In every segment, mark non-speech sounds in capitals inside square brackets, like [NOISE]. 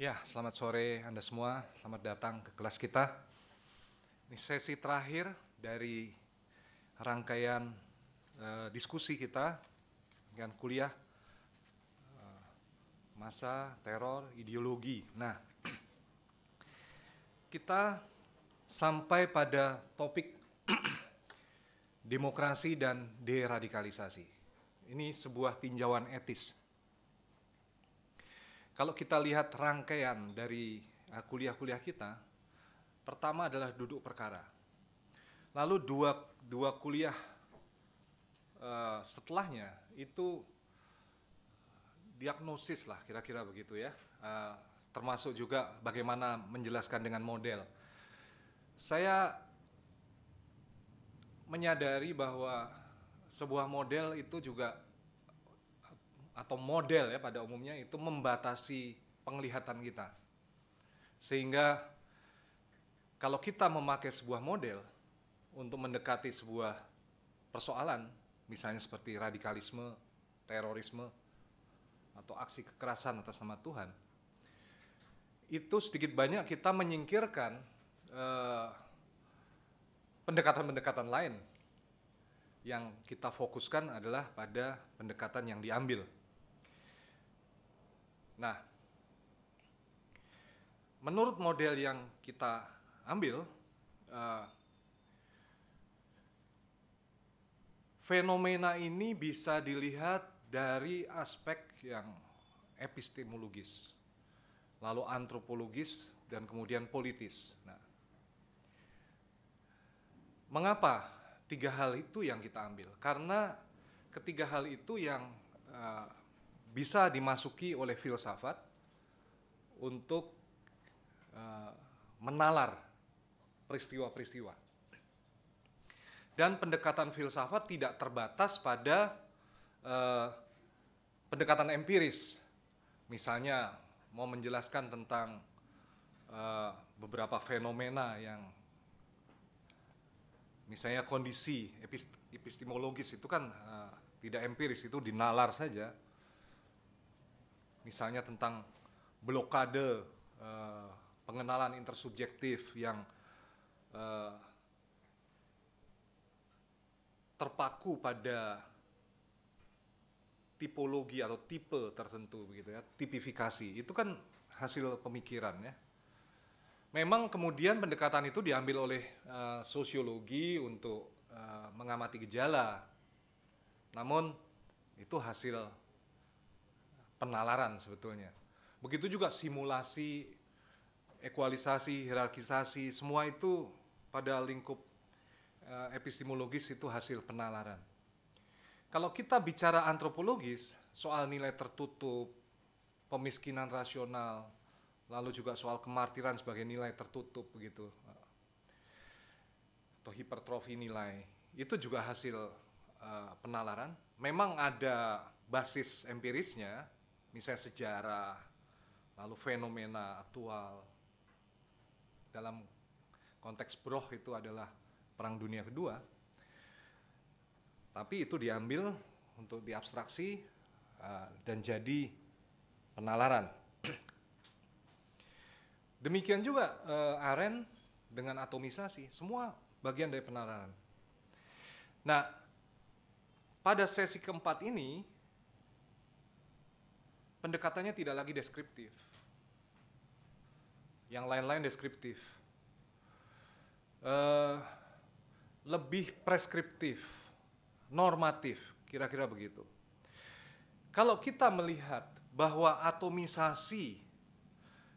Ya, selamat sore Anda semua. Selamat datang ke kelas kita. Ini sesi terakhir dari rangkaian uh, diskusi kita dengan kuliah eh, masa, teror, ideologi. Nah, [CLEARS THROAT] kita sampai pada topik [CLEARS THROAT] demokrasi dan deradikalisasi. Ini sebuah tinjauan etis kalau kita lihat rangkaian dari eh, kuliah-kuliah kita, pertama adalah duduk perkara. Lalu dua, dua kuliah uh, setelahnya itu diagnosis lah kira-kira begitu ya. Uh, termasuk juga bagaimana menjelaskan dengan model. Saya menyadari bahwa sebuah model itu juga atau model ya pada umumnya itu membatasi penglihatan kita. Sehingga kalau kita memakai sebuah model untuk mendekati sebuah persoalan, misalnya seperti radikalisme, terorisme, atau aksi kekerasan atas nama Tuhan, itu sedikit banyak kita menyingkirkan eh, pendekatan-pendekatan eh, lain yang kita fokuskan adalah pada pendekatan yang diambil Nah, menurut model yang kita ambil, uh, fenomena ini bisa dilihat dari aspek yang epistemologis, lalu antropologis, dan kemudian politis. Nah, mengapa tiga hal itu yang kita ambil? Karena ketiga hal itu yang uh, bisa dimasuki oleh filsafat untuk uh, menalar peristiwa-peristiwa. Dan pendekatan filsafat tidak terbatas pada uh, pendekatan empiris. Misalnya mau menjelaskan tentang uh, beberapa fenomena yang misalnya kondisi epistemologis itu kan uh, tidak empiris itu dinalar saja misalnya tentang blokade uh, pengenalan intersubjektif yang uh, terpaku pada tipologi atau tipe tertentu begitu ya, tipifikasi. Itu kan hasil pemikiran ya Memang kemudian pendekatan itu diambil oleh uh, sosiologi untuk uh, mengamati gejala. Namun itu hasil penalaran sebetulnya. Begitu juga simulasi, ekualisasi, hierarkisasi, semua itu pada lingkup eh, epistemologis itu hasil penalaran. Kalau kita bicara antropologis, soal nilai tertutup, pemiskinan rasional, lalu juga soal kemartiran sebagai nilai tertutup begitu, eh, atau hipertrofi nilai, itu juga hasil uh, penalaran. Memang ada basis empirisnya, misalnya sejarah, lalu fenomena aktual. Dalam konteks Broh itu adalah Perang Dunia Kedua. Tapi itu diambil untuk diabstraksi uh, dan jadi penalaran. [CLEARS THROAT] Demikian juga uh, Aren dengan atomisasi, semua bagian dari penalaran. Nah, pada sesi keempat ini pendekatannya tidak lagi deskriptif. Yang lain-lain deskriptif. Uh, lebih preskriptif, normatif, kira-kira begitu. Kalau kita melihat bahwa atomisasi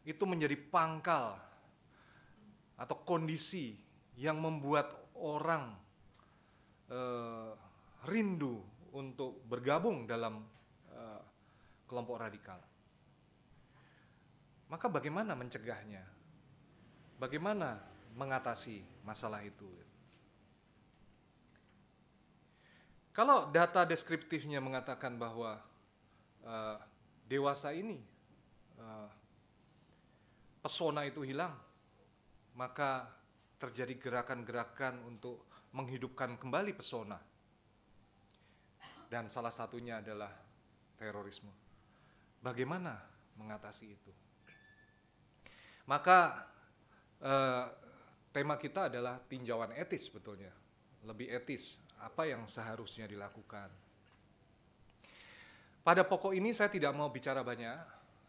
itu menjadi pangkal atau kondisi yang membuat orang e, rindu untuk bergabung dalam kelompok radikal. Maka bagaimana mencegahnya? Bagaimana mengatasi masalah itu? Kalau data deskriptifnya mengatakan bahwa uh, dewasa ini uh, pesona itu hilang, maka terjadi gerakan-gerakan untuk menghidupkan kembali pesona. Dan salah satunya adalah terorisme bagaimana mengatasi itu. Maka eh, tema kita adalah tinjauan etis betulnya, lebih etis, apa yang seharusnya dilakukan. Pada pokok ini saya tidak mau bicara banyak,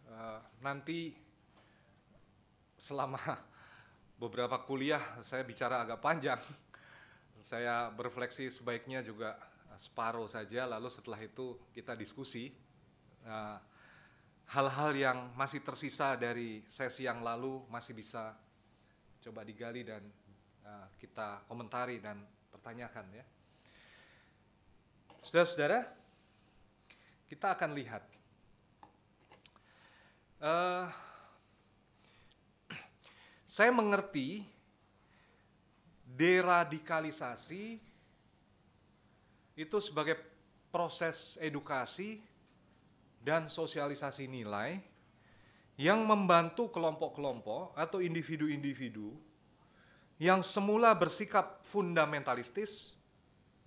eh, nanti selama [LAUGHS] beberapa kuliah saya bicara agak panjang, [LAUGHS] saya berfleksi sebaiknya juga separuh saja, lalu setelah itu kita diskusi. Nah, hal-hal yang masih tersisa dari sesi yang lalu masih bisa coba digali dan uh, kita komentari dan pertanyakan ya. Saudara-saudara, kita akan lihat uh, [CLEARS THROAT] saya mengerti deradikalisasi itu sebagai proses edukasi dan sosialisasi nilai yang membantu kelompok-kelompok atau individu-individu yang semula bersikap fundamentalistis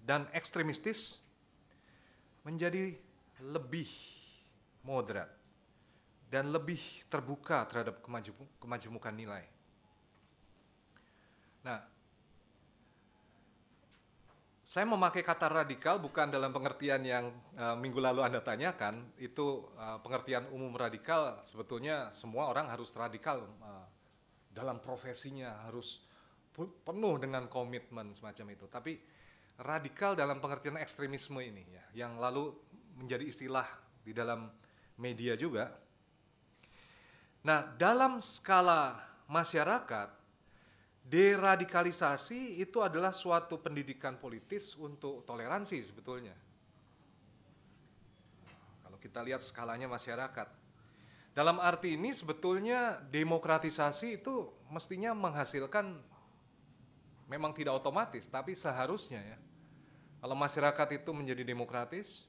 dan ekstremistis menjadi lebih moderat dan lebih terbuka terhadap kemajemukan nilai. Nah, saya memakai kata radikal bukan dalam pengertian yang uh, minggu lalu Anda tanyakan, itu uh, pengertian umum radikal sebetulnya semua orang harus radikal uh, dalam profesinya, harus penuh dengan komitmen semacam itu. Tapi radikal dalam pengertian ekstremisme ini ya, yang lalu menjadi istilah di dalam media juga. Nah, dalam skala masyarakat deradikalisasi itu adalah suatu pendidikan politis untuk toleransi sebetulnya. Kalau kita lihat skalanya masyarakat. Dalam arti ini sebetulnya demokratisasi itu mestinya menghasilkan memang tidak otomatis tapi seharusnya ya. Kalau masyarakat itu menjadi demokratis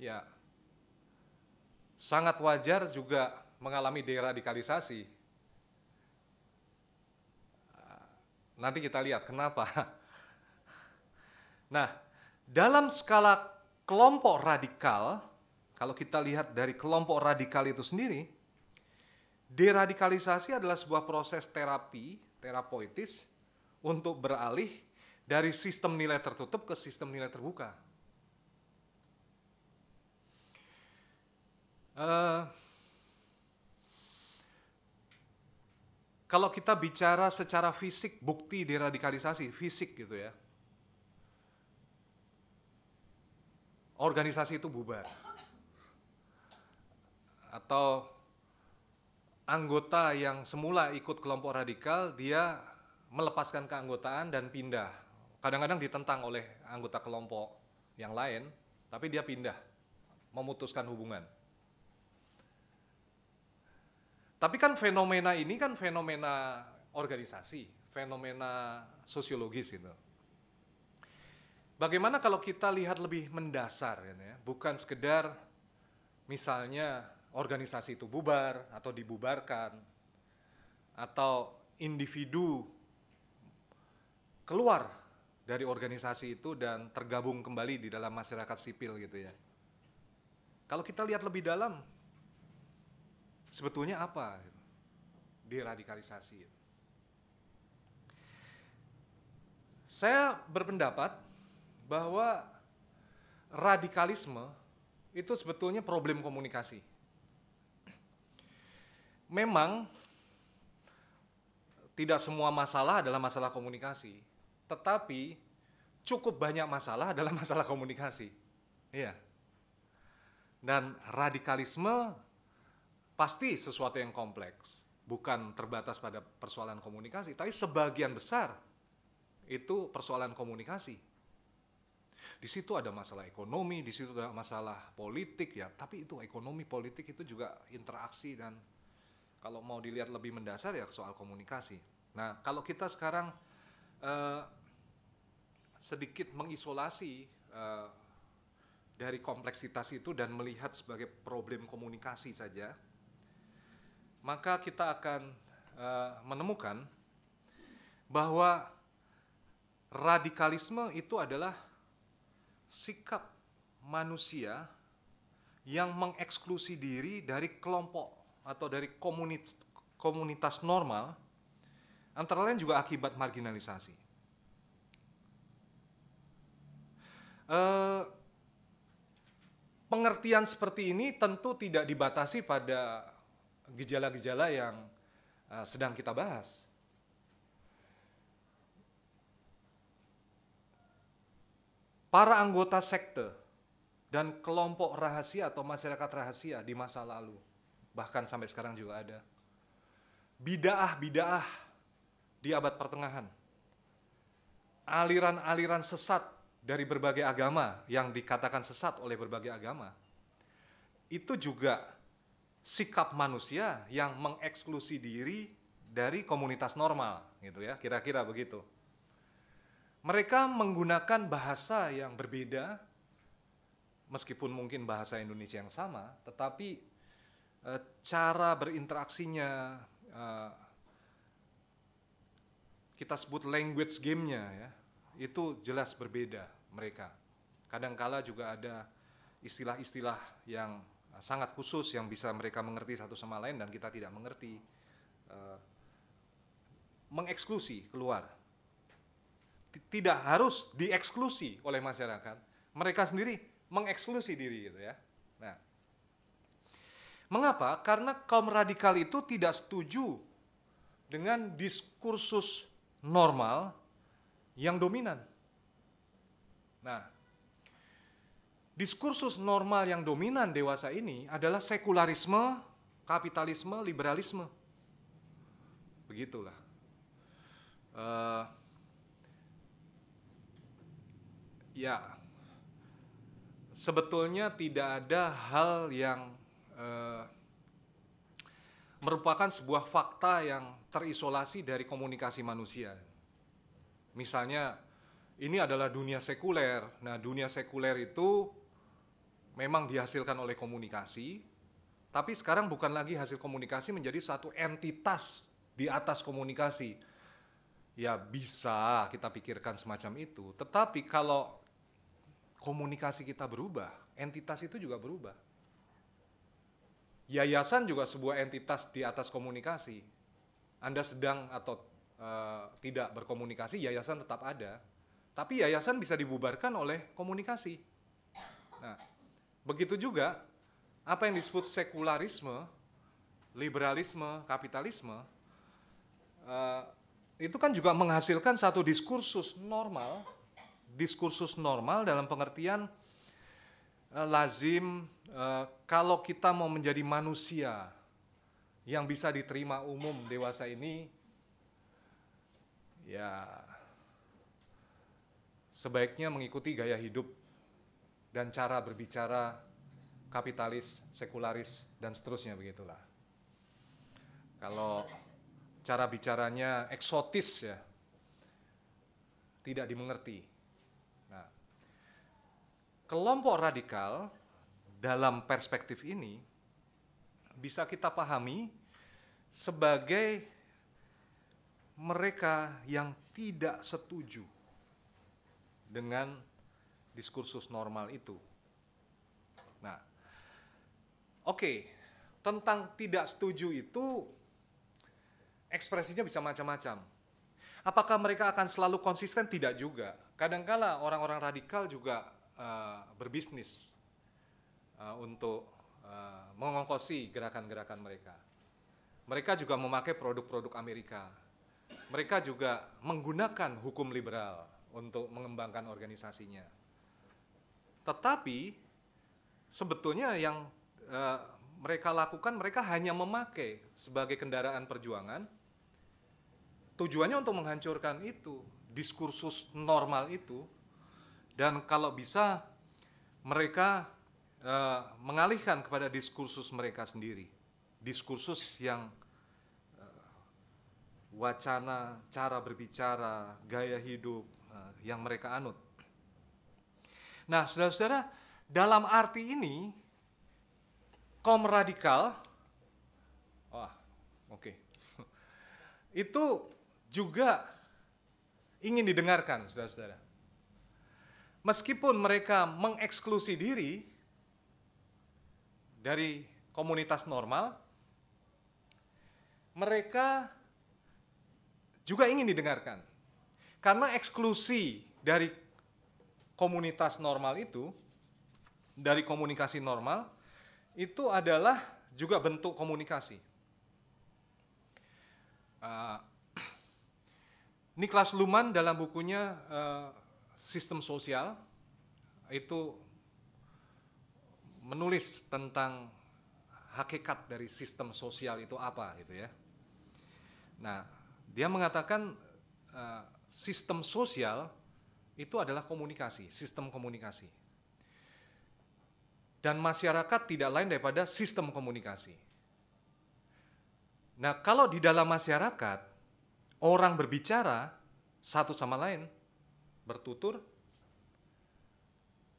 ya sangat wajar juga mengalami deradikalisasi Nanti kita lihat kenapa. [LAUGHS] Nah, dalam skala kelompok radikal, kalau kita lihat dari kelompok radikal itu sendiri, deradikalisasi adalah sebuah proses terapi, terapeutis untuk beralih dari sistem nilai tertutup ke sistem nilai terbuka. Uh, Kalau kita bicara secara fisik, bukti deradikalisasi, fisik gitu ya. Organisasi itu bubar. Atau anggota yang semula ikut kelompok radikal, dia melepaskan keanggotaan dan pindah. Kadang-kadang ditentang oleh anggota kelompok yang lain, tapi dia pindah, memutuskan hubungan. Tapi kan fenomena ini kan fenomena organisasi, fenomena sosiologis itu. Bagaimana kalau kita lihat lebih mendasar, ya, ya, bukan sekedar misalnya organisasi itu bubar atau dibubarkan, atau individu keluar dari organisasi itu dan tergabung kembali di dalam masyarakat sipil gitu ya. Kalau kita lihat lebih dalam, sebetulnya apa deradikalisasi itu. Saya berpendapat bahwa radikalisme itu sebetulnya problem komunikasi. Memang tidak semua masalah adalah masalah komunikasi, tetapi cukup banyak masalah adalah [LAUGHS] masalah komunikasi. Iya. Dan radikalisme pasti sesuatu yang kompleks, bukan terbatas pada persoalan komunikasi, tapi sebagian besar itu persoalan komunikasi. Di situ ada masalah ekonomi, di situ ada masalah politik ya, tapi itu ekonomi politik itu juga interaksi dan kalau mau dilihat lebih mendasar ya soal komunikasi. Nah, kalau kita sekarang eh, sedikit mengisolasi eh, dari kompleksitas itu dan melihat sebagai problem komunikasi saja, maka kita akan uh, menemukan bahwa radikalisme itu adalah sikap manusia yang mengeksklusi diri dari kelompok atau dari komunitas, komunitas normal, antara lain juga akibat marginalisasi. Uh, pengertian seperti ini tentu tidak dibatasi pada gejala-gejala yang uh, sedang kita bahas. Para anggota sekte dan kelompok rahasia atau masyarakat rahasia di masa lalu, bahkan sampai sekarang juga ada. Bidaah-bidaah di abad pertengahan. Aliran-aliran sesat dari berbagai agama yang dikatakan sesat oleh berbagai agama. Itu juga sikap manusia yang mengeksklusi diri dari komunitas normal gitu ya kira-kira begitu mereka menggunakan bahasa yang berbeda meskipun mungkin bahasa Indonesia yang sama tetapi e, cara berinteraksinya e, kita sebut language gamenya ya itu jelas berbeda mereka kadangkala juga ada istilah-istilah yang Eh, sangat khusus yang bisa mereka mengerti satu sama lain dan kita tidak mengerti uh, mengeksklusi keluar tidak harus dieksklusi oleh masyarakat mereka sendiri mengeksklusi diri gitu ya nah mengapa karena kaum radikal itu tidak setuju dengan diskursus normal yang dominan nah diskursus normal yang dominan dewasa ini adalah sekularisme, kapitalisme, liberalisme. Begitulah. Uh, ya, sebetulnya tidak ada hal yang uh, merupakan sebuah fakta yang terisolasi dari komunikasi manusia. Misalnya, ini adalah dunia sekuler. Nah, dunia sekuler itu memang dihasilkan oleh komunikasi, tapi sekarang bukan lagi hasil komunikasi menjadi satu entitas di atas komunikasi. Ya bisa kita pikirkan semacam itu, tetapi kalau komunikasi kita berubah, entitas itu juga berubah. Yayasan juga sebuah entitas di atas komunikasi. Anda sedang atau uh, tidak berkomunikasi, yayasan tetap ada. Tapi yayasan bisa dibubarkan oleh komunikasi. Nah, Begitu juga apa yang disebut sekularisme, liberalisme, kapitalisme uh, itu kan juga menghasilkan satu diskursus normal, diskursus normal dalam pengertian uh, lazim uh, kalau kita mau menjadi manusia yang bisa diterima umum dewasa ini ya sebaiknya mengikuti gaya hidup dan cara berbicara kapitalis, sekularis, dan seterusnya begitulah. Kalau cara bicaranya eksotis ya, tidak dimengerti. Nah, kelompok radikal dalam perspektif ini bisa kita pahami sebagai mereka yang tidak setuju dengan diskursus normal itu. Nah, oke, okay. tentang tidak setuju itu ekspresinya bisa macam-macam. Apakah mereka akan selalu konsisten? Tidak juga. Kadangkala orang-orang radikal juga uh, berbisnis uh, untuk uh, mengongkosi gerakan-gerakan mereka. Mereka juga memakai produk-produk Amerika. Mereka juga menggunakan hukum liberal untuk mengembangkan organisasinya. Tetapi sebetulnya yang uh, mereka lakukan mereka hanya memakai sebagai kendaraan perjuangan tujuannya untuk menghancurkan itu, diskursus normal itu dan kalau bisa mereka uh, mengalihkan kepada diskursus mereka sendiri. Diskursus yang eh, wacana, cara berbicara, gaya hidup yang mereka anut. Nah, saudara-saudara, dalam arti ini, kaum radikal, wah, oke, okay. [LAUGHS] itu juga ingin didengarkan, saudara-saudara. Meskipun mereka mengeksklusi diri dari komunitas normal, mereka juga ingin didengarkan. Karena eksklusi dari komunitas normal itu dari komunikasi normal itu adalah juga bentuk komunikasi. Uh, [CLEARS THROAT] Niklas Luman dalam bukunya uh, Sistem Sosial itu menulis tentang hakikat dari sistem sosial itu apa gitu ya. Nah, dia mengatakan uh, sistem sosial itu adalah komunikasi, sistem komunikasi. Dan masyarakat tidak lain daripada sistem komunikasi. Nah, kalau di dalam masyarakat orang berbicara satu sama lain, bertutur,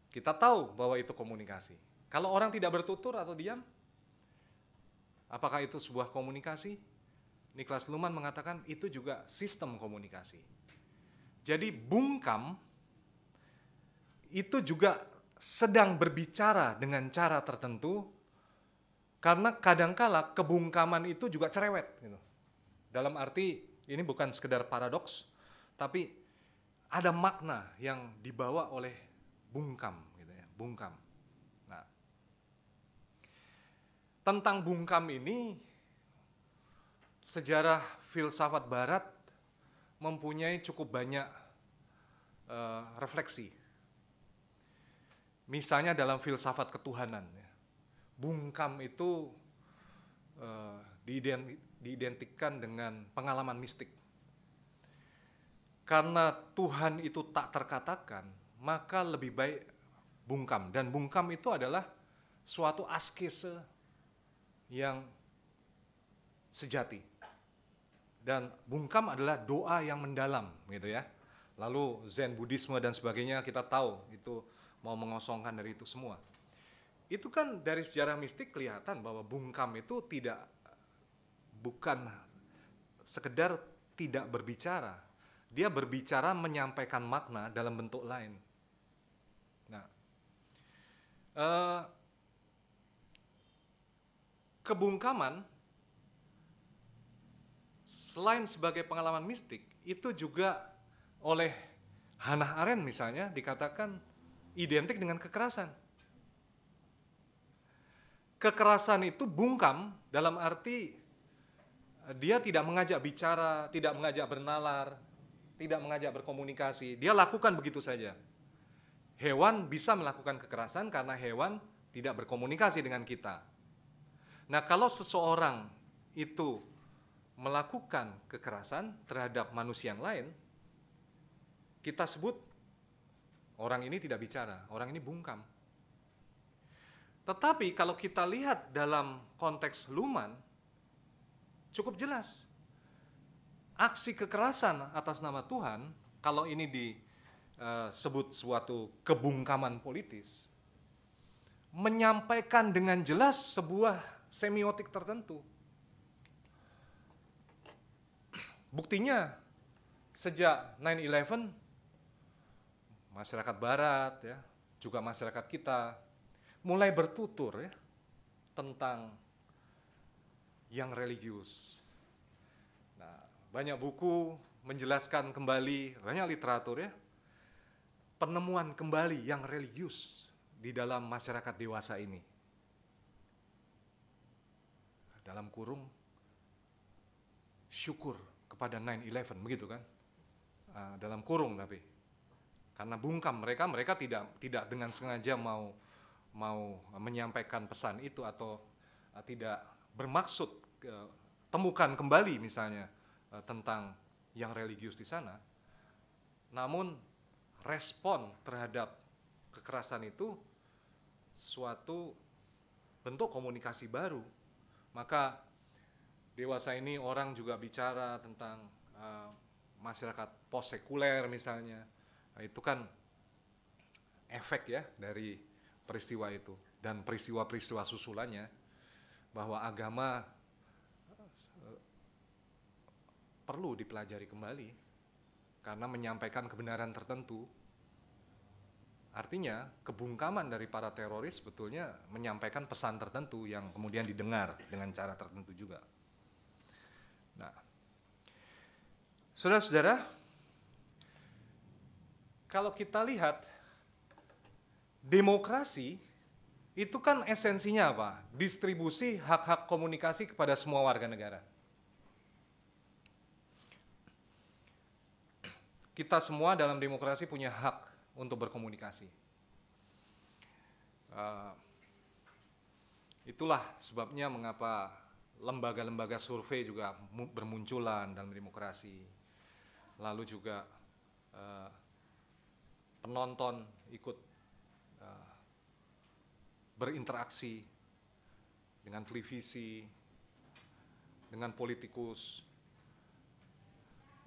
kita tahu bahwa itu komunikasi. Kalau orang tidak bertutur atau diam, apakah itu sebuah komunikasi? Niklas Luhmann mengatakan itu juga sistem komunikasi. Jadi bungkam itu juga sedang berbicara dengan cara tertentu karena kadangkala kebungkaman itu juga cerewet gitu. Dalam arti ini bukan sekedar paradoks tapi ada makna yang dibawa oleh bungkam gitu ya, bungkam. Nah, tentang bungkam ini sejarah filsafat barat mempunyai cukup banyak uh, refleksi. Misalnya dalam filsafat ketuhanan, ya, bungkam itu uh, diidentikan dengan pengalaman mistik. Karena Tuhan itu tak terkatakan, maka lebih baik bungkam. Dan bungkam itu adalah suatu askese yang sejati dan bungkam adalah doa yang mendalam gitu ya. Lalu Zen Buddhisme dan sebagainya kita tahu itu mau mengosongkan dari itu semua. Itu kan dari sejarah mistik kelihatan bahwa bungkam itu tidak bukan sekedar tidak berbicara. Dia berbicara menyampaikan makna dalam bentuk lain. Nah, eh, kebungkaman selain sebagai pengalaman mistik, itu juga oleh Hannah Arendt misalnya dikatakan identik dengan kekerasan. Kekerasan itu bungkam dalam arti eh, dia tidak mengajak bicara, tidak mengajak bernalar, tidak mengajak berkomunikasi. Dia lakukan begitu saja. Hewan bisa melakukan kekerasan karena hewan tidak berkomunikasi dengan kita. Nah, kalau seseorang itu melakukan kekerasan terhadap manusia yang lain, kita sebut orang ini tidak bicara, orang ini bungkam. Tetapi kalau kita lihat dalam konteks Luman, cukup jelas. Aksi kekerasan atas nama Tuhan, kalau ini disebut e, suatu kebungkaman politis, menyampaikan dengan jelas sebuah semiotik tertentu Buktinya sejak 9/11 masyarakat barat ya, juga masyarakat kita mulai bertutur ya tentang yang religius. Nah, banyak buku menjelaskan kembali, banyak literatur ya, penemuan kembali yang religius di dalam masyarakat dewasa ini. Dalam kurung, syukur kepada 9-11 begitu kan uh, dalam kurung tapi karena bungkam mereka mereka tidak tidak dengan sengaja mau mau menyampaikan pesan itu atau uh, tidak bermaksud uh, temukan kembali misalnya uh, tentang yang religius di sana namun respon terhadap kekerasan itu suatu bentuk komunikasi baru maka dewasa ini orang juga bicara tentang uh, masyarakat post sekuler misalnya nah, itu kan efek ya dari peristiwa itu dan peristiwa-peristiwa susulannya bahwa agama eh, perlu dipelajari kembali karena menyampaikan kebenaran tertentu Artinya, kebungkaman dari para teroris sebetulnya menyampaikan pesan tertentu yang kemudian didengar dengan cara tertentu juga. Nah, saudara-saudara, kalau kita lihat demokrasi itu kan esensinya apa? Distribusi hak-hak komunikasi kepada semua warga negara. Kita semua dalam demokrasi punya hak untuk berkomunikasi. Uh, itulah sebabnya mengapa lembaga-lembaga survei juga bermunculan dalam demokrasi. Lalu juga uh, penonton ikut uh, berinteraksi dengan televisi, dengan politikus.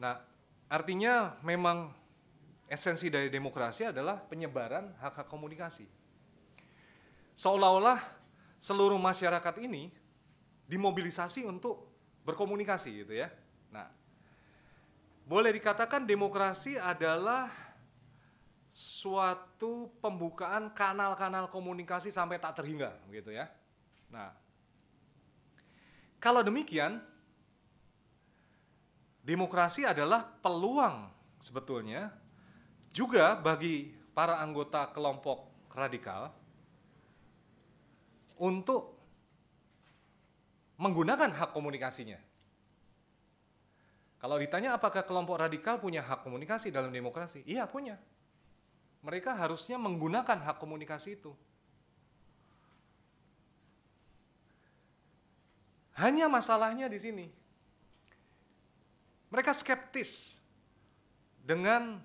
Nah, artinya memang esensi dari demokrasi adalah penyebaran hak-hak komunikasi. Seolah-olah seluruh masyarakat ini dimobilisasi untuk berkomunikasi gitu ya. Nah, boleh dikatakan demokrasi adalah suatu pembukaan kanal-kanal komunikasi sampai tak terhingga gitu ya. Nah, kalau demikian demokrasi adalah peluang sebetulnya juga bagi para anggota kelompok radikal untuk menggunakan hak komunikasinya. Kalau ditanya apakah kelompok radikal punya hak komunikasi dalam demokrasi? Iya, punya. Mereka harusnya menggunakan hak komunikasi itu. Hanya masalahnya di sini. Mereka skeptis dengan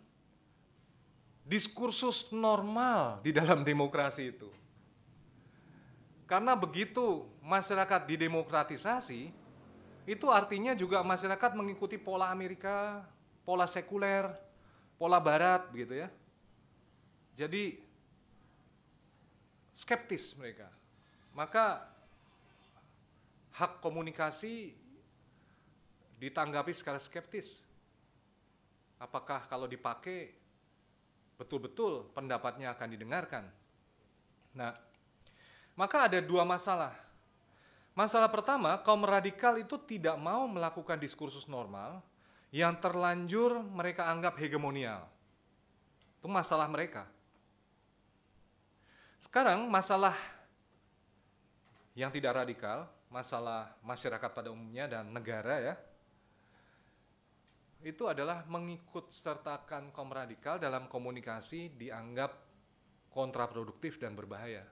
diskursus normal di dalam demokrasi itu. Karena begitu masyarakat didemokratisasi, itu artinya juga masyarakat mengikuti pola Amerika, pola sekuler, pola barat begitu ya. Jadi skeptis mereka. Maka hak komunikasi ditanggapi secara skeptis. Apakah kalau dipakai betul-betul pendapatnya akan didengarkan? Nah, maka ada dua masalah. Masalah pertama, kaum radikal itu tidak mau melakukan diskursus normal yang terlanjur mereka anggap hegemonial. Itu masalah mereka. Sekarang masalah yang tidak radikal, masalah masyarakat pada umumnya dan negara ya, itu adalah mengikut sertakan kaum radikal dalam komunikasi dianggap kontraproduktif dan berbahaya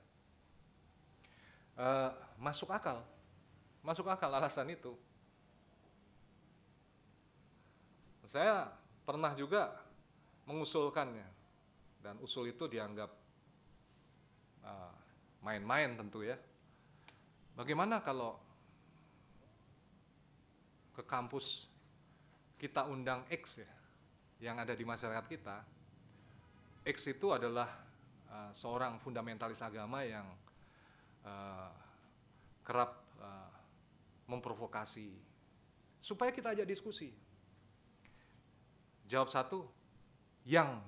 uh, masuk akal, masuk akal alasan itu. Saya pernah juga mengusulkannya dan usul itu dianggap eh, main-main uh, tentu ya. Bagaimana kalau ke kampus kita undang X ya, yang ada di masyarakat kita. X itu adalah uh, seorang fundamentalis agama yang uh, kerap uh, memprovokasi supaya kita ajak diskusi. Jawab satu, yang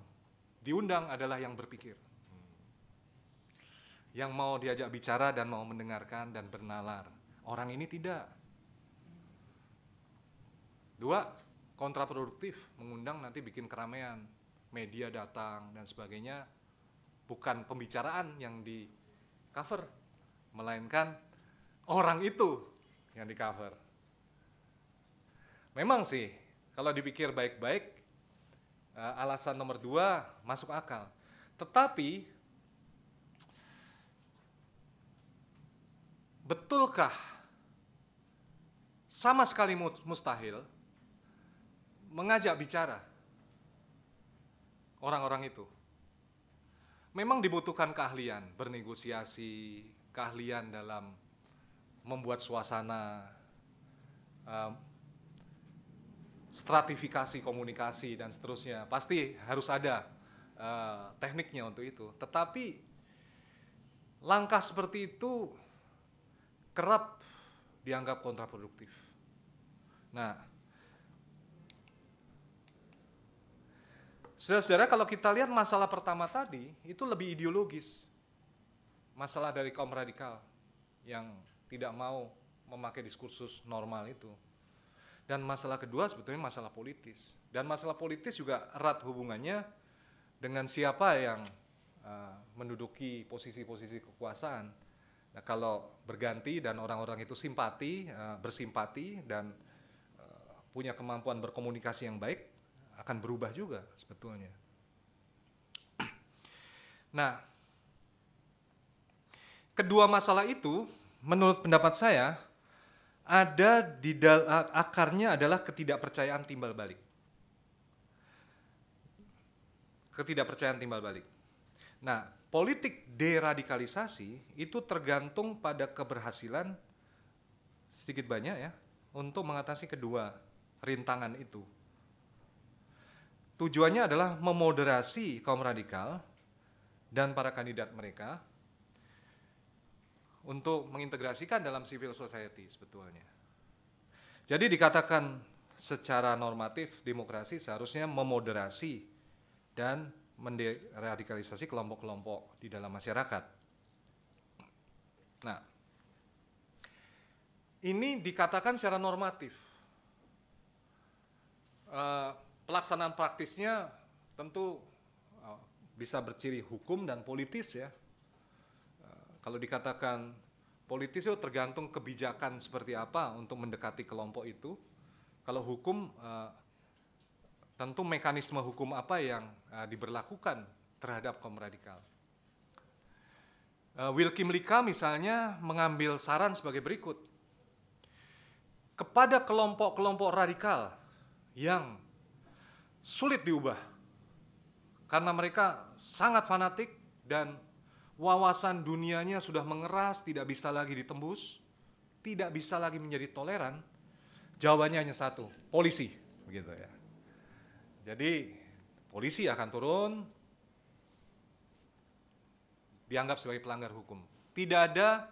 diundang adalah yang berpikir. Hmm. Yang mau diajak bicara dan mau mendengarkan dan bernalar. Orang ini tidak. Dua, kontraproduktif, mengundang nanti bikin keramaian, media datang dan sebagainya. Bukan pembicaraan yang di cover, melainkan orang itu yang di cover. Memang sih, kalau dipikir baik-baik, eh, alasan nomor dua masuk akal. Tetapi, betulkah sama sekali mustahil mengajak bicara orang-orang itu? Memang dibutuhkan keahlian bernegosiasi, keahlian dalam membuat suasana, um, stratifikasi komunikasi dan seterusnya. Pasti harus ada uh, tekniknya untuk itu. Tetapi langkah seperti itu kerap dianggap kontraproduktif. Nah, Saudara-saudara, kalau kita lihat masalah pertama tadi, itu lebih ideologis masalah dari kaum radikal yang tidak mau memakai diskursus normal itu. Dan masalah kedua sebetulnya masalah politis. Dan masalah politis juga erat hubungannya dengan siapa yang uh, menduduki posisi-posisi kekuasaan. Nah, kalau berganti dan orang-orang itu simpati, uh, bersimpati dan uh, punya kemampuan berkomunikasi yang baik, akan berubah juga sebetulnya. [CLEARS THROAT] Nah, kedua masalah itu menurut pendapat saya ada di dal akarnya adalah ketidakpercayaan timbal balik. Ketidakpercayaan timbal balik. Nah, politik deradikalisasi itu tergantung pada keberhasilan sedikit banyak ya untuk mengatasi kedua rintangan itu. Tujuannya adalah memoderasi kaum radikal dan para kandidat mereka untuk mengintegrasikan dalam civil society sebetulnya. Jadi dikatakan secara normatif demokrasi seharusnya memoderasi dan meradikalisasi kelompok-kelompok di dalam masyarakat. Nah, ini dikatakan secara normatif. E, pelaksanaan praktisnya tentu eh, bisa berciri hukum dan politis ya, kalau dikatakan politis itu tergantung kebijakan seperti apa untuk mendekati kelompok itu. Kalau hukum uh, tentu mekanisme hukum apa yang uh, diberlakukan terhadap kaum radikal. Uh, Wilkie misalnya mengambil saran sebagai berikut. Kepada kelompok-kelompok radikal yang sulit diubah karena mereka sangat fanatik dan wawasan dunianya sudah mengeras, tidak bisa lagi ditembus, tidak bisa lagi menjadi toleran, jawabannya hanya satu, polisi, begitu ya. Jadi polisi akan turun dianggap sebagai pelanggar hukum. Tidak ada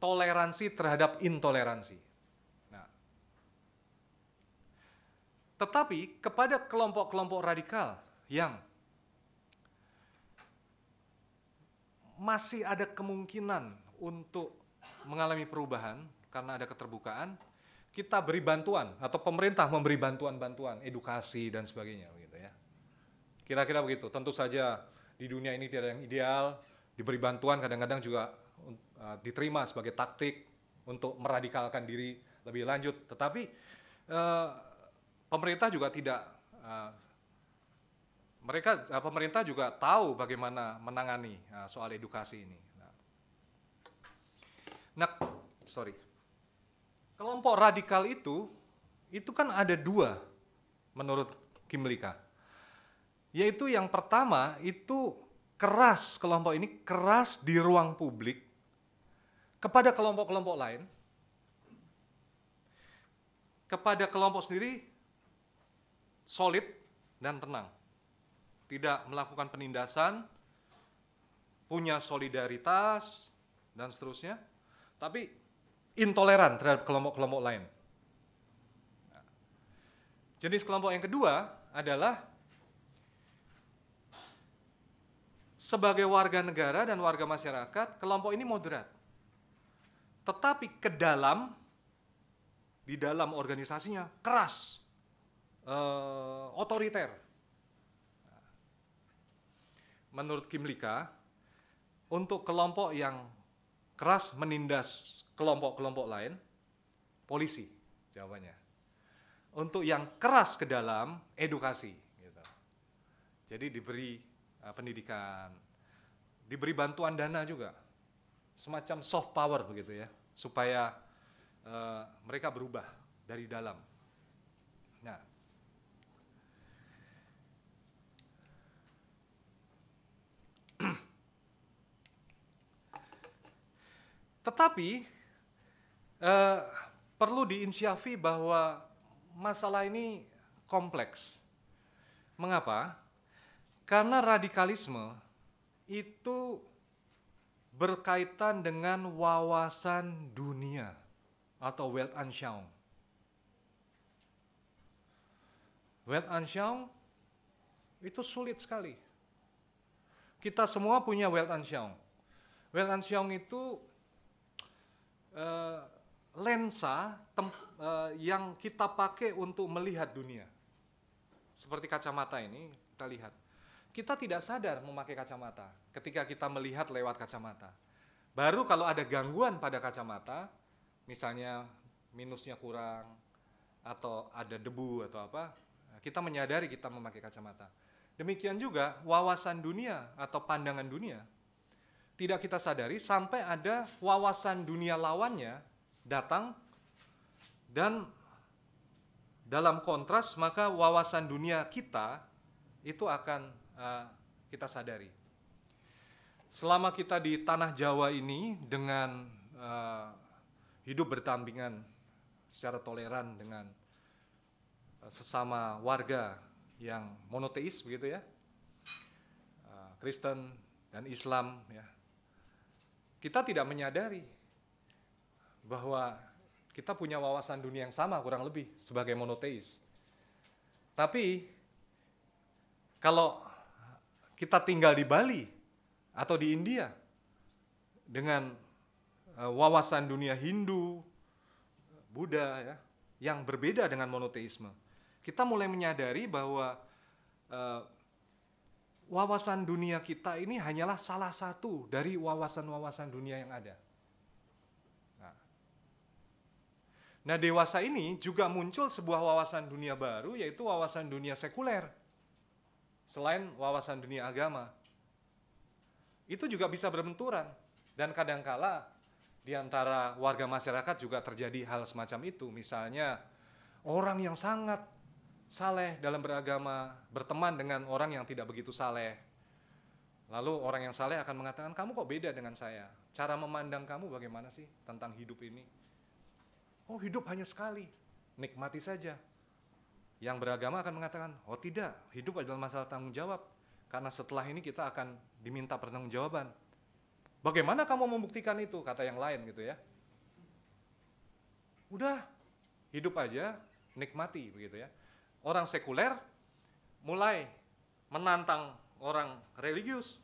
toleransi terhadap intoleransi. Nah, tetapi kepada kelompok-kelompok radikal yang masih ada kemungkinan untuk mengalami perubahan karena ada keterbukaan, kita beri bantuan atau pemerintah memberi bantuan-bantuan edukasi dan sebagainya gitu ya. Kira-kira begitu. Tentu saja di dunia ini tidak ada yang ideal, diberi bantuan kadang-kadang juga uh, diterima sebagai taktik untuk meradikalkan diri lebih lanjut. Tetapi uh, pemerintah juga tidak uh, mereka eh, pemerintah juga tahu bagaimana menangani uh, soal edukasi ini. Nah. nah, sorry, kelompok radikal itu itu kan ada dua menurut Kimlika, yaitu yang pertama itu keras kelompok ini keras di ruang publik kepada kelompok-kelompok lain, kepada kelompok sendiri solid dan tenang tidak melakukan penindasan, punya solidaritas, dan seterusnya, tapi intoleran terhadap kelompok-kelompok lain. Jenis kelompok yang kedua adalah sebagai warga negara dan warga masyarakat, kelompok ini moderat. Tetapi ke dalam, di dalam organisasinya keras, eh, otoriter, menurut Kim Lika, untuk kelompok yang keras menindas kelompok-kelompok lain, polisi jawabannya. Untuk yang keras ke dalam, edukasi. Gitu. Jadi diberi uh, pendidikan, diberi bantuan dana juga, semacam soft power begitu ya, supaya uh, mereka berubah dari dalam. Nah, Tetapi eh, perlu diinsyafi bahwa masalah ini kompleks. Mengapa? Karena radikalisme itu berkaitan dengan wawasan dunia atau Weltanschauung. Weltanschauung itu sulit sekali. Kita semua punya Weltanschauung. Weltanschauung itu Eh, lensa tem, uh, yang kita pakai untuk melihat dunia. Seperti kacamata ini, kita lihat. Kita tidak sadar memakai kacamata ketika kita melihat lewat kacamata. Baru kalau ada gangguan pada kacamata, misalnya minusnya kurang atau ada debu atau apa, kita menyadari kita memakai kacamata. Demikian juga wawasan dunia atau pandangan dunia tidak kita sadari sampai ada wawasan dunia lawannya datang dan dalam kontras maka wawasan dunia kita itu akan uh, kita sadari. Selama kita di tanah Jawa ini dengan uh, hidup bertampingan secara toleran dengan uh, sesama warga yang monoteis begitu ya, uh, Kristen dan Islam ya, kita tidak menyadari bahwa kita punya wawasan dunia yang sama kurang lebih sebagai monoteis. Tapi kalau kita tinggal di Bali atau di India dengan eh, wawasan dunia Hindu, Buddha ya, yang berbeda dengan monoteisme, kita mulai menyadari bahwa eh, wawasan dunia kita ini hanyalah salah satu dari wawasan-wawasan dunia yang ada. Nah. nah, dewasa ini juga muncul sebuah wawasan dunia baru, yaitu wawasan dunia sekuler. Selain wawasan dunia agama, itu juga bisa berbenturan, dan kadangkala di antara warga masyarakat juga terjadi hal semacam itu. Misalnya, orang yang sangat saleh dalam beragama, berteman dengan orang yang tidak begitu saleh. Lalu orang yang saleh akan mengatakan, "Kamu kok beda dengan saya? Cara memandang kamu bagaimana sih tentang hidup ini?" Oh, hidup hanya sekali. Nikmati saja. Yang beragama akan mengatakan, "Oh, tidak. Hidup adalah masalah tanggung jawab. Karena setelah ini kita akan diminta pertanggungjawaban." Bagaimana kamu membuktikan itu? Kata yang lain gitu ya. Udah, hidup aja, nikmati begitu ya orang sekuler mulai menantang orang religius,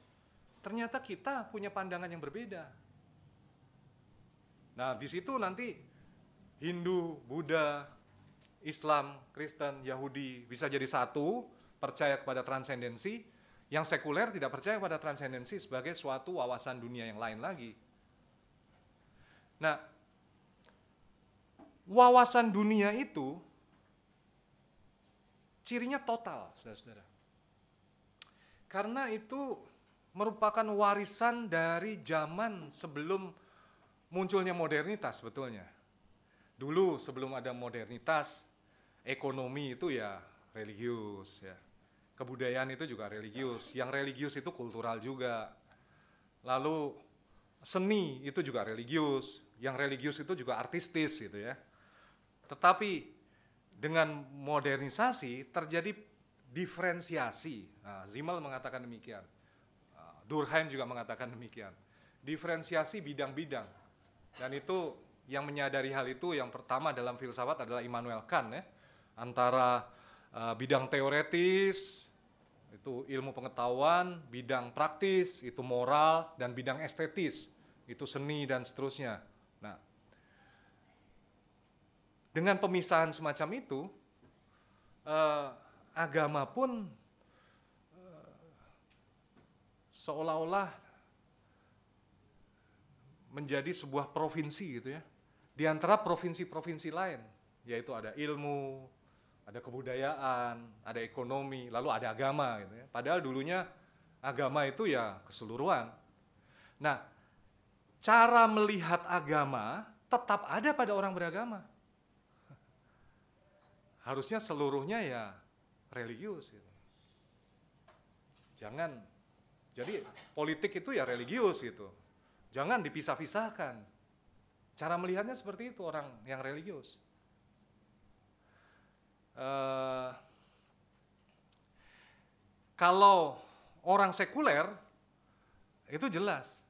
ternyata kita punya pandangan yang berbeda. Nah, di situ nanti Hindu, Buddha, Islam, Kristen, Yahudi bisa jadi satu, percaya kepada transendensi, yang sekuler tidak percaya pada transendensi sebagai suatu wawasan dunia yang lain lagi. Nah, wawasan dunia itu Cirinya total, saudara-saudara. Karena itu merupakan warisan dari zaman sebelum munculnya modernitas betulnya. Dulu sebelum ada modernitas, ekonomi itu ya religius ya. Kebudayaan itu juga religius, yang religius itu kultural juga. Lalu seni itu juga religius, yang religius itu juga artistis gitu ya. Tetapi dengan modernisasi terjadi diferensiasi. Nah, Zimmel mengatakan demikian. Ah, Durheim juga mengatakan demikian. Diferensiasi bidang-bidang. Dan itu yang menyadari hal itu yang pertama dalam filsafat adalah Immanuel Kant ya. Antara uh, bidang teoretis itu ilmu pengetahuan, bidang praktis itu moral dan bidang estetis itu seni dan seterusnya dengan pemisahan semacam itu, eh, agama pun eh, seolah-olah menjadi sebuah provinsi gitu ya, di antara provinsi-provinsi lain, yaitu ada ilmu, ada kebudayaan, ada ekonomi, lalu ada agama gitu ya. Padahal dulunya agama itu ya keseluruhan. Nah, cara melihat agama tetap ada pada orang beragama harusnya seluruhnya ya religius. Gitu. Jangan, jadi politik itu ya religius gitu. Jangan dipisah-pisahkan. Cara melihatnya seperti itu orang yang religius. Uh, kalau orang sekuler itu jelas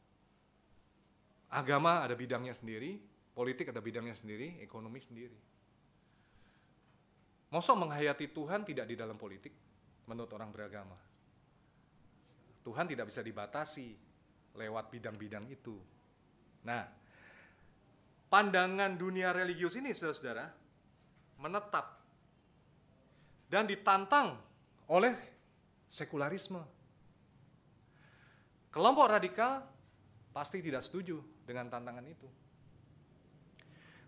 agama ada bidangnya sendiri, politik ada bidangnya sendiri, ekonomi sendiri. Mosok menghayati Tuhan tidak di dalam politik menurut orang beragama. Tuhan tidak bisa dibatasi lewat bidang-bidang itu. Nah, pandangan dunia religius ini saudara-saudara menetap dan ditantang oleh sekularisme. Kelompok radikal pasti tidak setuju dengan tantangan itu.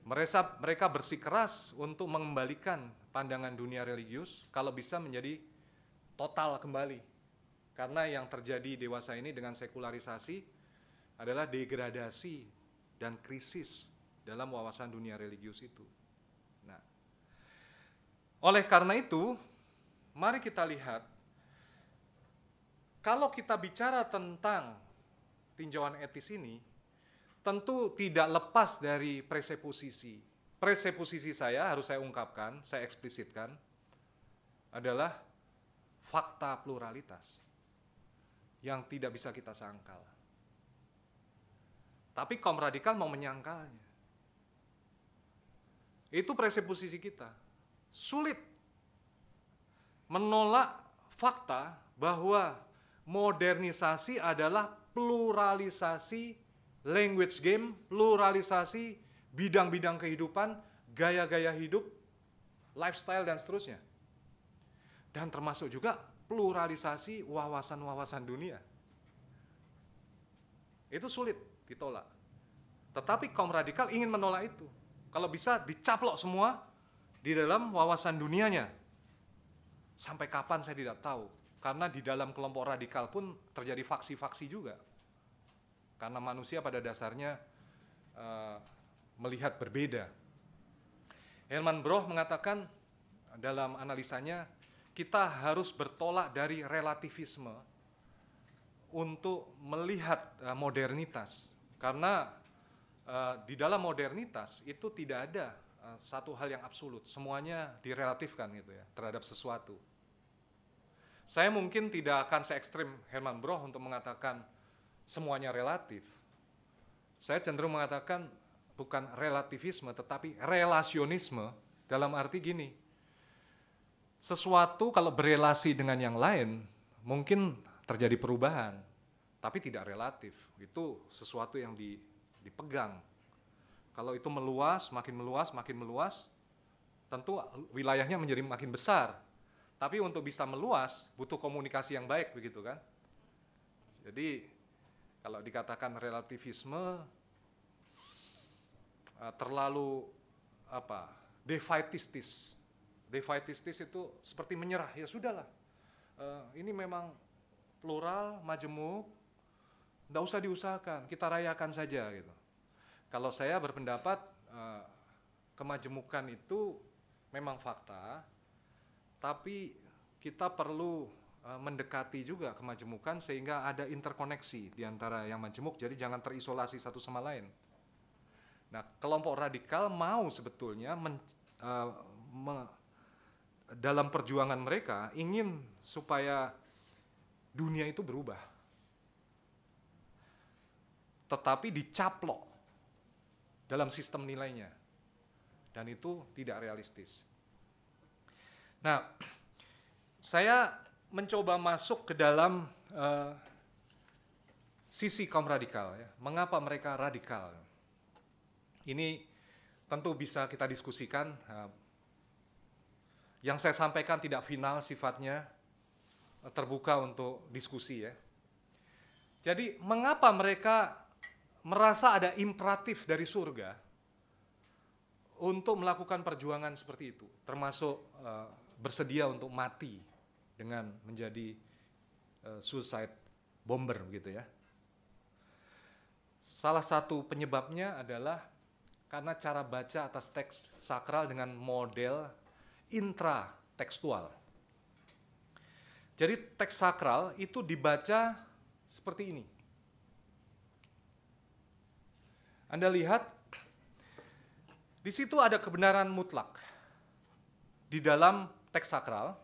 Mereka, mereka bersikeras untuk mengembalikan pandangan dunia religius kalau bisa menjadi total kembali. Karena yang terjadi dewasa ini dengan sekularisasi adalah degradasi dan krisis dalam wawasan dunia religius itu. Nah, oleh karena itu, mari kita lihat kalau kita bicara tentang tinjauan etis ini, tentu tidak lepas dari preseposisi presepusisi saya harus saya ungkapkan, saya eksplisitkan adalah fakta pluralitas yang tidak bisa kita sangkal. Tapi kaum radikal mau menyangkalnya. Itu presepusisi kita. Sulit menolak fakta bahwa modernisasi adalah pluralisasi language game, pluralisasi bidang-bidang kehidupan, gaya-gaya hidup, lifestyle dan seterusnya. Dan termasuk juga pluralisasi wawasan-wawasan dunia. Itu sulit ditolak. Tetapi kaum radikal ingin menolak itu. Kalau bisa dicaplok semua di dalam wawasan dunianya. Sampai kapan saya tidak tahu. Karena di dalam kelompok radikal pun terjadi faksi-faksi juga. Karena manusia pada dasarnya uh, melihat berbeda. Herman Broh mengatakan dalam analisanya, kita harus bertolak dari relativisme untuk melihat eh, modernitas. Karena eh, di dalam modernitas itu tidak ada eh, satu hal yang absolut, semuanya direlatifkan gitu ya terhadap sesuatu. Saya mungkin tidak akan se ekstrim Herman Broh untuk mengatakan semuanya relatif. Saya cenderung mengatakan bukan relativisme tetapi relasionisme dalam arti gini. Sesuatu kalau berelasi dengan yang lain mungkin terjadi perubahan tapi tidak relatif. Itu sesuatu yang di, dipegang. Kalau itu meluas, makin meluas, makin meluas, tentu wilayahnya menjadi makin besar. Tapi untuk bisa meluas butuh komunikasi yang baik begitu kan. Jadi kalau dikatakan relativisme Eh, terlalu apa defaitistis. Defaitistis itu seperti menyerah ya sudahlah. Uh, ini memang plural, majemuk, tidak usah diusahakan, kita rayakan saja gitu. Kalau saya berpendapat uh, kemajemukan itu memang fakta, tapi kita perlu uh, mendekati juga kemajemukan sehingga ada interkoneksi di antara yang majemuk, jadi jangan terisolasi satu sama lain. Nah, kelompok radikal mau sebetulnya men, uh, me, dalam perjuangan mereka ingin supaya dunia itu berubah. Tetapi dicaplok dalam sistem nilainya. Dan itu tidak realistis. Nah, saya mencoba masuk ke dalam uh, sisi kaum radikal ya. Mengapa mereka radikal? Ini tentu bisa kita diskusikan. Eh, yang saya sampaikan tidak final sifatnya, eh, terbuka untuk diskusi ya. Jadi mengapa mereka merasa ada imperatif dari surga untuk melakukan perjuangan seperti itu, termasuk eh, bersedia untuk mati dengan menjadi suicide bomber gitu ya. Salah satu penyebabnya adalah karena cara baca atas teks sakral dengan model intratekstual. Jadi teks sakral itu dibaca seperti ini. Anda lihat di situ ada kebenaran mutlak di dalam teks sakral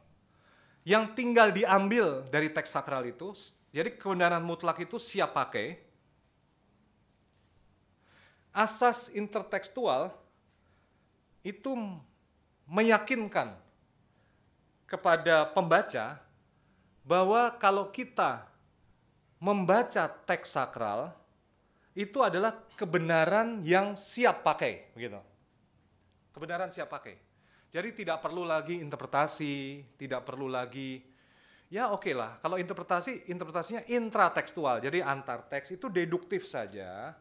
yang tinggal diambil dari teks sakral itu. Jadi kebenaran mutlak itu siap pakai asas intertekstual itu meyakinkan kepada pembaca bahwa kalau kita membaca teks sakral itu adalah kebenaran yang siap pakai, begitu. Kebenaran siap pakai. Jadi tidak perlu lagi interpretasi, tidak perlu lagi ya oke okay lah. Kalau interpretasi, interpretasinya intratekstual, jadi antar teks itu deduktif saja.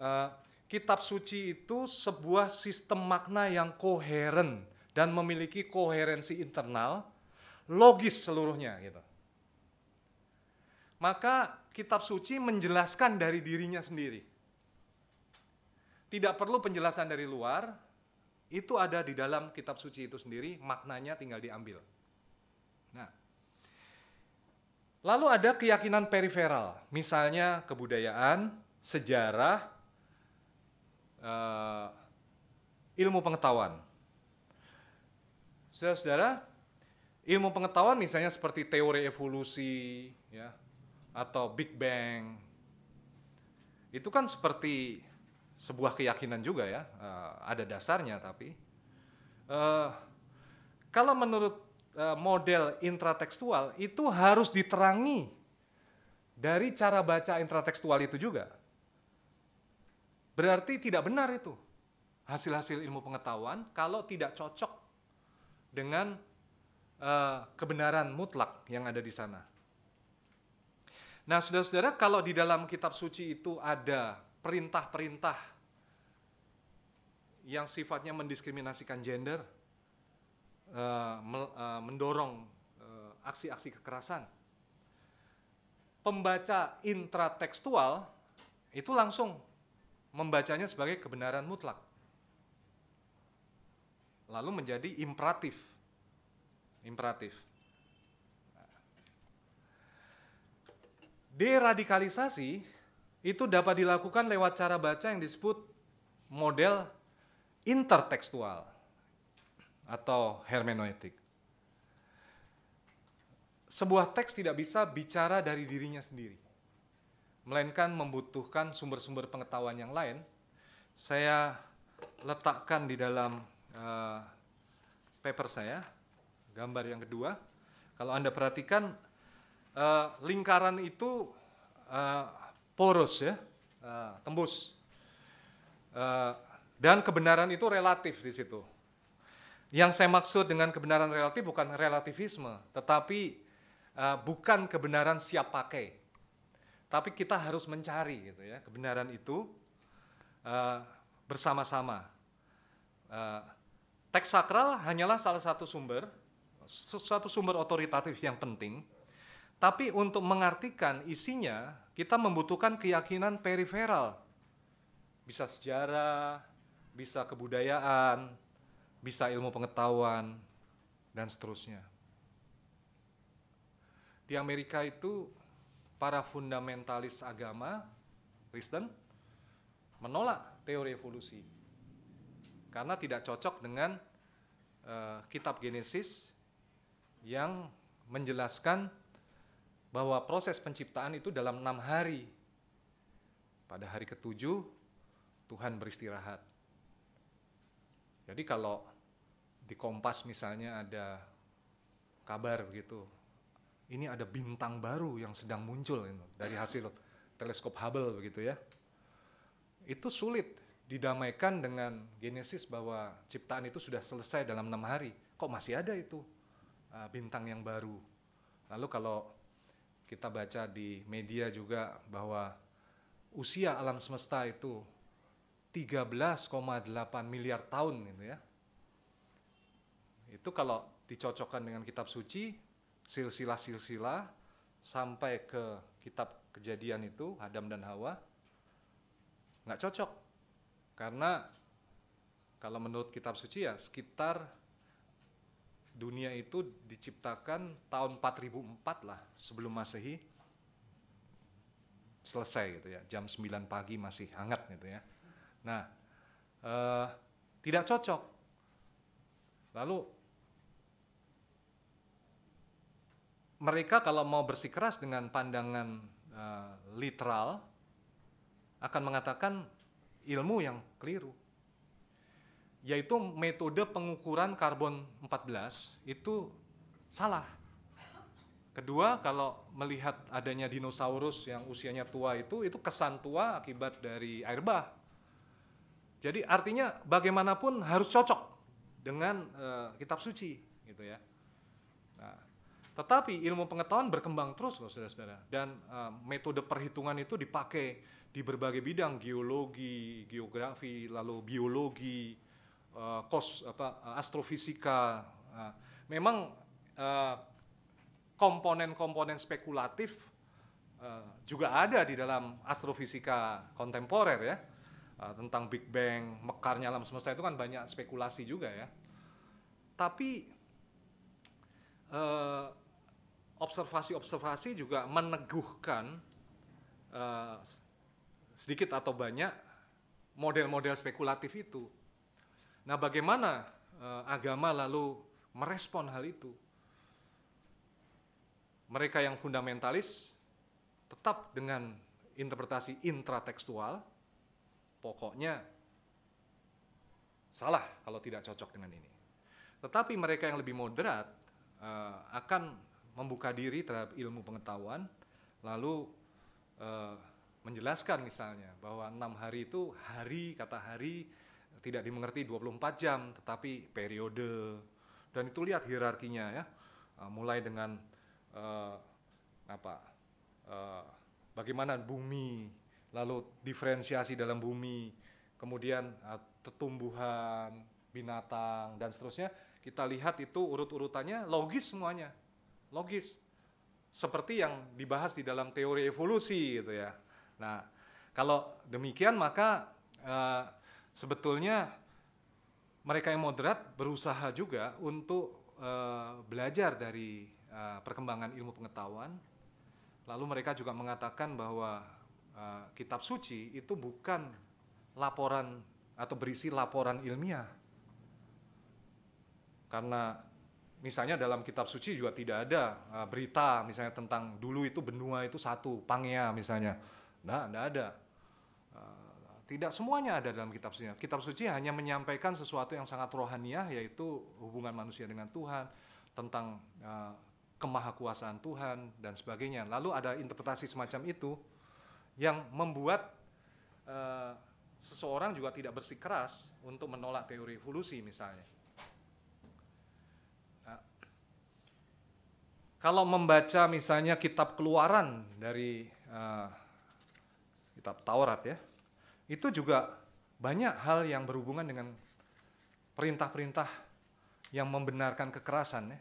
Uh, kitab suci itu sebuah sistem makna yang koheren dan memiliki koherensi internal, logis seluruhnya gitu. Maka kitab suci menjelaskan dari dirinya sendiri. Tidak perlu penjelasan dari luar, itu ada di dalam kitab suci itu sendiri, maknanya tinggal diambil. Nah, lalu ada keyakinan periferal, misalnya kebudayaan, sejarah, uh, ilmu pengetahuan. Saudara-saudara, ilmu pengetahuan misalnya seperti teori evolusi, ya, atau Big Bang, itu kan seperti sebuah keyakinan juga ya, uh, ada dasarnya tapi. Uh, kalau menurut uh, model intratekstual itu harus diterangi dari cara baca intratekstual itu juga. Berarti tidak benar itu hasil-hasil ilmu pengetahuan kalau tidak cocok dengan uh, kebenaran mutlak yang ada di sana. Nah, saudara-saudara, kalau di dalam kitab suci itu ada perintah-perintah yang sifatnya mendiskriminasikan gender, uh, mel, uh, mendorong aksi aksi-aksi kekerasan, pembaca intratekstual itu langsung membacanya sebagai kebenaran mutlak. Lalu menjadi imperatif. Imperatif. Deradikalisasi itu dapat dilakukan lewat cara baca yang disebut model intertekstual atau hermeneutik. Sebuah teks tidak bisa bicara dari dirinya sendiri melainkan membutuhkan sumber-sumber pengetahuan yang lain. Saya letakkan di dalam uh, paper saya, gambar yang kedua. Kalau Anda perhatikan, uh, lingkaran itu uh, eh, poros ya, uh, tembus. Uh, dan kebenaran itu relatif di situ. Yang saya maksud dengan kebenaran relatif bukan relativisme, tetapi uh, bukan kebenaran siap pakai tapi kita harus mencari gitu ya kebenaran itu uh, bersama-sama. Uh, teks sakral hanyalah salah satu sumber, sesuatu sumber otoritatif yang penting. Tapi untuk mengartikan isinya, kita membutuhkan keyakinan periferal. Bisa sejarah, bisa kebudayaan, bisa ilmu pengetahuan, dan seterusnya. Di Amerika itu para fundamentalis agama Kristen menolak teori evolusi karena tidak cocok dengan e, kitab Genesis yang menjelaskan bahwa proses penciptaan itu dalam enam hari. Pada hari ketujuh Tuhan beristirahat. Jadi kalau di Kompas misalnya ada kabar begitu ini ada bintang baru yang sedang muncul ini, dari hasil teleskop Hubble begitu ya. Itu sulit didamaikan dengan Genesis bahwa ciptaan itu sudah selesai dalam enam hari. Kok masih ada itu e, bintang yang baru? Lalu kalau kita baca di media juga bahwa usia alam semesta itu 13,8 miliar tahun gitu ya. Itu kalau dicocokkan dengan kitab suci silsilah-silsilah sampai ke kitab kejadian itu Adam dan Hawa nggak cocok karena kalau menurut kitab suci ya sekitar dunia itu diciptakan tahun 4004 lah sebelum masehi selesai gitu ya jam 9 pagi masih hangat gitu ya nah eh, tidak cocok lalu mereka kalau mau bersikeras dengan pandangan uh, literal akan mengatakan ilmu yang keliru yaitu metode pengukuran karbon 14 itu salah. Kedua, kalau melihat adanya dinosaurus yang usianya tua itu itu kesan tua akibat dari air bah. Jadi artinya bagaimanapun harus cocok dengan uh, kitab suci gitu ya. Tetapi ilmu pengetahuan berkembang terus loh saudara-saudara. Dan uh, metode perhitungan itu dipakai di berbagai bidang, geologi, geografi, lalu biologi, uh, kos apa eh, astrofisika. Uh, memang uh, komponen-komponen spekulatif uh, juga ada di dalam astrofisika kontemporer ya. Uh, tentang Big Bang, mekarnya alam semesta itu kan banyak spekulasi juga ya. Tapi uh, observasi-observasi juga meneguhkan uh, sedikit atau banyak model-model spekulatif itu. Nah, bagaimana uh, agama lalu merespon hal itu? Mereka yang fundamentalis tetap dengan interpretasi intratekstual, pokoknya salah kalau tidak cocok dengan ini. Tetapi mereka yang lebih moderat uh, akan membuka diri terhadap ilmu pengetahuan, lalu e, menjelaskan misalnya bahwa enam hari itu hari kata hari tidak dimengerti 24 jam, tetapi periode dan itu lihat hierarkinya ya, e, mulai dengan e, apa e, bagaimana bumi, lalu diferensiasi dalam bumi, kemudian e, tetumbuhan, binatang dan seterusnya kita lihat itu urut-urutannya logis semuanya logis seperti yang dibahas di dalam teori evolusi gitu ya. Nah, kalau demikian maka e, sebetulnya mereka yang moderat berusaha juga untuk e, belajar dari e, perkembangan ilmu pengetahuan. Lalu mereka juga mengatakan bahwa e, kitab suci itu bukan laporan atau berisi laporan ilmiah. Karena misalnya dalam kitab suci juga tidak ada e, berita misalnya tentang dulu itu benua itu satu Pangea misalnya nah tidak ada e, tidak semuanya ada dalam kitab suci kitab suci hanya menyampaikan sesuatu yang sangat rohaniah yaitu hubungan manusia dengan Tuhan tentang uh, kemahakuasaan Tuhan dan sebagainya lalu ada interpretasi semacam itu yang membuat seseorang juga tidak bersikeras untuk menolak teori evolusi misalnya Kalau membaca misalnya kitab keluaran dari uh, kitab Taurat ya, itu juga banyak hal yang berhubungan dengan perintah-perintah yang membenarkan kekerasan ya.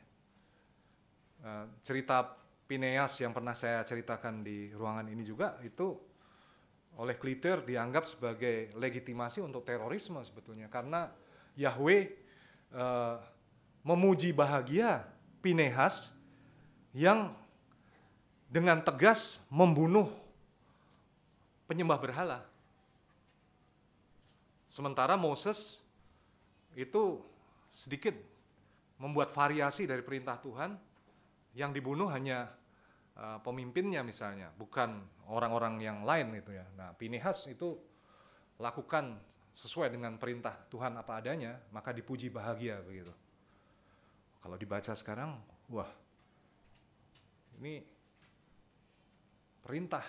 Uh, cerita Pineas yang pernah saya ceritakan di ruangan ini juga itu oleh Kliter dianggap sebagai legitimasi untuk terorisme sebetulnya karena Yahweh uh, memuji bahagia Pinehas yang dengan tegas membunuh penyembah berhala. Sementara Moses itu sedikit membuat variasi dari perintah Tuhan yang dibunuh hanya eh, pemimpinnya misalnya, bukan orang-orang yang lain gitu ya. Nah, Pinehas itu lakukan sesuai dengan perintah Tuhan apa adanya, maka dipuji bahagia begitu. Kalau dibaca sekarang, wah ini perintah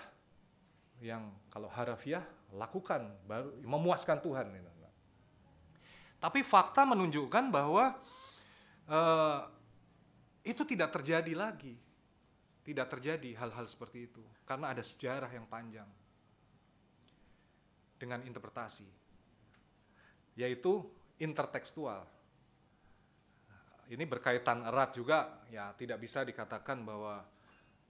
yang kalau harafiah lakukan baru memuaskan Tuhan. Gitu. Tapi fakta menunjukkan bahwa uh, itu tidak terjadi lagi. Tidak terjadi hal-hal seperti itu karena ada sejarah yang panjang dengan interpretasi yaitu intertekstual. Ini berkaitan erat juga ya tidak bisa dikatakan bahwa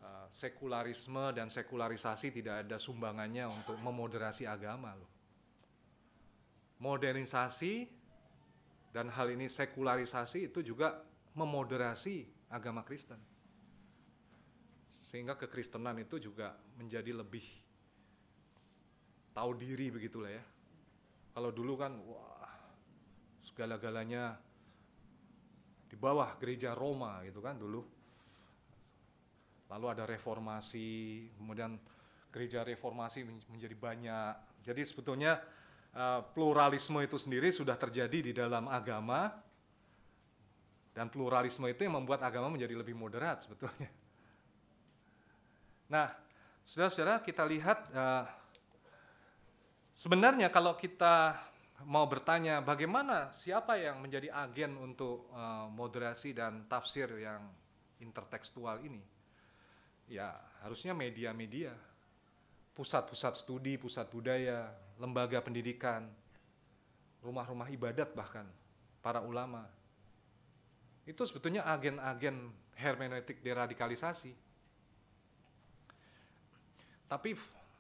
Eh, sekularisme dan sekularisasi tidak ada sumbangannya untuk memoderasi agama loh. Modernisasi dan hal ini sekularisasi itu juga memoderasi agama Kristen. Sehingga kekristenan itu juga menjadi lebih tahu diri begitulah ya. Kalau dulu kan wah segala-galanya di bawah gereja Roma gitu kan dulu lalu ada reformasi, kemudian gereja reformasi menjadi banyak. Jadi sebetulnya uh, pluralisme itu sendiri sudah terjadi di dalam agama dan pluralisme itu yang membuat agama menjadi lebih moderat sebetulnya. Nah, saudara-saudara kita lihat uh, sebenarnya kalau kita mau bertanya bagaimana siapa yang menjadi agen untuk uh, moderasi dan tafsir yang intertekstual ini ya harusnya media-media, pusat-pusat studi, pusat budaya, lembaga pendidikan, rumah-rumah ibadat bahkan, para ulama. Itu sebetulnya agen-agen hermeneutik deradikalisasi. Tapi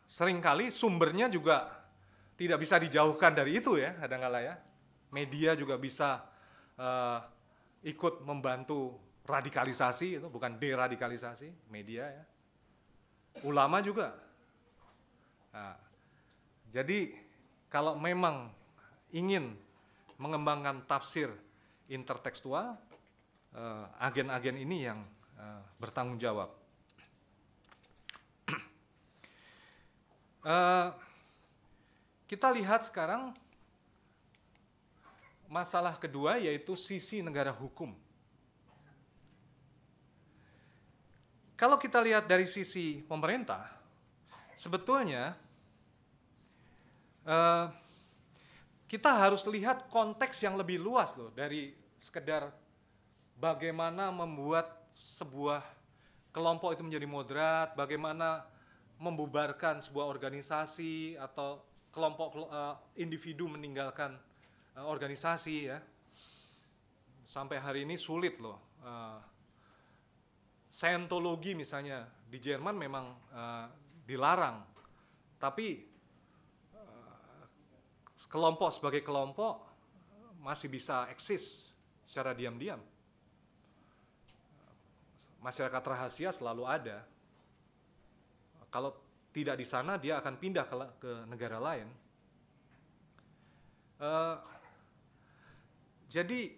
seringkali sumbernya juga tidak bisa dijauhkan dari itu ya kadang kadang ya. Media juga bisa uh, ikut membantu radikalisasi itu bukan deradikalisasi media ya. Ulama juga. Nah, jadi kalau memang ingin mengembangkan tafsir intertekstual, eh, agen-agen ini yang eh, bertanggung jawab. [CLEARS THROAT] eh, kita lihat sekarang masalah kedua yaitu sisi negara hukum. Kalau kita lihat dari sisi pemerintah, sebetulnya uh, kita harus lihat konteks yang lebih luas loh dari sekedar bagaimana membuat sebuah kelompok itu menjadi moderat, bagaimana membubarkan sebuah organisasi atau kelompok uh, individu meninggalkan uh, organisasi ya. Sampai hari ini sulit loh uh, Scientology misalnya di Jerman memang uh, dilarang, tapi uh, kelompok sebagai kelompok masih bisa eksis secara diam-diam. Masyarakat rahasia selalu ada. Kalau tidak di sana, dia akan pindah ke, ke negara lain. Uh, jadi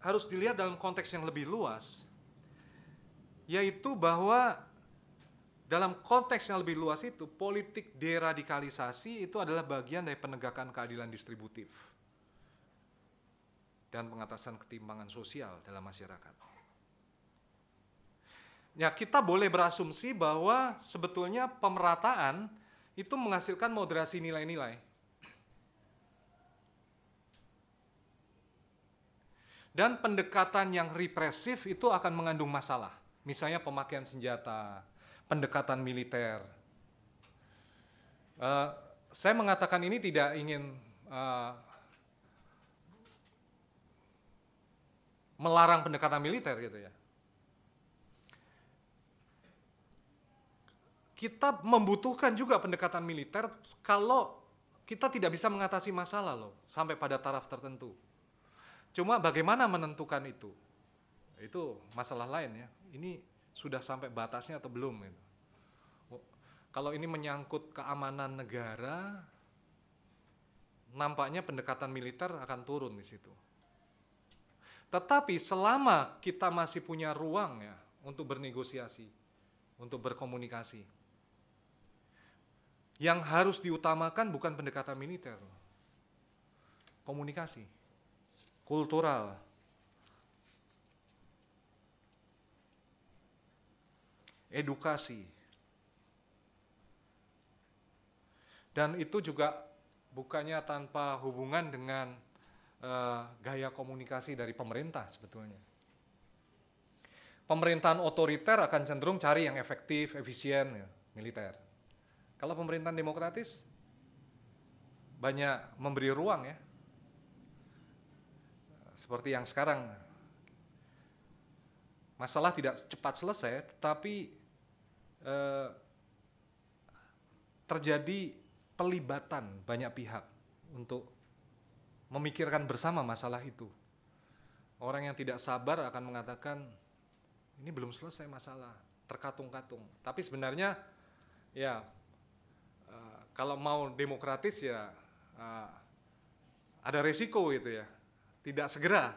harus dilihat dalam konteks yang lebih luas yaitu bahwa dalam konteks yang lebih luas itu politik deradikalisasi itu adalah bagian dari penegakan keadilan distributif dan pengatasan ketimpangan sosial dalam masyarakat. Ya, kita boleh berasumsi bahwa sebetulnya pemerataan itu menghasilkan moderasi nilai-nilai. Dan pendekatan yang represif itu akan mengandung masalah misalnya pemakaian senjata, pendekatan militer. Uh, saya mengatakan ini tidak ingin uh, melarang pendekatan militer gitu ya. Kita membutuhkan juga pendekatan militer kalau kita tidak bisa mengatasi masalah loh sampai pada taraf tertentu. Cuma bagaimana menentukan itu? Itu masalah lain ya ini sudah sampai batasnya atau belum gitu. Oh, kalau ini menyangkut keamanan negara, nampaknya pendekatan militer akan turun di situ. Tetapi selama kita masih punya ruang ya untuk bernegosiasi, untuk berkomunikasi, yang harus diutamakan bukan pendekatan militer, komunikasi, kultural, edukasi. Dan itu juga bukannya tanpa hubungan dengan uh, gaya komunikasi dari pemerintah sebetulnya. Pemerintahan otoriter akan cenderung cari yang efektif, efisien, ya, militer. Kalau pemerintahan demokratis banyak memberi ruang ya. Seperti yang sekarang masalah tidak cepat selesai, tetapi Eh, terjadi pelibatan banyak pihak untuk memikirkan bersama masalah itu. Orang yang tidak sabar akan mengatakan ini belum selesai masalah, terkatung-katung. Tapi sebenarnya ya uh, kalau mau demokratis ya uh, ada resiko gitu ya. Tidak segera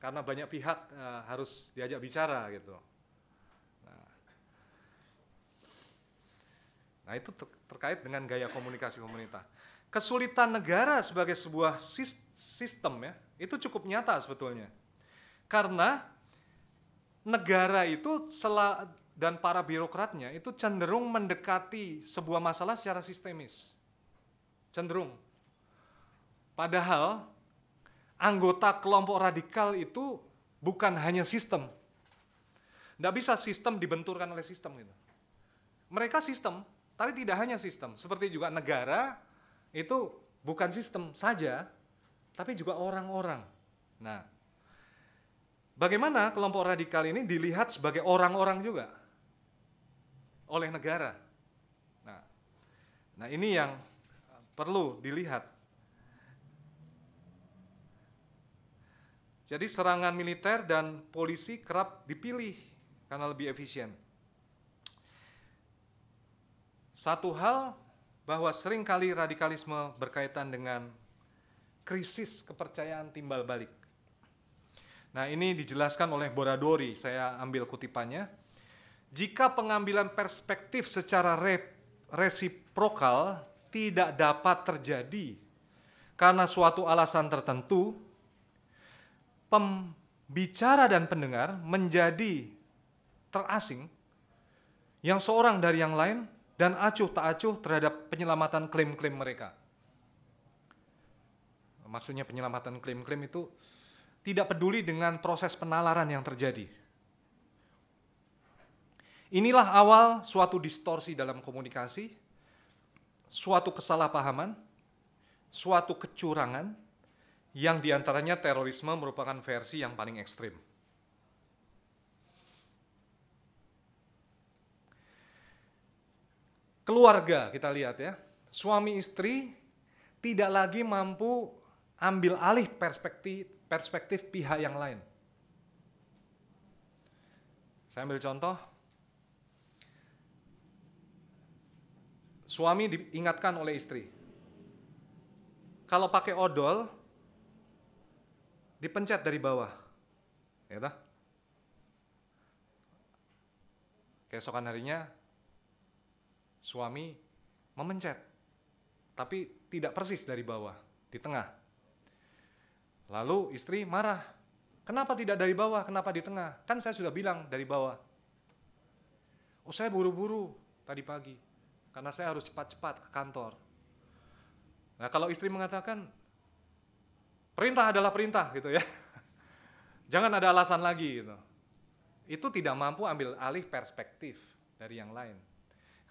karena banyak pihak uh, harus diajak bicara gitu. Nah itu ter terkait dengan gaya komunikasi komunitas. Kesulitan negara sebagai sebuah sistem ya, itu cukup nyata sebetulnya. Karena negara itu dan para birokratnya itu cenderung mendekati sebuah masalah secara sistemis. Cenderung. Padahal anggota kelompok radikal itu bukan hanya sistem. Tidak bisa sistem dibenturkan oleh sistem gitu. Mereka sistem, tapi tidak hanya sistem, seperti juga negara itu bukan sistem saja, tapi juga orang-orang. Nah, bagaimana kelompok radikal ini dilihat sebagai orang-orang juga oleh negara? Nah, nah ini yang perlu dilihat. Jadi serangan militer dan polisi kerap dipilih karena lebih efisien. Satu hal bahwa seringkali radikalisme berkaitan dengan krisis kepercayaan timbal balik. Nah, ini dijelaskan oleh Boradori, saya ambil kutipannya. Jika pengambilan perspektif secara rep, resiprokal tidak dapat terjadi karena suatu alasan tertentu, pembicara dan pendengar menjadi terasing yang seorang dari yang lain dan acuh tak acuh terhadap penyelamatan klaim-klaim mereka. Maksudnya penyelamatan klaim-klaim itu tidak peduli dengan proses penalaran yang terjadi. Inilah awal suatu distorsi dalam komunikasi, suatu kesalahpahaman, suatu kecurangan, yang diantaranya terorisme merupakan versi yang paling ekstrim. keluarga kita lihat ya. Suami istri tidak lagi mampu ambil alih perspektif perspektif pihak yang lain. Saya ambil contoh. Suami diingatkan oleh istri. Kalau pakai odol, dipencet dari bawah. Ya toh? Keesokan harinya suami memencet, tapi tidak persis dari bawah, di tengah. Lalu istri marah, kenapa tidak dari bawah, kenapa di tengah? Kan saya sudah bilang dari bawah. Oh saya buru-buru tadi pagi, karena saya harus cepat-cepat ke kantor. Nah kalau istri mengatakan, perintah adalah perintah gitu ya. [LAUGHS] Jangan ada alasan lagi gitu. Itu tidak mampu ambil alih perspektif dari yang lain.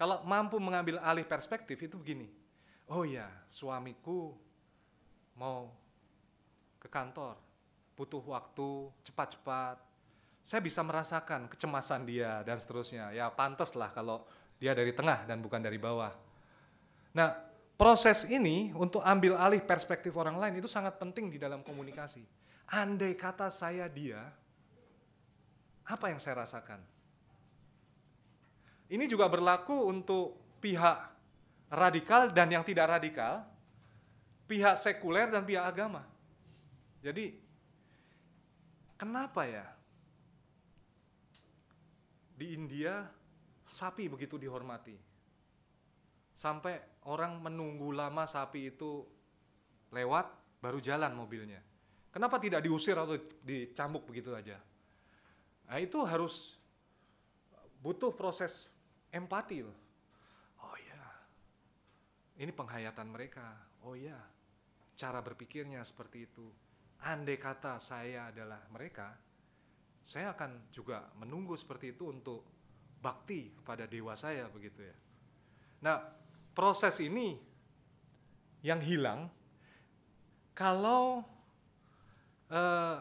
Kalau mampu mengambil alih perspektif itu begini. Oh ya, suamiku mau ke kantor, butuh waktu cepat-cepat. Saya bisa merasakan kecemasan dia dan seterusnya. Ya pantas lah kalau dia dari tengah dan bukan dari bawah. Nah, proses ini untuk ambil alih perspektif orang lain itu sangat penting di dalam komunikasi. Andai kata saya dia, apa yang saya rasakan? Ini juga berlaku untuk pihak radikal dan yang tidak radikal, pihak sekuler dan pihak agama. Jadi kenapa ya di India sapi begitu dihormati? Sampai orang menunggu lama sapi itu lewat baru jalan mobilnya. Kenapa tidak diusir atau dicambuk begitu aja? Nah, itu harus butuh proses empati loh. Oh ya, ini penghayatan mereka. Oh ya, cara berpikirnya seperti itu. Andai kata saya adalah mereka, saya akan juga menunggu seperti itu untuk bakti kepada dewa saya begitu ya. Nah, proses ini yang hilang kalau eh,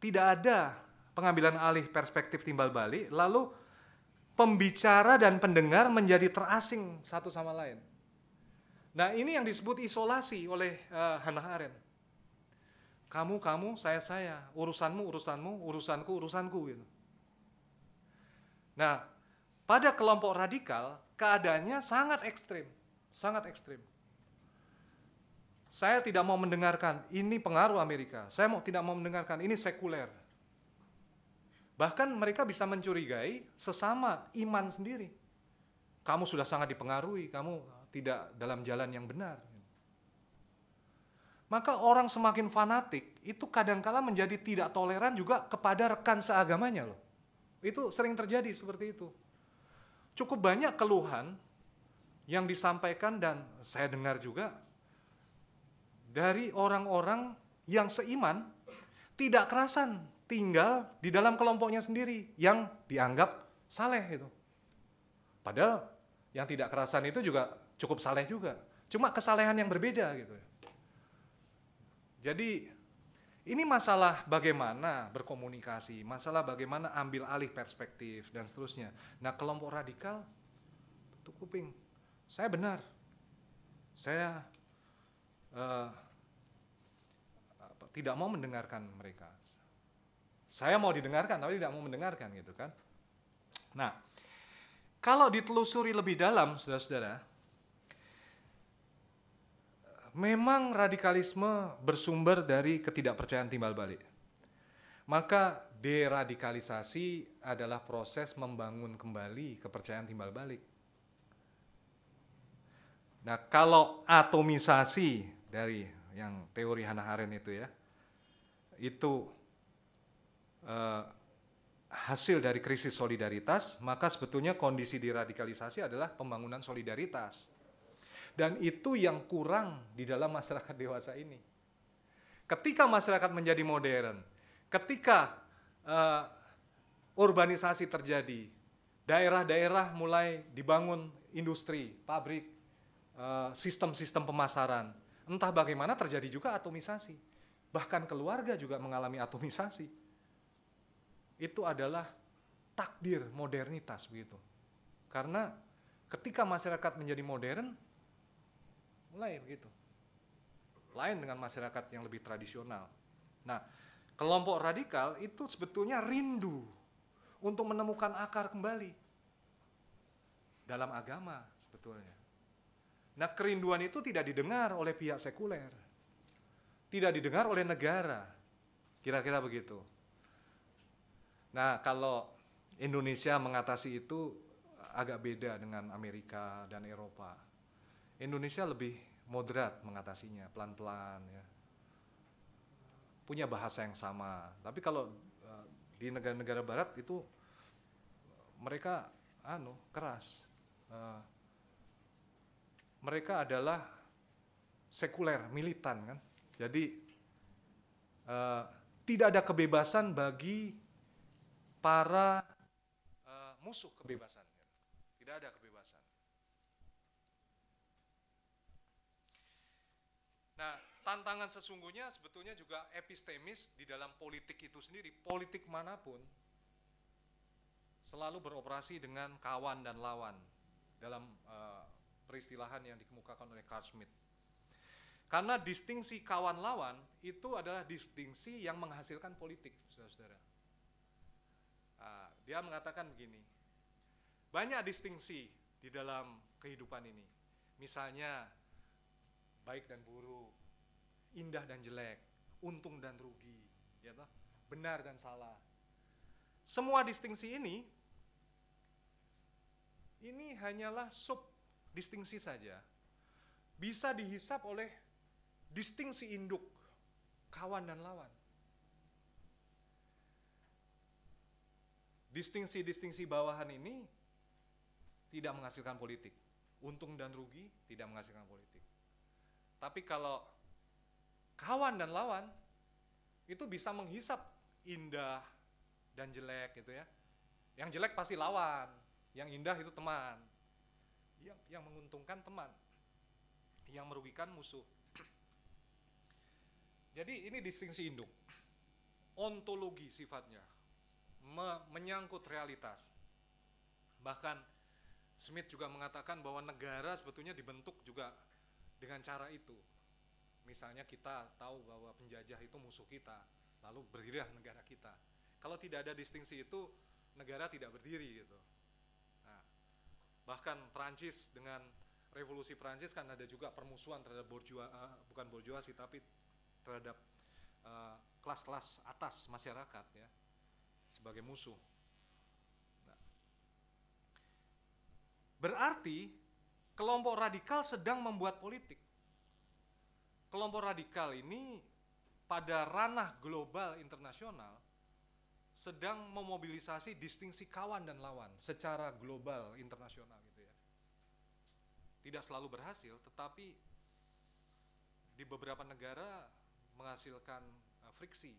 tidak ada pengambilan alih perspektif timbal balik, lalu pembicara dan pendengar menjadi terasing satu sama lain. Nah ini yang disebut isolasi oleh uh, Hannah Arendt. Kamu, kamu, saya, saya, urusanmu, urusanmu, urusanku, urusanku gitu. Nah, pada kelompok radikal keadaannya sangat ekstrim, sangat ekstrim. Saya tidak mau mendengarkan ini pengaruh Amerika. Saya mau tidak mau mendengarkan ini sekuler Bahkan mereka bisa mencurigai sesama iman sendiri. Kamu sudah sangat dipengaruhi, kamu tidak dalam jalan yang benar. Maka orang semakin fanatik itu kadangkala menjadi tidak toleran juga kepada rekan seagamanya loh. Itu sering terjadi seperti itu. Cukup banyak keluhan yang disampaikan dan saya dengar juga dari orang-orang yang seiman tidak kerasan tinggal di dalam kelompoknya sendiri yang dianggap saleh itu. Padahal yang tidak kerasan itu juga cukup saleh juga. Cuma kesalehan yang berbeda gitu. Ya. Jadi ini masalah bagaimana berkomunikasi, masalah bagaimana ambil alih perspektif dan seterusnya. Nah kelompok radikal, tutup kuping, saya benar, saya uh, tidak mau mendengarkan mereka. Saya mau didengarkan tapi tidak mau mendengarkan gitu kan. Nah, kalau ditelusuri lebih dalam Saudara-saudara, memang radikalisme bersumber dari ketidakpercayaan timbal balik. Maka deradikalisasi adalah proses membangun kembali kepercayaan timbal balik. Nah, kalau atomisasi dari yang teori Hannah Arendt itu ya, itu eh, hasil dari krisis solidaritas, maka sebetulnya kondisi diradikalisasi adalah pembangunan solidaritas. Dan itu yang kurang di dalam masyarakat dewasa ini. Ketika masyarakat menjadi modern, ketika uh, urbanisasi terjadi, daerah-daerah mulai dibangun industri, pabrik, eh, sistem-sistem uh, pemasaran, entah bagaimana terjadi juga atomisasi. Bahkan keluarga juga mengalami atomisasi itu adalah takdir modernitas begitu. Karena ketika masyarakat menjadi modern, lain begitu. Lain dengan masyarakat yang lebih tradisional. Nah, kelompok radikal itu sebetulnya rindu untuk menemukan akar kembali dalam agama sebetulnya. Nah, kerinduan itu tidak didengar oleh pihak sekuler. Tidak didengar oleh negara. Kira-kira begitu. Nah, kalau Indonesia mengatasi itu eh, agak beda dengan Amerika dan Eropa. Indonesia lebih moderat mengatasinya, pelan-pelan ya. Punya bahasa yang sama. Tapi kalau eh, di negara-negara barat itu mereka anu keras. Uh, mereka adalah sekuler, militan kan. Jadi uh, tidak ada kebebasan bagi para uh, musuh kebebasan. Tidak ada kebebasan. Nah, tantangan sesungguhnya sebetulnya juga epistemis di dalam politik itu sendiri. Politik manapun selalu beroperasi dengan kawan dan lawan dalam uh, peristilahan yang dikemukakan oleh Carl Schmitt. Karena distingsi kawan lawan itu adalah distingsi yang menghasilkan politik, saudara-saudara. Dia mengatakan begini, banyak distingsi di dalam kehidupan ini. Misalnya, baik dan buruk, indah dan jelek, untung dan rugi, ya toh? benar dan salah. Semua distingsi ini, ini hanyalah sub distingsi saja. Bisa dihisap oleh distingsi induk, kawan dan lawan. distingsi-distingsi bawahan ini tidak menghasilkan politik. Untung dan rugi tidak menghasilkan politik. Tapi kalau kawan dan lawan itu bisa menghisap indah dan jelek gitu ya. Yang jelek pasti lawan, yang indah itu teman. Yang yang menguntungkan teman, yang merugikan musuh. [CLEARS THROAT] Jadi ini distingsi induk. Ontologi sifatnya me menyangkut realitas. Bahkan Smith juga mengatakan bahwa negara sebetulnya dibentuk juga dengan cara itu. Misalnya kita tahu bahwa penjajah itu musuh kita, lalu berdirilah negara kita. Kalau tidak ada distingsi itu, negara tidak berdiri gitu. Nah, bahkan Prancis dengan revolusi Prancis kan ada juga permusuhan terhadap borjua uh, eh, bukan borjuasi tapi terhadap eh, kelas-kelas uh, atas masyarakat ya sebagai musuh. Nah, berarti kelompok radikal sedang membuat politik. Kelompok radikal ini pada ranah global internasional sedang memobilisasi distingsi kawan dan lawan secara global internasional gitu ya. Tidak selalu berhasil, tetapi di beberapa negara menghasilkan eh, friksi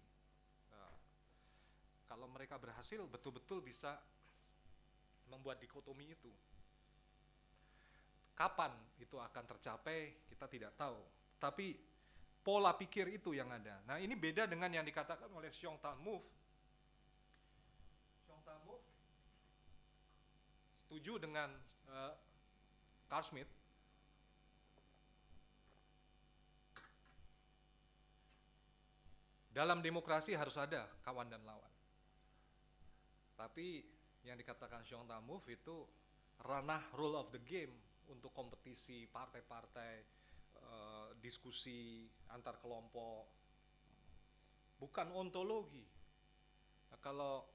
kalau mereka berhasil betul-betul bisa membuat dikotomi itu. Kapan itu akan tercapai kita tidak tahu, tapi pola pikir itu yang ada. Nah ini beda dengan yang dikatakan oleh Xiong Tan Move. Xiong Tan Move setuju dengan uh, Carl Smith Dalam demokrasi harus ada kawan dan lawan. Tapi yang dikatakan Xiongta Tamuf itu ranah rule of the game untuk kompetisi partai-partai eh, diskusi antar kelompok bukan ontologi. Nah, kalau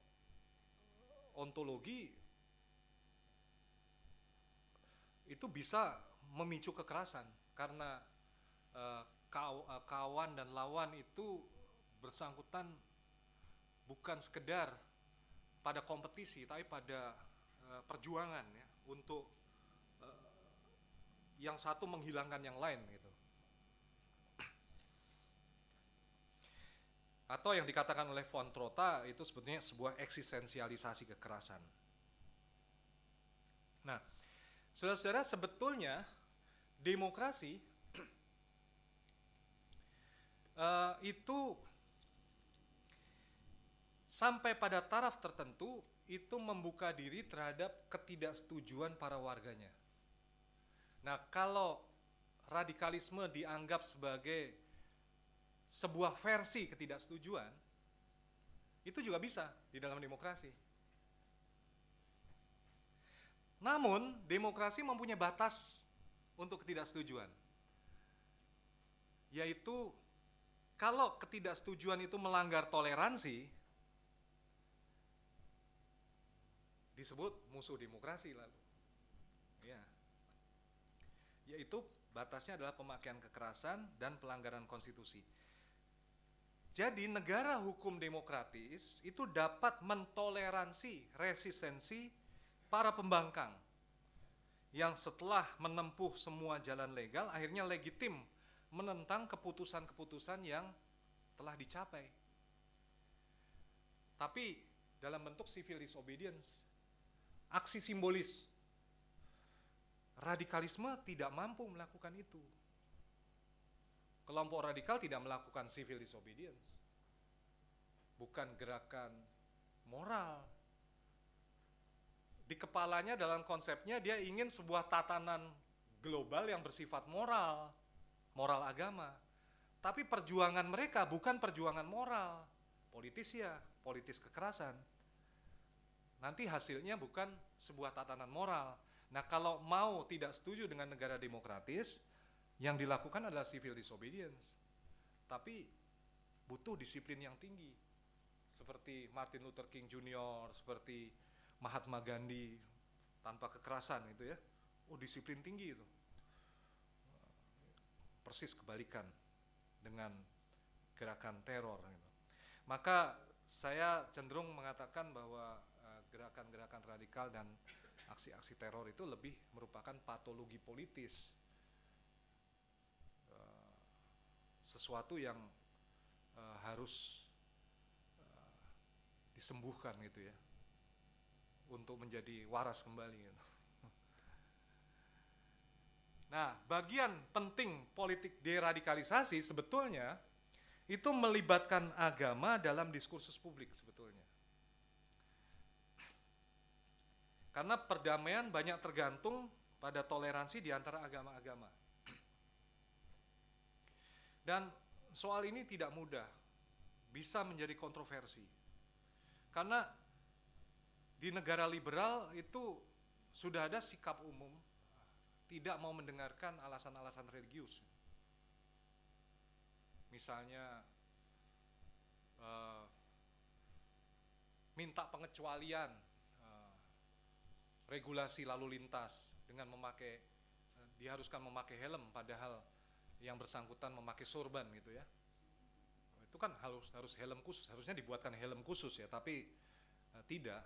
ontologi itu bisa memicu kekerasan karena eh, eh, kawan dan lawan itu bersangkutan bukan sekedar pada kompetisi tapi pada uh, perjuangan ya untuk uh, yang satu menghilangkan yang lain gitu. Atau yang dikatakan oleh von Trota itu sebetulnya sebuah eksistensialisasi kekerasan. Nah, saudara-saudara sebetulnya demokrasi uh, [CLEARS THROAT] itu sampai pada taraf tertentu itu membuka diri terhadap ketidaksetujuan para warganya. Nah, kalau radikalisme dianggap sebagai sebuah versi ketidaksetujuan, itu juga bisa di dalam demokrasi. Namun, demokrasi mempunyai batas untuk ketidaksetujuan. Yaitu kalau ketidaksetujuan itu melanggar toleransi, disebut musuh demokrasi lalu. Ya. Yaitu batasnya adalah pemakaian kekerasan dan pelanggaran konstitusi. Jadi negara hukum demokratis itu dapat mentoleransi resistensi para pembangkang yang setelah menempuh semua jalan legal akhirnya legitim menentang keputusan-keputusan yang telah dicapai. Tapi dalam bentuk civil disobedience aksi simbolis. Radikalisme tidak mampu melakukan itu. Kelompok radikal tidak melakukan civil disobedience. Bukan gerakan moral. Di kepalanya dalam konsepnya dia ingin sebuah tatanan global yang bersifat moral, moral agama. Tapi perjuangan mereka bukan perjuangan moral. Politis ya, politis kekerasan nanti hasilnya bukan sebuah tatanan moral. Nah, kalau mau tidak setuju dengan negara demokratis, yang dilakukan adalah civil disobedience. Tapi butuh disiplin yang tinggi. Seperti Martin Luther King Jr., seperti Mahatma Gandhi tanpa kekerasan itu ya. Oh, disiplin tinggi itu. Persis kebalikan dengan gerakan teror gitu. Maka saya cenderung mengatakan bahwa gerakan-gerakan radikal dan aksi-aksi teror itu lebih merupakan patologi politis eh, sesuatu yang eh, harus eh, disembuhkan gitu ya untuk menjadi waras kembali gitu. Nah, bagian penting politik deradikalisasi sebetulnya itu melibatkan agama dalam diskursus publik sebetulnya. Karena perdamaian banyak tergantung pada toleransi di antara agama-agama. Dan soal ini tidak mudah, bisa menjadi kontroversi. Karena di negara liberal itu sudah ada sikap umum tidak mau mendengarkan alasan-alasan religius. Misalnya uh, minta pengecualian regulasi lalu lintas dengan memakai eh, diharuskan memakai helm padahal yang bersangkutan memakai sorban gitu ya itu kan harus harus helm khusus harusnya dibuatkan helm khusus ya tapi eh, tidak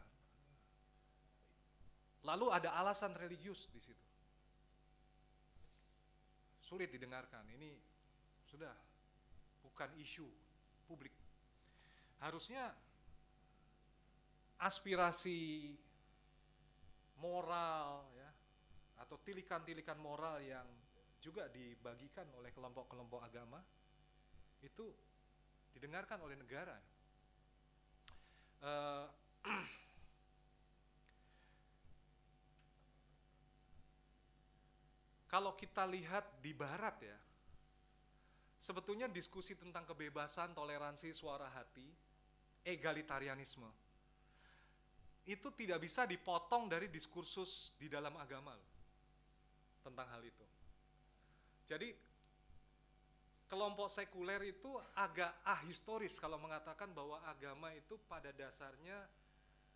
lalu ada alasan religius di situ sulit didengarkan ini sudah bukan isu publik harusnya aspirasi moral ya atau tilikan-tilikan moral yang juga dibagikan oleh kelompok-kelompok agama itu didengarkan oleh negara. Eh, [CLEARS THROAT] kalau kita lihat di Barat ya, sebetulnya diskusi tentang kebebasan, toleransi, suara hati, egalitarianisme itu tidak bisa dipotong dari diskursus di dalam agama loh, tentang hal itu. Jadi kelompok sekuler itu agak ahistoris kalau mengatakan bahwa agama itu pada dasarnya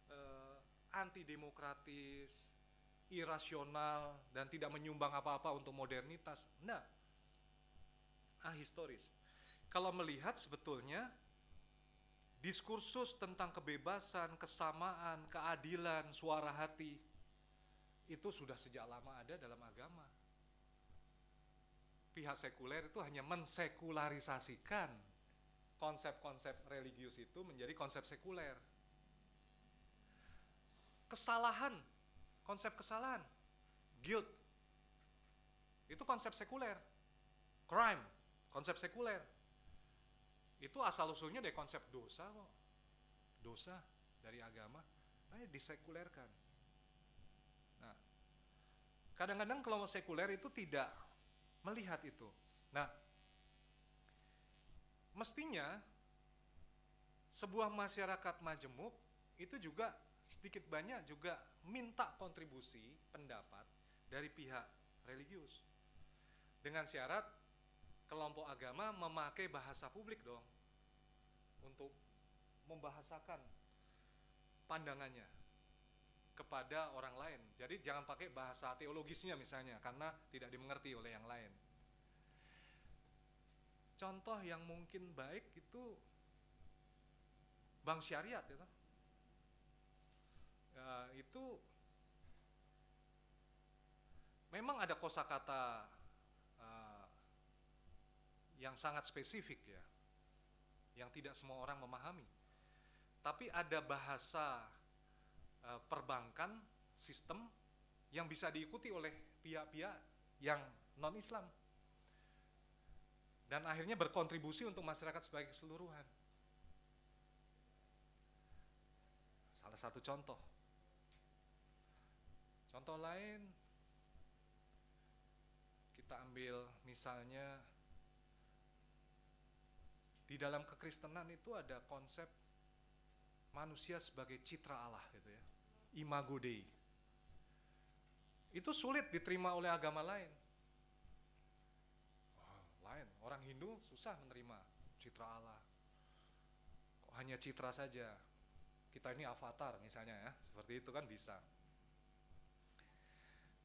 eh, anti demokratis, irasional dan tidak menyumbang apa-apa untuk modernitas. Nah, ahistoris. Kalau melihat sebetulnya diskursus tentang kebebasan, kesamaan, keadilan, suara hati itu sudah sejak lama ada dalam agama. Pihak sekuler itu hanya mensekularisasikan konsep-konsep religius itu menjadi konsep sekuler. Kesalahan, konsep kesalahan, guilt, itu konsep sekuler. Crime, konsep sekuler itu asal usulnya dari konsep dosa kok dosa dari agama makanya nah, disekulerkan nah kadang-kadang kelompok sekuler itu tidak melihat itu nah mestinya sebuah masyarakat majemuk itu juga sedikit banyak juga minta kontribusi pendapat dari pihak religius dengan syarat kelompok agama memakai bahasa publik dong untuk membahasakan pandangannya kepada orang lain. Jadi jangan pakai bahasa teologisnya misalnya karena tidak dimengerti oleh yang lain. Contoh yang mungkin baik itu bank syariat itu. Ya, itu memang ada kosakata yang sangat spesifik ya, yang tidak semua orang memahami. Tapi ada bahasa e, perbankan sistem yang bisa diikuti oleh pihak-pihak yang non-Islam dan akhirnya berkontribusi untuk masyarakat sebagai keseluruhan. Salah satu contoh. Contoh lain kita ambil misalnya di dalam kekristenan itu ada konsep manusia sebagai citra Allah gitu ya. Imago Dei. Itu sulit diterima oleh agama lain. Oh, lain, orang Hindu susah menerima citra Allah. Kok hanya citra saja. Kita ini avatar misalnya ya, seperti itu kan bisa.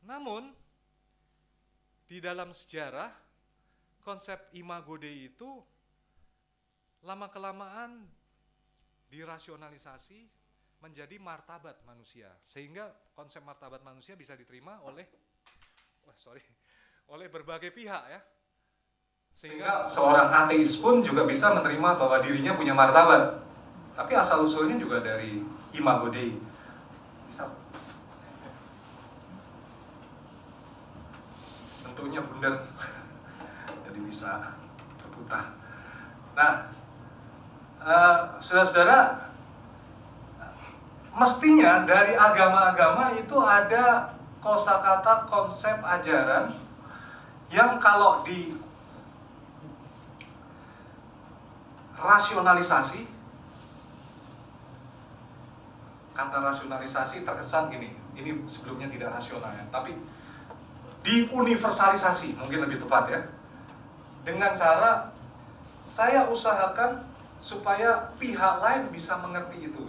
Namun di dalam sejarah konsep Imago Dei itu lama-kelamaan dirasionalisasi menjadi martabat manusia sehingga konsep martabat manusia bisa diterima oleh sorry oleh berbagai pihak ya sehingga seorang ateis pun juga bisa menerima bahwa dirinya punya martabat tapi asal usulnya juga dari imago dei bisa bentuknya bundar [LAUGHS] jadi bisa berputar nah saudara eh, saudara-saudara mestinya dari agama-agama itu ada kosakata konsep ajaran yang kalau di rasionalisasi kata rasionalisasi terkesan gini ini sebelumnya tidak rasional ya tapi di universalisasi mungkin lebih tepat ya dengan cara saya usahakan supaya pihak lain bisa mengerti itu.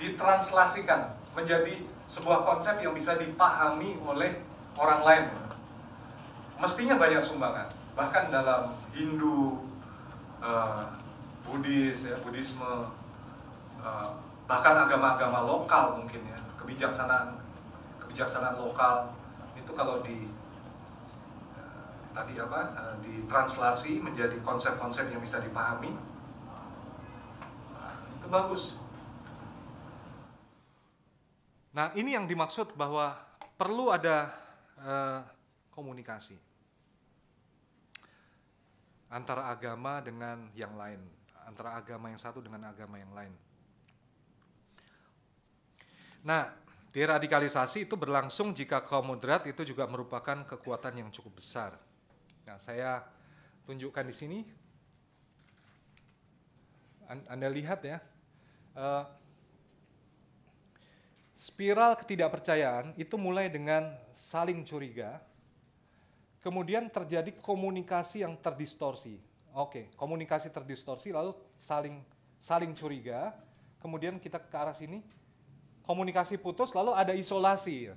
Ditranslasikan menjadi sebuah konsep yang bisa dipahami oleh orang lain. Mestinya banyak sumbangan, bahkan dalam Hindu, uh, Buddhis, ya, Buddhisme, uh, bahkan agama-agama lokal mungkin ya, kebijaksanaan kebijaksanaan lokal itu kalau di tadi apa eh, ditranslasi menjadi konsep-konsep yang bisa dipahami nah, itu bagus nah ini yang dimaksud bahwa perlu ada uh, komunikasi antara agama dengan yang lain antara agama yang satu dengan agama yang lain nah Deradikalisasi itu berlangsung jika kaum moderat itu juga merupakan kekuatan yang cukup besar. Nah, saya tunjukkan di sini. Anda lihat ya, uh, spiral ketidakpercayaan itu mulai dengan saling curiga, kemudian terjadi komunikasi yang terdistorsi. Oke, komunikasi terdistorsi lalu saling saling curiga, kemudian kita ke arah sini, komunikasi putus lalu ada isolasi.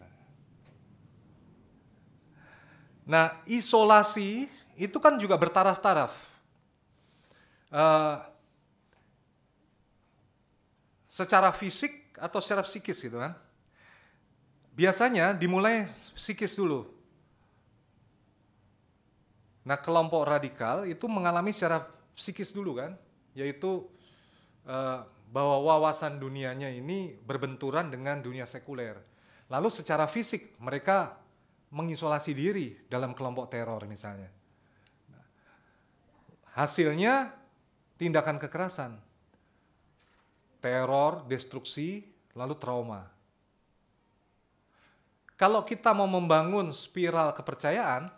Nah, isolasi itu kan juga bertaraf-taraf. Uh, secara fisik atau secara psikis gitu kan. Biasanya dimulai psikis dulu. Nah, kelompok radikal itu mengalami secara psikis dulu kan, yaitu uh, bahwa wawasan dunianya ini berbenturan dengan dunia sekuler. Lalu secara fisik mereka mengisolasi diri dalam kelompok teror misalnya. Nah, hasilnya tindakan kekerasan, teror, destruksi, lalu trauma. Kalau kita mau membangun spiral kepercayaan,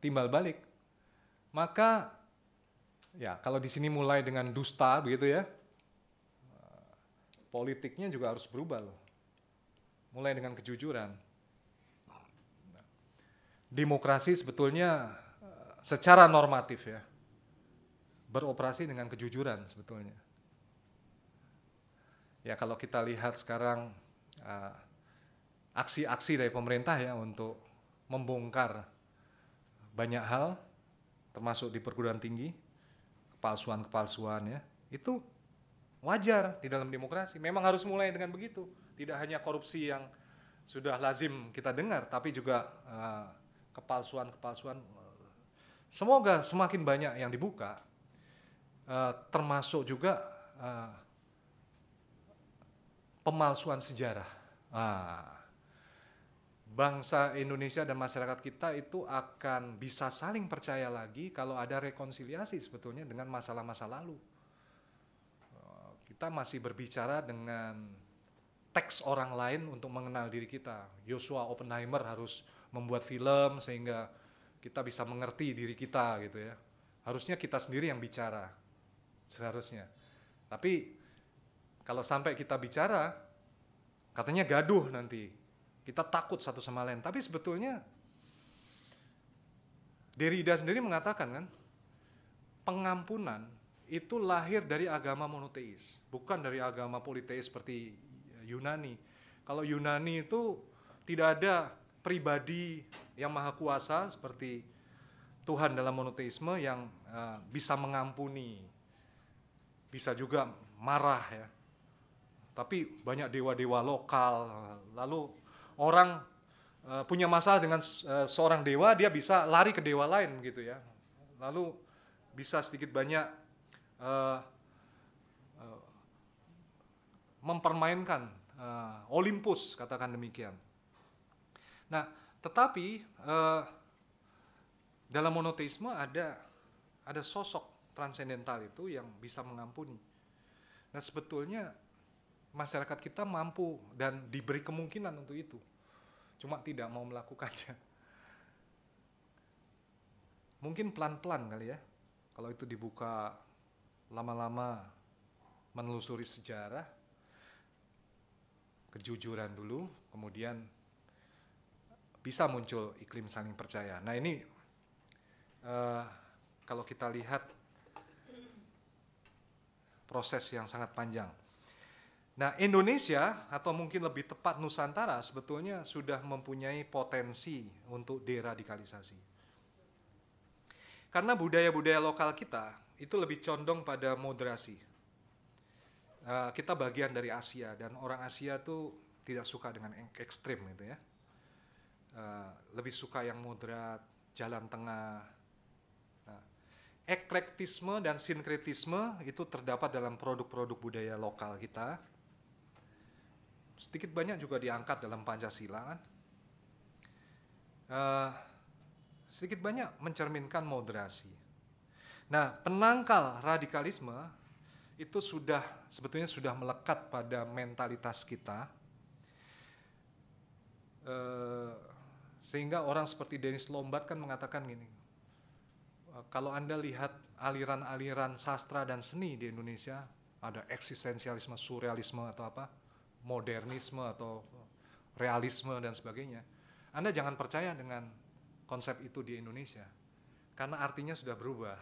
timbal balik, maka ya kalau di sini mulai dengan dusta begitu ya, eh, politiknya juga harus berubah loh. Mulai dengan kejujuran, demokrasi sebetulnya eh, secara normatif ya beroperasi dengan kejujuran sebetulnya. Ya kalau kita lihat sekarang eh, aksi-aksi uh, dari pemerintah ya untuk membongkar banyak hal termasuk di perguruan tinggi kepalsuan-kepalsuan ya itu wajar di dalam demokrasi memang harus mulai dengan begitu tidak hanya korupsi yang sudah lazim kita dengar tapi juga uh, kepalsuan-kepalsuan. Eh, semoga semakin banyak yang dibuka, uh, termasuk juga uh, pemalsuan sejarah. Ah, bangsa Indonesia dan masyarakat kita itu akan bisa saling percaya lagi kalau ada rekonsiliasi sebetulnya dengan masalah-masa lalu. kita masih berbicara dengan teks orang lain untuk mengenal diri kita. Yosua Oppenheimer harus membuat film sehingga kita bisa mengerti diri kita gitu ya. Harusnya kita sendiri yang bicara. Seharusnya. Tapi kalau sampai kita bicara katanya gaduh nanti. Kita takut satu sama lain. Tapi sebetulnya Derrida sendiri mengatakan kan pengampunan itu lahir dari agama monoteis, bukan dari agama politeis seperti Yunani. Kalau Yunani itu tidak ada pribadi yang maha kuasa seperti Tuhan dalam monoteisme yang uh, bisa mengampuni, bisa juga marah ya. Tapi banyak dewa-dewa lokal, lalu orang uh, punya masalah dengan uh, seorang dewa, dia bisa lari ke dewa lain gitu ya. Lalu bisa sedikit banyak uh, uh, mempermainkan uh, Olympus katakan demikian Nah, tetapi uh, dalam monoteisme ada ada sosok transendental itu yang bisa mengampuni. Nah, sebetulnya masyarakat kita mampu dan diberi kemungkinan untuk itu. Cuma tidak mau melakukannya. [LAUGHS] Mungkin pelan-pelan kali ya. Kalau itu dibuka lama-lama menelusuri sejarah, kejujuran dulu, kemudian bisa muncul iklim saling percaya. Nah ini uh, kalau kita lihat proses yang sangat panjang. Nah Indonesia atau mungkin lebih tepat Nusantara sebetulnya sudah mempunyai potensi untuk deradikalisasi. Karena budaya-budaya lokal kita itu lebih condong pada moderasi. Eh, kita bagian dari Asia dan orang Asia tuh tidak suka dengan ekstrim gitu ya Eh, lebih suka yang moderat, jalan tengah. Nah, eklektisme dan sinkretisme itu terdapat dalam produk-produk budaya lokal kita. Sedikit banyak juga diangkat dalam Pancasila kan. Uh, sedikit banyak mencerminkan moderasi. Nah, penangkal radikalisme itu sudah sebetulnya sudah melekat pada mentalitas kita. Uh, sehingga orang seperti Dennis Lombard kan mengatakan gini, eh, kalau Anda lihat aliran-aliran sastra dan seni di Indonesia, ada eksistensialisme, surrealisme atau apa, modernisme atau realisme dan sebagainya. Anda jangan percaya dengan konsep itu di Indonesia, karena artinya sudah berubah.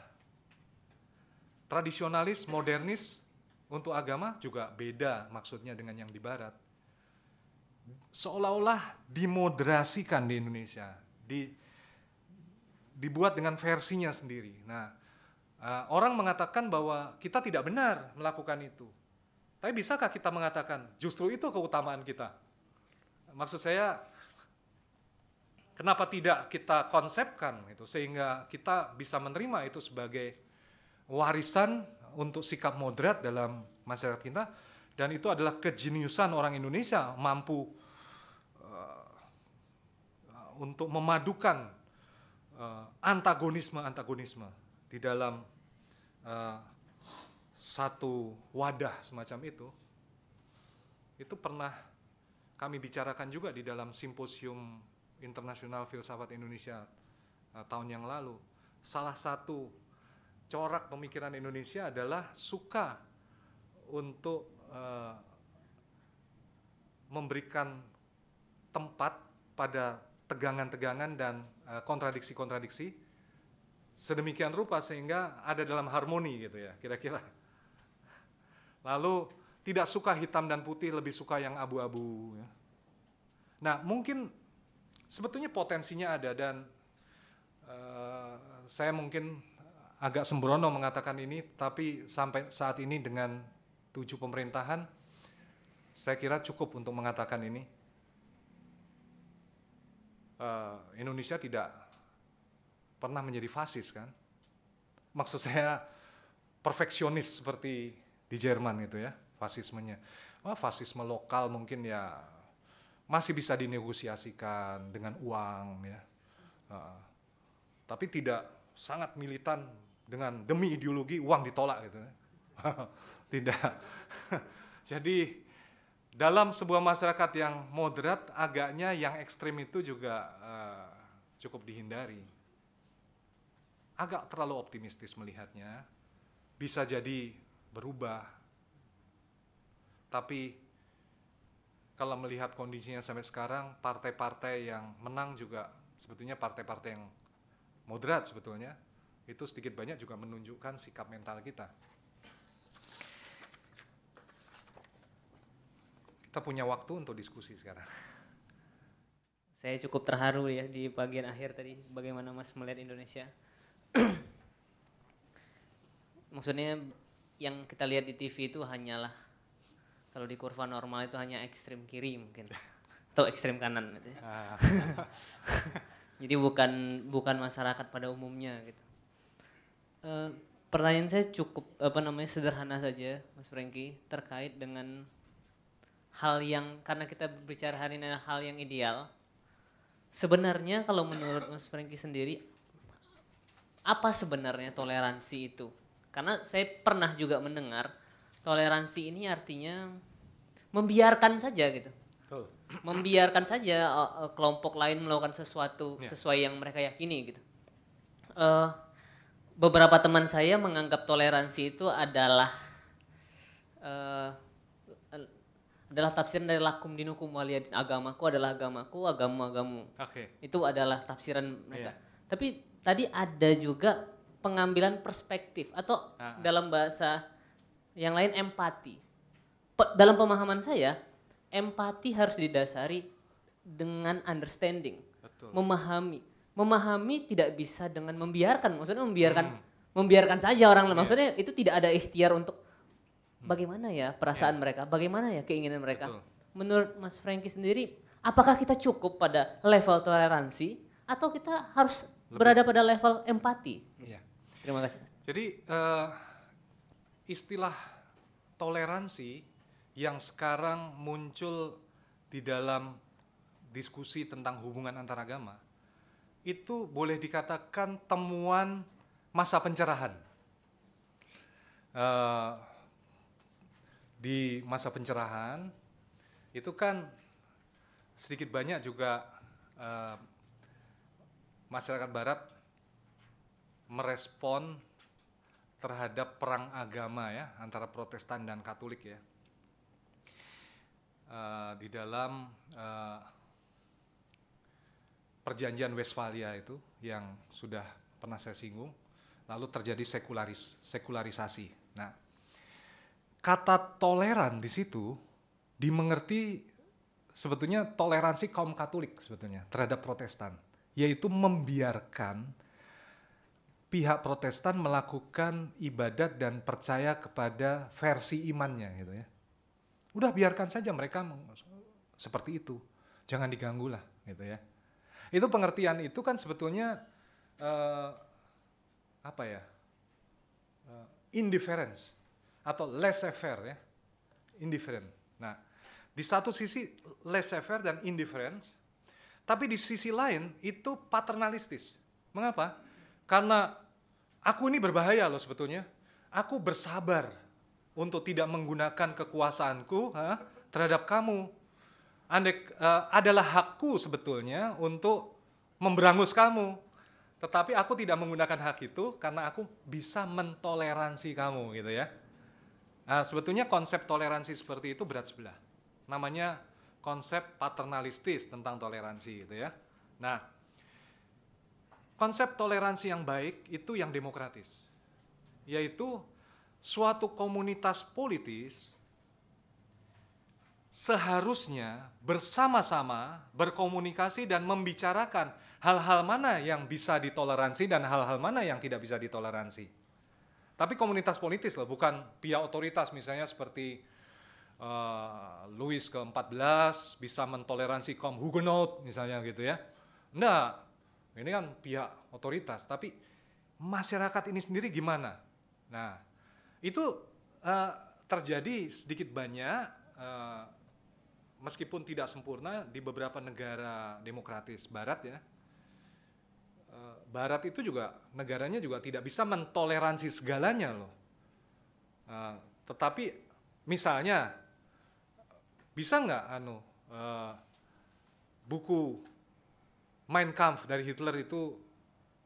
Tradisionalis, modernis untuk agama juga beda maksudnya dengan yang di Barat seolah-olah dimoderasikan di Indonesia, di, dibuat dengan versinya sendiri. Nah, eh, orang mengatakan bahwa kita tidak benar melakukan itu. Tapi bisakah kita mengatakan justru itu keutamaan kita? Maksud saya, kenapa tidak kita konsepkan itu sehingga kita bisa menerima itu sebagai warisan untuk sikap moderat dalam masyarakat kita dan itu adalah kejeniusan orang Indonesia mampu untuk memadukan eh, antagonisme-antagonisme di dalam eh, satu wadah semacam itu, itu pernah kami bicarakan juga di dalam simposium internasional filsafat Indonesia eh, tahun yang lalu. Salah satu corak pemikiran Indonesia adalah suka untuk uh, memberikan tempat pada tegangan-tegangan dan eh, kontradiksi-kontradiksi sedemikian rupa sehingga ada dalam harmoni gitu ya kira-kira. Lalu tidak suka hitam dan putih, lebih suka yang abu-abu. Ya. Nah mungkin sebetulnya potensinya ada dan uh, saya mungkin agak sembrono mengatakan ini, tapi sampai saat ini dengan tujuh pemerintahan, saya kira cukup untuk mengatakan ini uh, Indonesia tidak pernah menjadi fasis kan? Maksud saya perfeksionis seperti di Jerman itu ya, fasismenya. Wah, fasisme lokal mungkin ya masih bisa dinegosiasikan dengan uang ya. Uh, tapi tidak sangat militan dengan demi ideologi uang ditolak gitu. ya. [LAUGHS] tidak. [LAUGHS] Jadi dalam sebuah masyarakat yang moderat, agaknya yang ekstrim itu juga uh, cukup dihindari. Agak terlalu optimistis melihatnya, bisa jadi berubah. Tapi kalau melihat kondisinya sampai sekarang, partai-partai yang menang juga sebetulnya partai-partai yang moderat sebetulnya itu sedikit banyak juga menunjukkan sikap mental kita. kita punya waktu untuk diskusi sekarang. Saya cukup terharu ya di bagian akhir tadi bagaimana Mas melihat Indonesia. [CLEARS THROAT] Maksudnya yang kita lihat di TV itu hanyalah kalau di kurva normal itu hanya ekstrim kiri mungkin [LAUGHS] atau ekstrim kanan gitu. Ya. Ah. [LAUGHS] Jadi bukan bukan masyarakat pada umumnya gitu. E, pertanyaan saya cukup apa namanya sederhana saja Mas Franky terkait dengan hal yang karena kita berbicara hari ini hal yang ideal. Sebenarnya kalau menurut Mas Franky sendiri apa sebenarnya toleransi itu? Karena saya pernah juga mendengar toleransi ini artinya membiarkan saja gitu. Membiarkan saja uh, kelompok lain melakukan sesuatu yeah. sesuai yang mereka yakini gitu. Uh, beberapa teman saya menganggap toleransi itu adalah uh, adalah tafsiran dari lakum dinukum waliyadin agamaku adalah agamaku agama agamu okay. itu adalah tafsiran mereka yeah. tapi tadi ada juga pengambilan perspektif atau uh-huh. dalam bahasa yang lain empati Pe dalam pemahaman saya empati harus didasari dengan understanding Betul. memahami memahami tidak bisa dengan membiarkan maksudnya membiarkan hmm. membiarkan saja orang lain iya. maksudnya itu tidak ada ikhtiar untuk Hmm. Bagaimana ya perasaan yeah. mereka? Bagaimana ya keinginan mereka? Betul. Menurut Mas Franky sendiri, apakah kita cukup pada level toleransi atau kita harus Lebih. berada pada level empati? Yeah. Terima kasih. Jadi uh, istilah toleransi yang sekarang muncul di dalam diskusi tentang hubungan antar agama itu boleh dikatakan temuan masa pencerahan. Uh, di masa pencerahan itu kan sedikit banyak juga uh, masyarakat barat merespon terhadap perang agama ya antara Protestan dan Katolik ya uh, di dalam uh, perjanjian Westphalia itu yang sudah pernah saya singgung lalu terjadi sekularis sekularisasi nah kata toleran di situ dimengerti sebetulnya toleransi kaum Katolik sebetulnya terhadap Protestan, yaitu membiarkan pihak Protestan melakukan ibadat dan percaya kepada versi imannya gitu ya. Udah biarkan saja mereka seperti itu. Jangan diganggu lah gitu ya. Itu pengertian itu kan sebetulnya eh, apa ya? Eh, indifference atau less faire ya, indifferent. Nah, di satu sisi less faire dan indifference, tapi di sisi lain itu paternalistis. Mengapa? Karena aku ini berbahaya loh sebetulnya. Aku bersabar untuk tidak menggunakan kekuasaanku ha, terhadap kamu. Andai, uh, adalah hakku sebetulnya untuk memberangus kamu. Tetapi aku tidak menggunakan hak itu karena aku bisa mentoleransi kamu gitu ya. Nah, sebetulnya konsep toleransi seperti itu berat sebelah. Namanya konsep paternalistis tentang toleransi gitu ya. Nah, konsep toleransi yang baik itu yang demokratis. Yaitu suatu komunitas politis seharusnya bersama-sama berkomunikasi dan membicarakan hal-hal mana yang bisa ditoleransi dan hal-hal mana yang tidak bisa ditoleransi. Tapi komunitas politis loh, bukan pihak otoritas misalnya seperti uh, Louis ke-14 bisa mentoleransi kaum Huguenot misalnya gitu ya. Enggak, ini kan pihak otoritas, tapi masyarakat ini sendiri gimana? Nah, itu uh, terjadi sedikit banyak uh, meskipun tidak sempurna di beberapa negara demokratis barat ya Eh, Barat itu juga negaranya juga tidak bisa mentoleransi segalanya loh. Uh, tetapi misalnya bisa nggak anu uh, buku Mein Kampf dari Hitler itu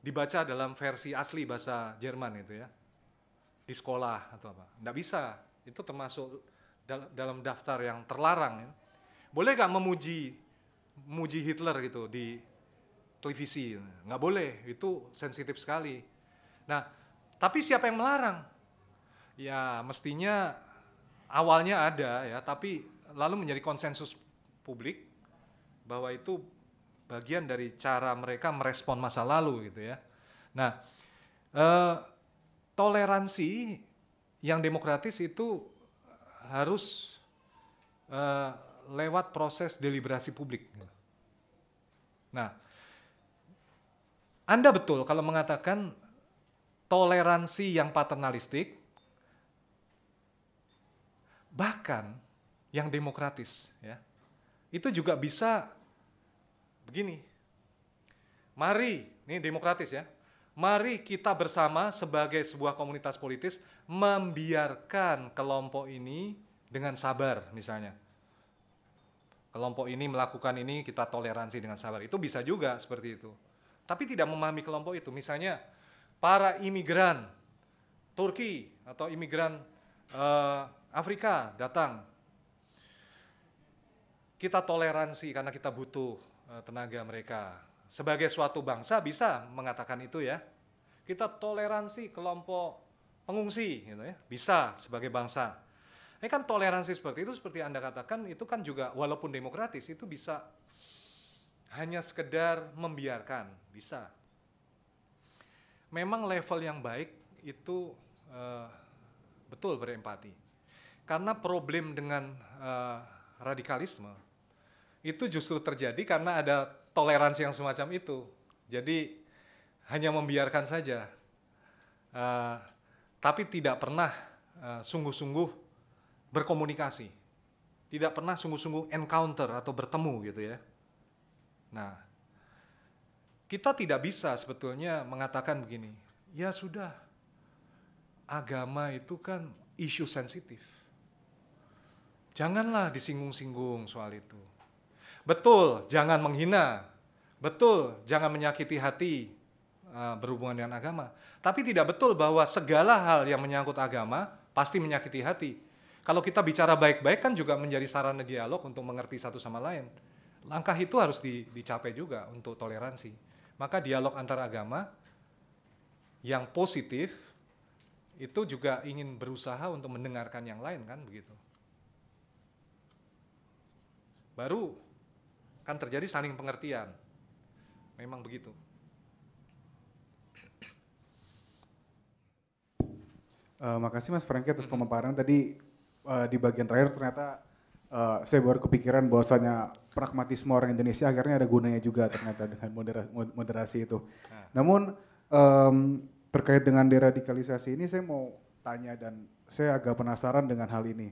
dibaca dalam versi asli bahasa Jerman itu ya di sekolah atau apa? Nggak bisa. Itu termasuk dal dalam daftar yang terlarang. Ya. Boleh nggak memuji muji Hitler gitu di televisi. Nggak boleh, itu sensitif sekali. Nah, tapi siapa yang melarang? Ya, mestinya awalnya ada ya, tapi lalu menjadi konsensus publik bahwa itu bagian dari cara mereka merespon masa lalu gitu ya. Nah, eh, toleransi yang demokratis itu harus eh, lewat proses deliberasi publik. Gitu. Nah, anda betul kalau mengatakan toleransi yang paternalistik, bahkan yang demokratis, ya, itu juga bisa begini. Mari, ini demokratis ya. Mari kita bersama sebagai sebuah komunitas politis membiarkan kelompok ini dengan sabar misalnya. Kelompok ini melakukan ini kita toleransi dengan sabar. Itu bisa juga seperti itu tapi tidak memahami kelompok itu. Misalnya para imigran Turki atau imigran uh, Afrika datang, kita toleransi karena kita butuh uh, tenaga mereka. Sebagai suatu bangsa bisa mengatakan itu ya, kita toleransi kelompok pengungsi, gitu ya, bisa sebagai bangsa. Ini kan toleransi seperti itu, seperti Anda katakan, itu kan juga walaupun demokratis, itu bisa hanya sekedar membiarkan bisa. Memang level yang baik itu uh, betul berempati. Karena problem dengan uh, radikalisme itu justru terjadi karena ada toleransi yang semacam itu. Jadi hanya membiarkan saja, uh, tapi tidak pernah sungguh sungguh-sungguh berkomunikasi, tidak pernah sungguh-sungguh encounter atau bertemu gitu ya. Nah, kita tidak bisa sebetulnya mengatakan begini, ya sudah, agama itu kan isu sensitif. Janganlah disinggung-singgung soal itu. Betul, jangan menghina. Betul, jangan menyakiti hati uh, berhubungan dengan agama. Tapi tidak betul bahwa segala hal yang menyangkut agama pasti menyakiti hati. Kalau kita bicara baik-baik kan juga menjadi sarana dialog untuk mengerti satu sama lain. Langkah itu harus di, dicapai juga untuk toleransi. Maka dialog antar agama yang positif itu juga ingin berusaha untuk mendengarkan yang lain kan begitu. Baru kan terjadi saling pengertian. Memang begitu. Uh, makasih Mas Franky atas mhm. pemaparan tadi uh, di bagian terakhir ternyata Eh, saya baru kepikiran bahwasanya pragmatisme orang Indonesia akhirnya ada gunanya juga ternyata dengan modera moderasi itu. Ah. Namun um, terkait dengan deradikalisasi ini saya mau tanya dan saya agak penasaran dengan hal ini.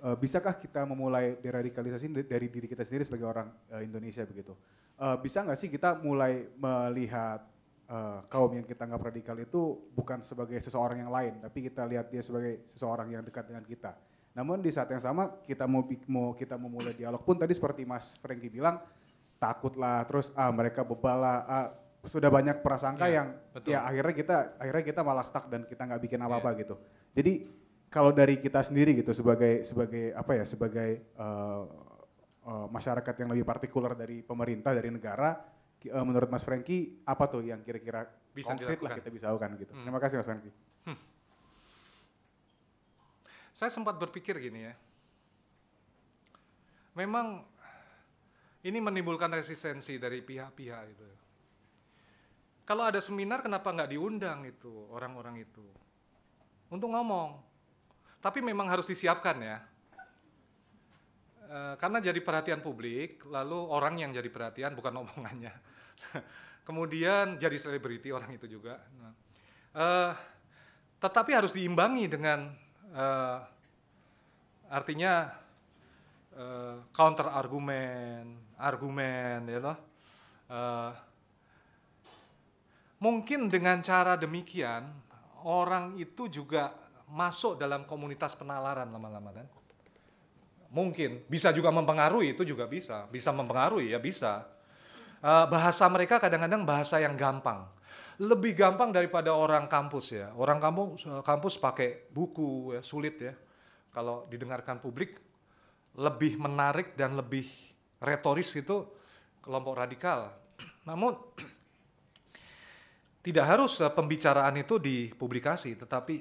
Uh, bisakah kita memulai deradikalisasi dari diri kita sendiri sebagai orang uh, Indonesia begitu? Uh, bisa nggak sih kita mulai melihat uh, kaum yang kita anggap radikal itu bukan sebagai seseorang yang lain, tapi kita lihat dia sebagai seseorang yang dekat dengan kita? Namun di saat yang sama kita mau mau kita memulai dialog pun tadi seperti Mas Franky bilang takutlah terus ah mereka bebal ah, sudah banyak prasangka yeah, yang betul. ya akhirnya kita akhirnya kita malah stuck dan kita nggak bikin iya. apa-apa yeah. gitu. Jadi kalau dari kita sendiri gitu sebagai sebagai apa ya sebagai uh, uh, masyarakat yang lebih partikular dari pemerintah dari negara uh, menurut Mas Franky apa tuh yang kira-kira bisa konkret dilakukan. lah kita bisa lakukan gitu. Hmm. Terima kasih Mas Franky. Hmm saya sempat berpikir gini ya. Memang ini menimbulkan resistensi dari pihak-pihak itu. Kalau ada seminar kenapa nggak diundang itu orang-orang itu? Untuk ngomong. Tapi memang harus disiapkan ya. E, karena jadi perhatian publik, lalu orang yang jadi perhatian bukan omongannya. [LAUGHS] Kemudian jadi selebriti orang itu juga. e, tetapi harus diimbangi dengan uh, artinya uh, counter argumen, argumen, ya loh. uh, eh, mungkin dengan cara demikian orang itu juga masuk dalam komunitas penalaran lama-lama kan? Mungkin bisa juga mempengaruhi itu juga bisa, bisa mempengaruhi ya bisa. Uh, bahasa mereka kadang-kadang bahasa yang gampang lebih gampang daripada orang kampus ya. Orang kampus eh, kampus pakai buku ya, sulit ya. Kalau didengarkan publik lebih menarik dan lebih retoris itu kelompok radikal. [CLEARS THROAT] Namun [CLEARS THROAT] tidak harus eh, pembicaraan itu dipublikasi, tetapi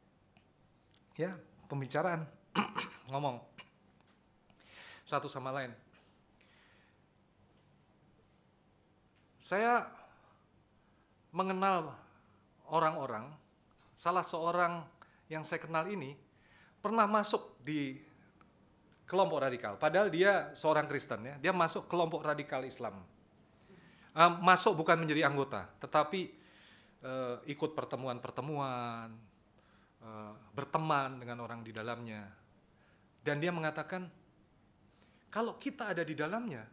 [CLEARS THROAT] ya pembicaraan ngomong satu sama lain. Saya mengenal orang-orang, salah seorang yang saya kenal ini pernah masuk di kelompok radikal. Padahal dia seorang Kristen ya, dia masuk kelompok radikal Islam. Eh, masuk bukan menjadi anggota, tetapi uh, ikut pertemuan-pertemuan, uh, berteman dengan orang di dalamnya. Dan dia mengatakan, kalau kita ada di dalamnya,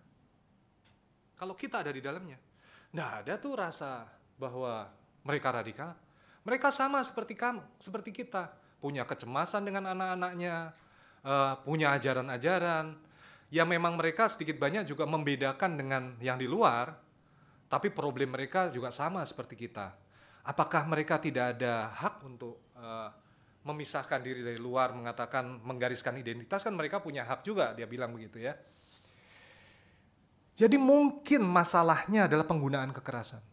kalau kita ada di dalamnya, nah ada tuh rasa bahwa mereka radikal. Mereka sama seperti kamu, seperti kita, punya kecemasan dengan anak-anaknya, uh, punya ajaran-ajaran. Ya memang mereka sedikit banyak juga membedakan dengan yang di luar, tapi problem mereka juga sama seperti kita. Apakah mereka tidak ada hak untuk uh, memisahkan diri dari luar, mengatakan menggariskan identitas kan mereka punya hak juga, dia bilang begitu ya. Jadi mungkin masalahnya adalah penggunaan kekerasan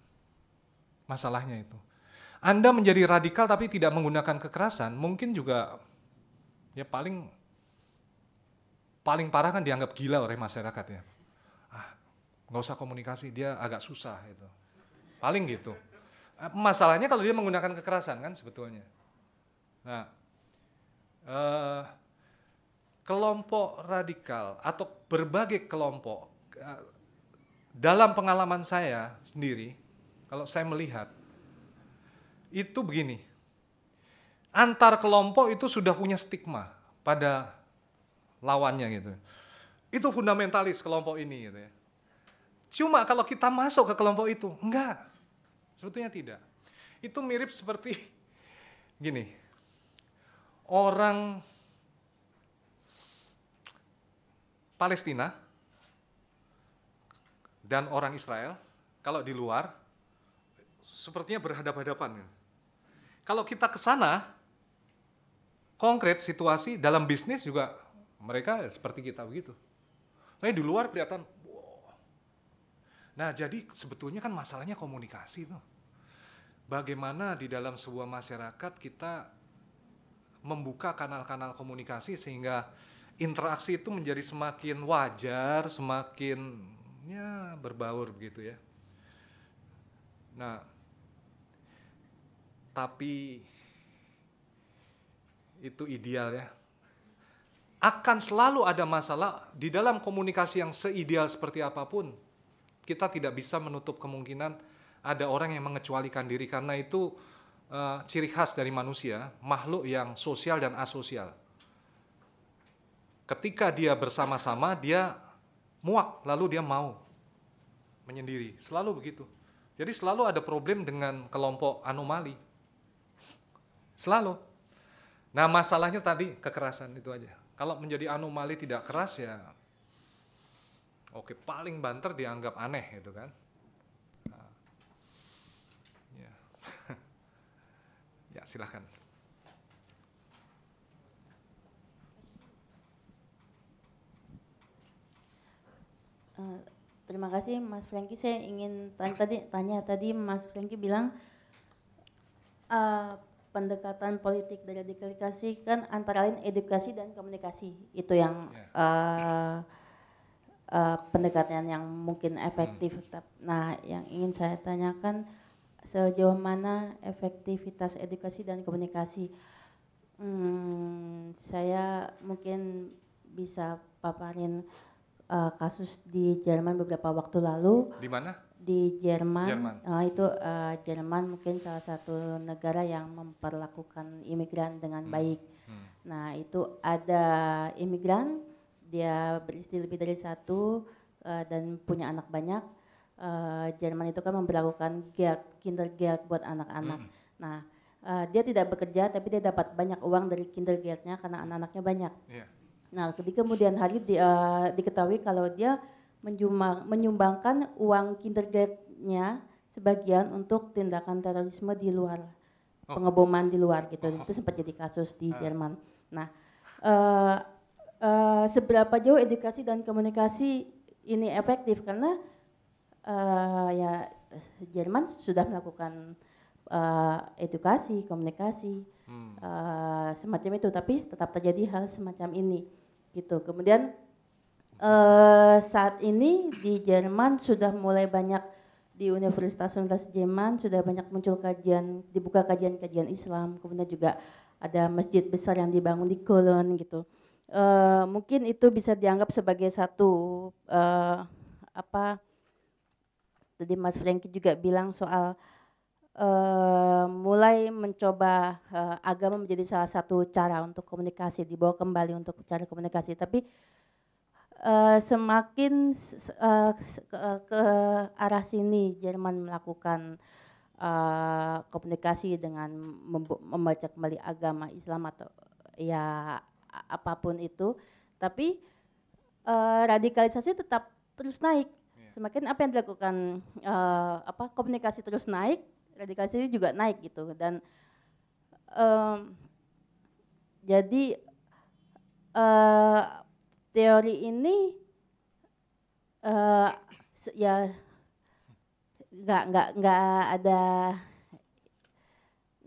masalahnya itu. Anda menjadi radikal tapi tidak menggunakan kekerasan, mungkin juga ya paling paling parah kan dianggap gila oleh masyarakat ya. Ah, nggak usah komunikasi, dia agak susah itu. Paling gitu. Ah, masalahnya kalau dia menggunakan kekerasan kan sebetulnya. Nah, eh, kelompok radikal atau berbagai kelompok ah, dalam pengalaman saya sendiri kalau saya melihat itu begini. Antar kelompok itu sudah punya stigma pada lawannya gitu. Itu fundamentalis kelompok ini gitu ya. Cuma kalau kita masuk ke kelompok itu, enggak. Sebetulnya tidak. Itu mirip seperti [LAUGHS] gini. Orang Palestina dan orang Israel kalau di luar sepertinya berhadapan-hadapan. Kalau kita ke sana, konkret situasi dalam bisnis juga mereka seperti kita begitu. Tapi di luar kelihatan, wow. Nah jadi sebetulnya kan masalahnya komunikasi tuh. Bagaimana di dalam sebuah masyarakat kita membuka kanal-kanal komunikasi sehingga interaksi itu menjadi semakin wajar, semakin ya berbaur begitu ya. Nah, tapi itu ideal ya. Akan selalu ada masalah di dalam komunikasi yang seideal seperti apapun. Kita tidak bisa menutup kemungkinan ada orang yang mengecualikan diri karena itu uh, ciri khas dari manusia, makhluk yang sosial dan asosial. Ketika dia bersama-sama dia muak lalu dia mau menyendiri, selalu begitu. Jadi selalu ada problem dengan kelompok anomali Selalu. Nah masalahnya tadi kekerasan itu aja. Kalau menjadi anomali tidak keras ya oke paling banter dianggap aneh gitu kan. Nah. Ya. [LAUGHS] ya silahkan. Eh, terima kasih Mas Franky. Saya ingin tanya, tadi tanya tadi Mas Franky bilang uh, pendekatan politik dari deklarasi kan antara lain edukasi dan komunikasi itu yang yeah. Ya. uh, eh, uh, pendekatan yang mungkin efektif. Hmm. Nah, yang ingin saya tanyakan sejauh mana efektivitas edukasi dan komunikasi? Hmm, saya mungkin bisa paparin uh, kasus di Jerman beberapa waktu lalu. Di mana? di Jerman, Jerman. Uh, itu uh, Jerman mungkin salah satu negara yang memperlakukan imigran dengan hmm. baik. Hmm. Nah itu ada imigran dia beristri lebih dari satu uh, dan punya anak banyak. Uh, Jerman itu kan memperlakukan geld, kindergeld buat anak-anak. Hmm. Nah uh, dia tidak bekerja tapi dia dapat banyak uang dari kindergeldnya karena anak-anaknya banyak. Yeah. Nah di kemudian hari di, uh, diketahui kalau dia menyumbang, menyumbangkan uang kindergartennya sebagian untuk tindakan terorisme di luar oh. pengeboman di luar gitu oh. itu sempat jadi kasus di uh. Jerman. Nah uh, uh, seberapa jauh edukasi dan komunikasi ini efektif karena uh, ya Jerman sudah melakukan uh, edukasi komunikasi hmm. uh, semacam itu tapi tetap terjadi hal semacam ini gitu kemudian Eh, saat ini di Jerman sudah mulai banyak di Universitas-Universitas Jerman sudah banyak muncul kajian, dibuka kajian-kajian Islam, kemudian juga ada masjid besar yang dibangun di Köln gitu. Uh, mungkin itu bisa dianggap sebagai satu uh, apa tadi Mas Franky juga bilang soal uh, mulai mencoba uh, agama menjadi salah satu cara untuk komunikasi dibawa kembali untuk cara komunikasi tapi Eh, semakin uh, ke, ke arah sini Jerman melakukan uh, komunikasi dengan membaca kembali agama Islam atau ya apapun itu, tapi uh, radikalisasi tetap terus naik. Iya. Semakin apa yang dilakukan uh, apa komunikasi terus naik, radikalisasi juga naik gitu dan um, jadi uh, teori ini uh, ya nggak nggak nggak ada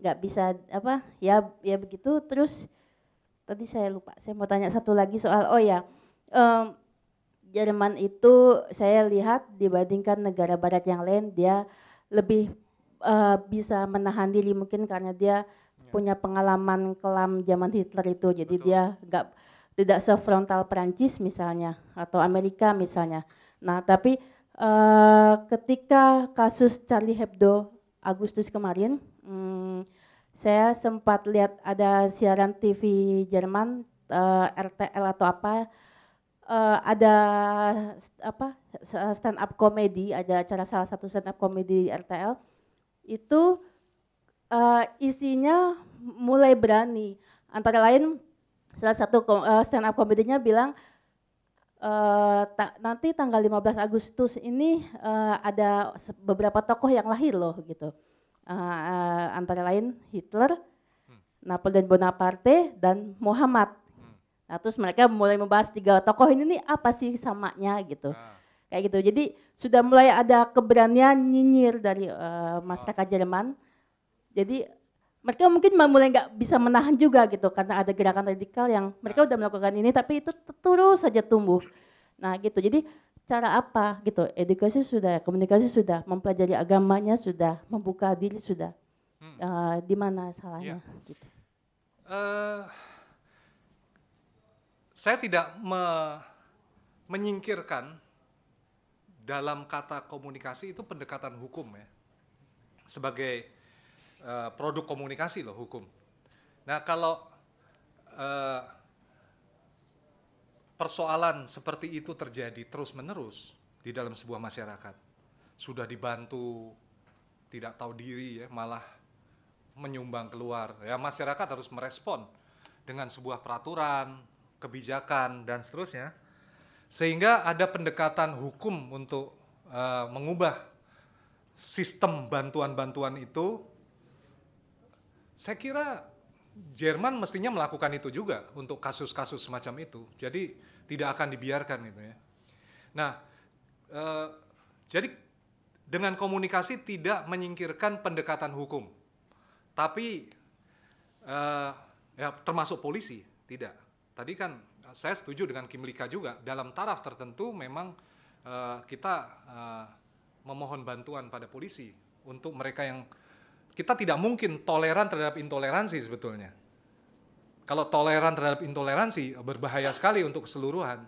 nggak bisa apa ya ya begitu terus tadi saya lupa saya mau tanya satu lagi soal oh ya um, Jerman itu saya lihat dibandingkan negara barat yang lain dia lebih uh, bisa menahan diri mungkin karena dia ya. punya pengalaman kelam zaman Hitler itu jadi Betul. dia nggak tidak sefrontal Perancis misalnya atau Amerika misalnya. Nah, tapi e, ketika kasus Charlie Hebdo Agustus kemarin, hmm, saya sempat lihat ada siaran TV Jerman e, eh, RTL atau apa e, ada apa stand up comedy, ada acara salah satu stand up comedy RTL itu e, isinya mulai berani antara lain salah satu eh, stand up komedinya bilang e, ta nanti tanggal 15 Agustus ini uh, ada beberapa tokoh yang lahir loh gitu. Uh, antara lain Hitler, hmm. Napoleon Bonaparte dan Muhammad. Hmm. Nah, terus mereka mulai membahas tiga tokoh ini nih apa sih samanya gitu. Ah. Kayak gitu. Jadi sudah mulai ada keberanian nyinyir dari uh, masyarakat ah. Jerman. Jadi mereka mungkin mulai nggak bisa menahan juga gitu karena ada gerakan radikal yang mereka udah melakukan ini tapi itu terus saja tumbuh. Nah gitu jadi cara apa gitu edukasi sudah komunikasi sudah mempelajari agamanya sudah membuka diri sudah hmm. uh, di mana salahnya? Yeah. Gitu. Uh, saya tidak me menyingkirkan dalam kata komunikasi itu pendekatan hukum ya sebagai Eh, produk komunikasi loh hukum. Nah kalau uh, persoalan seperti itu terjadi terus menerus di dalam sebuah masyarakat, sudah dibantu tidak tahu diri ya malah menyumbang keluar ya masyarakat harus merespon dengan sebuah peraturan, kebijakan dan seterusnya sehingga ada pendekatan hukum untuk uh, mengubah sistem bantuan-bantuan itu saya kira Jerman mestinya melakukan itu juga untuk kasus-kasus semacam itu. Jadi tidak akan dibiarkan itu ya. Nah, uh, jadi dengan komunikasi tidak menyingkirkan pendekatan hukum, tapi uh, ya termasuk polisi tidak. Tadi kan saya setuju dengan Kimlika juga dalam taraf tertentu memang uh, kita uh, memohon bantuan pada polisi untuk mereka yang kita tidak mungkin toleran terhadap intoleransi sebetulnya. Kalau toleran terhadap intoleransi berbahaya sekali untuk keseluruhan.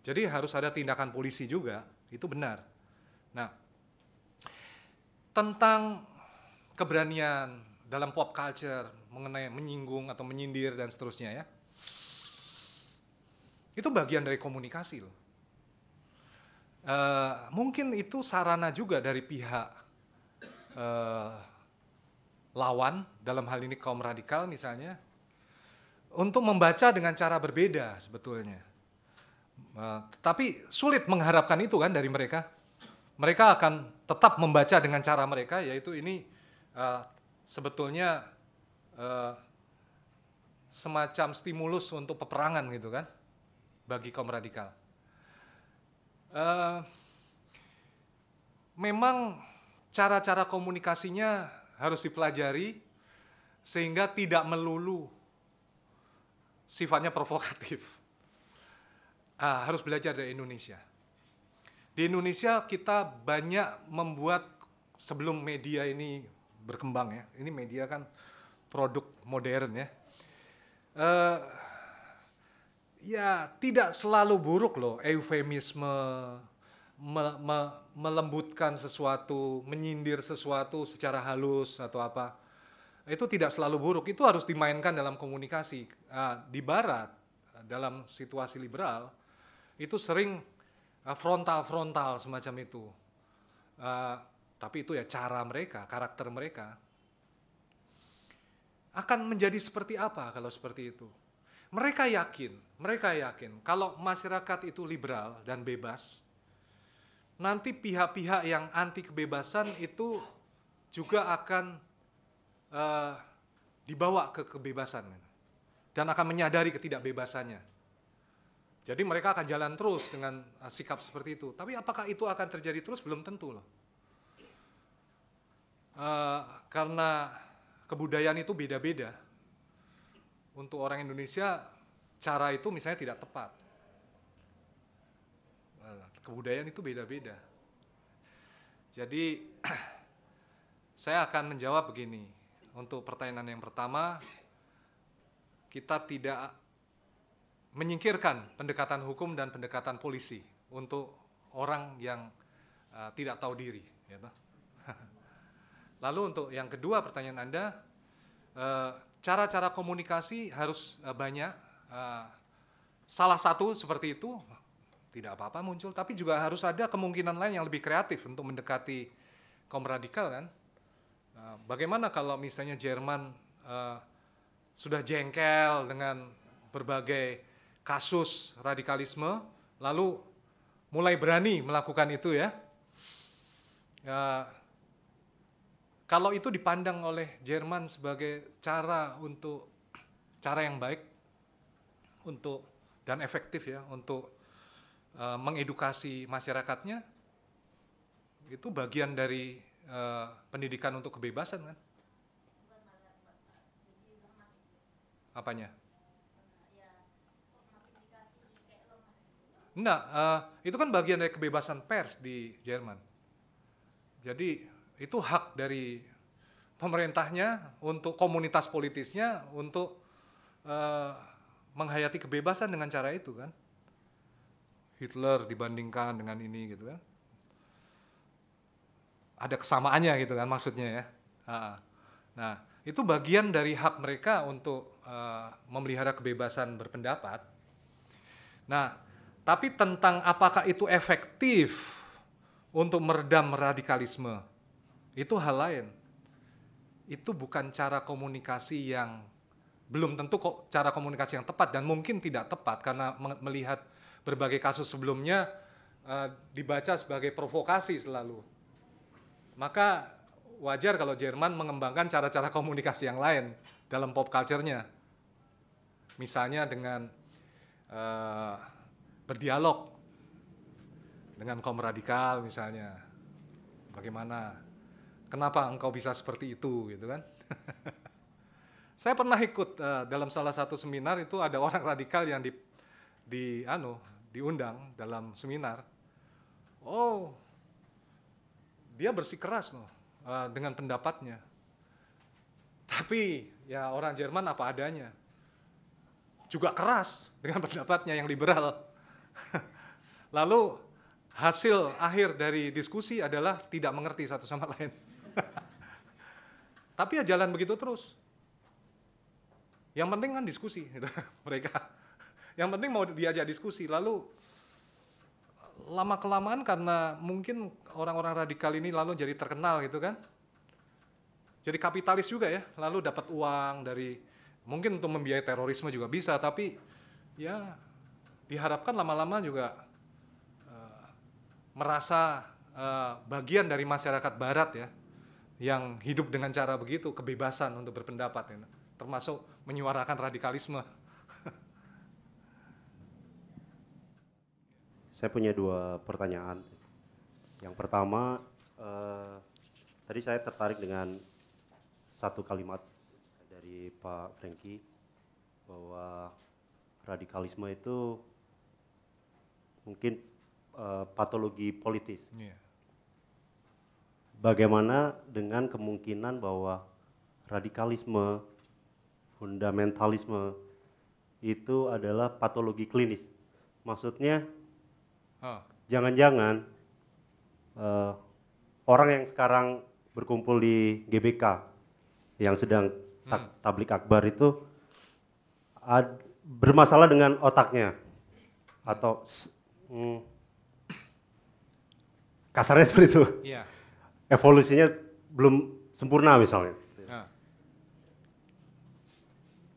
Jadi harus ada tindakan polisi juga, itu benar. Nah, tentang keberanian dalam pop culture mengenai menyinggung atau menyindir dan seterusnya ya. Itu bagian dari komunikasi loh. E, mungkin itu sarana juga dari pihak e, lawan dalam hal ini kaum radikal misalnya untuk membaca dengan cara berbeda sebetulnya. Uh, tapi sulit mengharapkan itu kan dari mereka. Mereka akan tetap membaca dengan cara mereka yaitu ini uh, sebetulnya uh, semacam stimulus untuk peperangan gitu kan bagi kaum radikal. Uh, memang cara-cara komunikasinya harus dipelajari sehingga tidak melulu sifatnya provokatif. Ah, harus belajar dari Indonesia. Di Indonesia kita banyak membuat sebelum media ini berkembang ya. Ini media kan produk modern ya. Uh, ya tidak selalu buruk loh eufemisme me, me, melembutkan sesuatu, menyindir sesuatu secara halus atau apa. Itu tidak selalu buruk, itu harus dimainkan dalam komunikasi. Uh, di barat, dalam situasi liberal, itu sering ah, frontal-frontal semacam itu. Uh, tapi itu ya cara mereka, karakter mereka. Akan menjadi seperti apa kalau seperti itu? Mereka yakin, mereka yakin kalau masyarakat itu liberal dan bebas, nanti pihak-pihak yang anti kebebasan itu juga akan uh, dibawa ke kebebasan dan akan menyadari ketidakbebasannya. Jadi mereka akan jalan terus dengan eh, sikap seperti itu. Tapi apakah itu akan terjadi terus belum tentu loh. Uh, karena kebudayaan itu beda-beda. Untuk orang Indonesia cara itu misalnya tidak tepat kebudayaan itu beda-beda. Jadi [CLEARS THROAT] saya akan menjawab begini. Untuk pertanyaan yang pertama, kita tidak menyingkirkan pendekatan hukum dan pendekatan polisi untuk orang yang uh, tidak tahu diri. Gitu. [LAUGHS] Lalu untuk yang kedua pertanyaan Anda, eh, cara-cara uh, komunikasi harus uh, banyak. Uh, salah satu seperti itu, tidak apa-apa muncul, tapi juga harus ada kemungkinan lain yang lebih kreatif untuk mendekati kaum radikal kan. Nah, bagaimana kalau misalnya Jerman uh, sudah jengkel dengan berbagai kasus radikalisme, lalu mulai berani melakukan itu ya. Uh, kalau itu dipandang oleh Jerman sebagai cara untuk cara yang baik untuk dan efektif ya untuk uh, mengedukasi masyarakatnya itu bagian dari uh, pendidikan untuk kebebasan kan? Apanya? Enggak, uh, itu kan bagian dari kebebasan pers di Jerman. Jadi itu hak dari pemerintahnya untuk komunitas politisnya untuk uh, menghayati kebebasan dengan cara itu kan. Hitler dibandingkan dengan ini gitu kan ada kesamaannya gitu kan maksudnya ya nah itu bagian dari hak mereka untuk eh, memelihara kebebasan berpendapat nah tapi tentang apakah itu efektif untuk meredam radikalisme itu hal lain itu bukan cara komunikasi yang belum tentu kok cara komunikasi yang tepat dan mungkin tidak tepat karena melihat berbagai kasus sebelumnya uh, dibaca sebagai provokasi selalu. Maka wajar kalau Jerman mengembangkan cara-cara komunikasi yang lain dalam pop culture-nya. Misalnya dengan uh, berdialog dengan kaum radikal misalnya. Bagaimana? Kenapa engkau bisa seperti itu gitu kan? [LAUGHS] Saya pernah ikut uh, dalam salah satu seminar itu ada orang radikal yang di di anu diundang dalam seminar, oh dia bersikeras loh uh, dengan pendapatnya. Tapi ya orang Jerman apa adanya, juga keras dengan [LAUGHS] pendapatnya yang liberal. [LAUGHS] Lalu hasil akhir dari diskusi adalah tidak mengerti satu sama lain. [LAUGHS] Tapi ya jalan begitu terus. Yang penting kan diskusi gitu, mereka yang penting mau diajak diskusi lalu lama kelamaan karena mungkin orang-orang radikal ini lalu jadi terkenal gitu kan jadi kapitalis juga ya lalu dapat uang dari mungkin untuk membiayai terorisme juga bisa tapi ya diharapkan lama-lama juga uh, merasa uh, bagian dari masyarakat barat ya yang hidup dengan cara begitu kebebasan untuk berpendapat ya. termasuk menyuarakan radikalisme Saya punya dua pertanyaan. Yang pertama, eh, tadi saya tertarik dengan satu kalimat dari Pak Franky bahwa radikalisme itu mungkin uh, patologi politis. Iya. Bagaimana dengan kemungkinan bahwa radikalisme, fundamentalisme itu adalah patologi klinis? Maksudnya Jangan-jangan uh, orang yang sekarang berkumpul di GBK yang sedang hmm. ta tablik akbar itu ad, bermasalah dengan otaknya hmm. atau mm, kasarnya [LAUGHS] seperti itu. Yeah. Evolusinya belum sempurna misalnya. Yeah.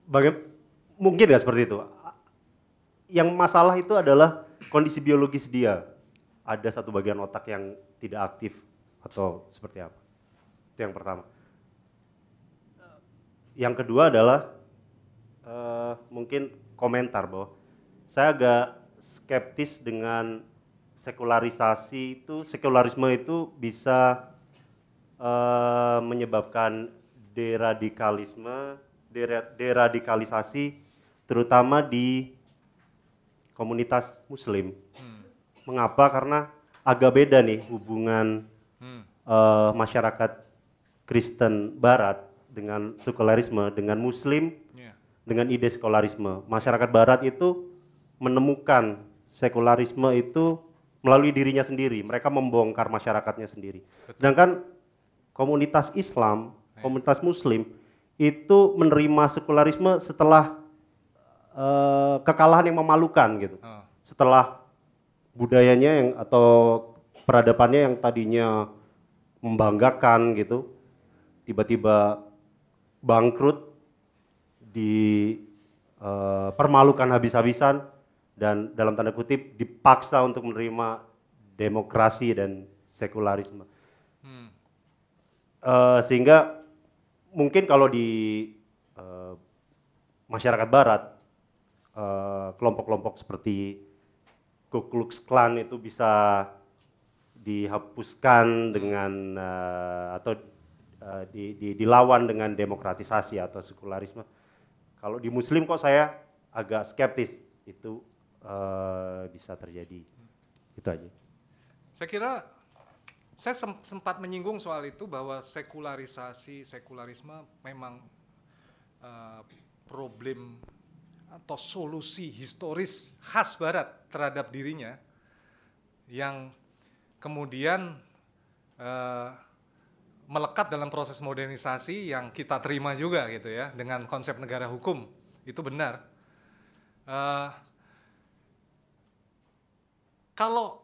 Baga mungkin nggak seperti itu? Yang masalah itu adalah kondisi biologis dia ada satu bagian otak yang tidak aktif atau seperti apa? Itu yang pertama. Yang kedua adalah uh, mungkin komentar bahwa saya agak skeptis dengan sekularisasi itu, sekularisme itu bisa uh, menyebabkan deradikalisme, deradikalisasi terutama di komunitas Muslim. Hmm. Mengapa? Karena agak beda nih hubungan hmm. uh, masyarakat Kristen Barat dengan sekularisme, dengan Muslim, yeah. dengan ide sekularisme. Masyarakat Barat itu menemukan sekularisme itu melalui dirinya sendiri. Mereka membongkar masyarakatnya sendiri. Betul. Sedangkan komunitas Islam, ya. komunitas Muslim itu menerima sekularisme setelah Eh, kekalahan yang memalukan gitu. Uh. Setelah budayanya yang atau peradabannya yang tadinya membanggakan gitu, tiba-tiba bangkrut di uh, permalukan habis-habisan dan dalam tanda kutip dipaksa untuk menerima demokrasi dan sekularisme. Hmm. Uh, sehingga mungkin kalau di uh, masyarakat barat Eh, kelompok-kelompok uh, seperti Ku Klux Klan itu bisa dihapuskan dengan uh, atau uh, di, di, dilawan dengan demokratisasi atau sekularisme. Kalau di Muslim kok saya agak skeptis itu uh, bisa terjadi. Itu aja. Saya kira saya sempat menyinggung soal itu bahwa sekularisasi sekularisme memang uh, problem atau solusi historis khas Barat terhadap dirinya yang kemudian uh, melekat dalam proses modernisasi yang kita terima juga gitu ya dengan konsep negara hukum itu benar. uh, kalau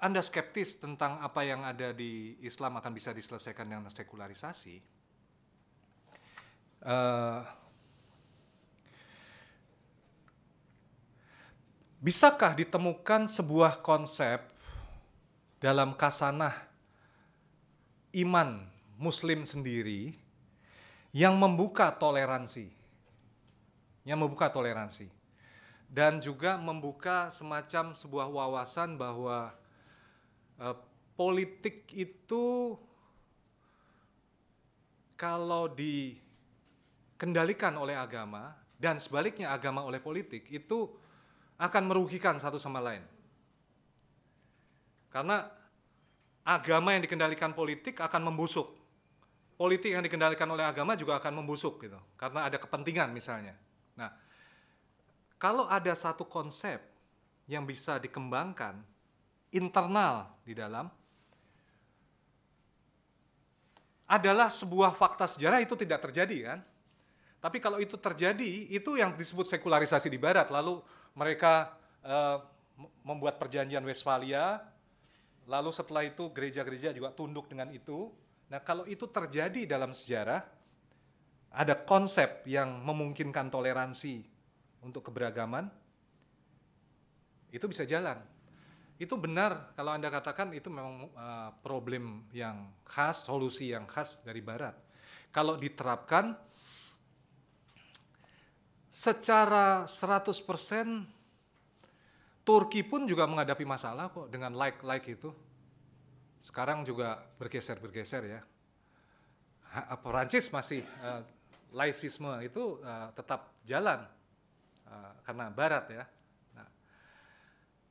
anda skeptis tentang apa yang ada di Islam akan bisa diselesaikan dengan sekularisasi, uh, eh, Bisakah ditemukan sebuah konsep dalam kasanah iman muslim sendiri yang membuka toleransi? Yang membuka toleransi. Dan juga membuka semacam sebuah wawasan bahwa eh, politik itu kalau dikendalikan oleh agama dan sebaliknya agama oleh politik itu akan merugikan satu sama lain. Karena agama yang dikendalikan politik akan membusuk. Politik yang dikendalikan oleh agama juga akan membusuk gitu. Karena ada kepentingan misalnya. Nah, kalau ada satu konsep yang bisa dikembangkan internal di dalam adalah sebuah fakta sejarah itu tidak terjadi kan. Tapi kalau itu terjadi, itu yang disebut sekularisasi di barat lalu mereka uh, membuat perjanjian Westfalia, lalu setelah itu gereja-gereja juga tunduk dengan itu. Nah kalau itu terjadi dalam sejarah, ada konsep yang memungkinkan toleransi untuk keberagaman, itu bisa jalan. Itu benar kalau Anda katakan itu memang uh, problem yang khas, solusi yang khas dari Barat. Kalau diterapkan, secara 100% Turki pun juga menghadapi masalah kok dengan like-like itu. Sekarang juga bergeser-bergeser ya. Perancis masih uh, laisisme itu uh, tetap jalan uh, karena barat ya. Nah,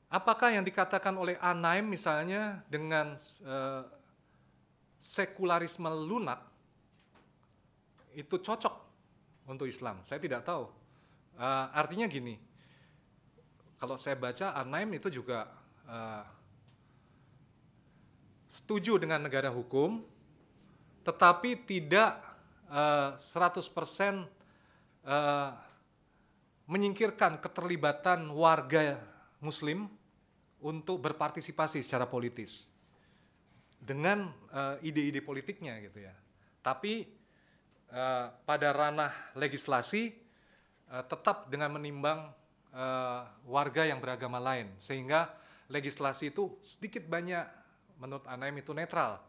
apakah yang dikatakan oleh Anaim misalnya dengan uh, sekularisme lunak itu cocok untuk Islam? Saya tidak tahu Uh, artinya gini, kalau saya baca Anaim itu juga uh, setuju dengan negara hukum, tetapi tidak uh, 100% uh, menyingkirkan keterlibatan warga muslim untuk berpartisipasi secara politis dengan eh, ide-ide uh, politiknya gitu ya. Tapi uh, pada ranah legislasi Eh, tetap dengan menimbang uh, warga yang beragama lain sehingga legislasi itu sedikit banyak menurut Anaim itu netral.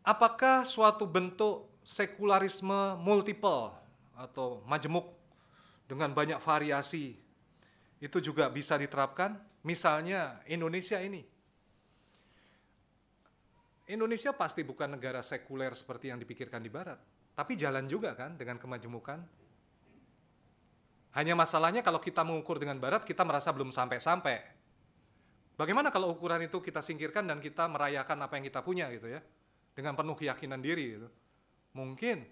Apakah suatu bentuk sekularisme multiple atau majemuk dengan banyak variasi itu juga bisa diterapkan? Misalnya Indonesia ini. Indonesia pasti bukan negara sekuler seperti yang dipikirkan di barat tapi jalan juga kan dengan kemajemukan. Hanya masalahnya kalau kita mengukur dengan barat, kita merasa belum sampai-sampai. Bagaimana kalau ukuran itu kita singkirkan dan kita merayakan apa yang kita punya gitu ya. Dengan penuh keyakinan diri gitu. Mungkin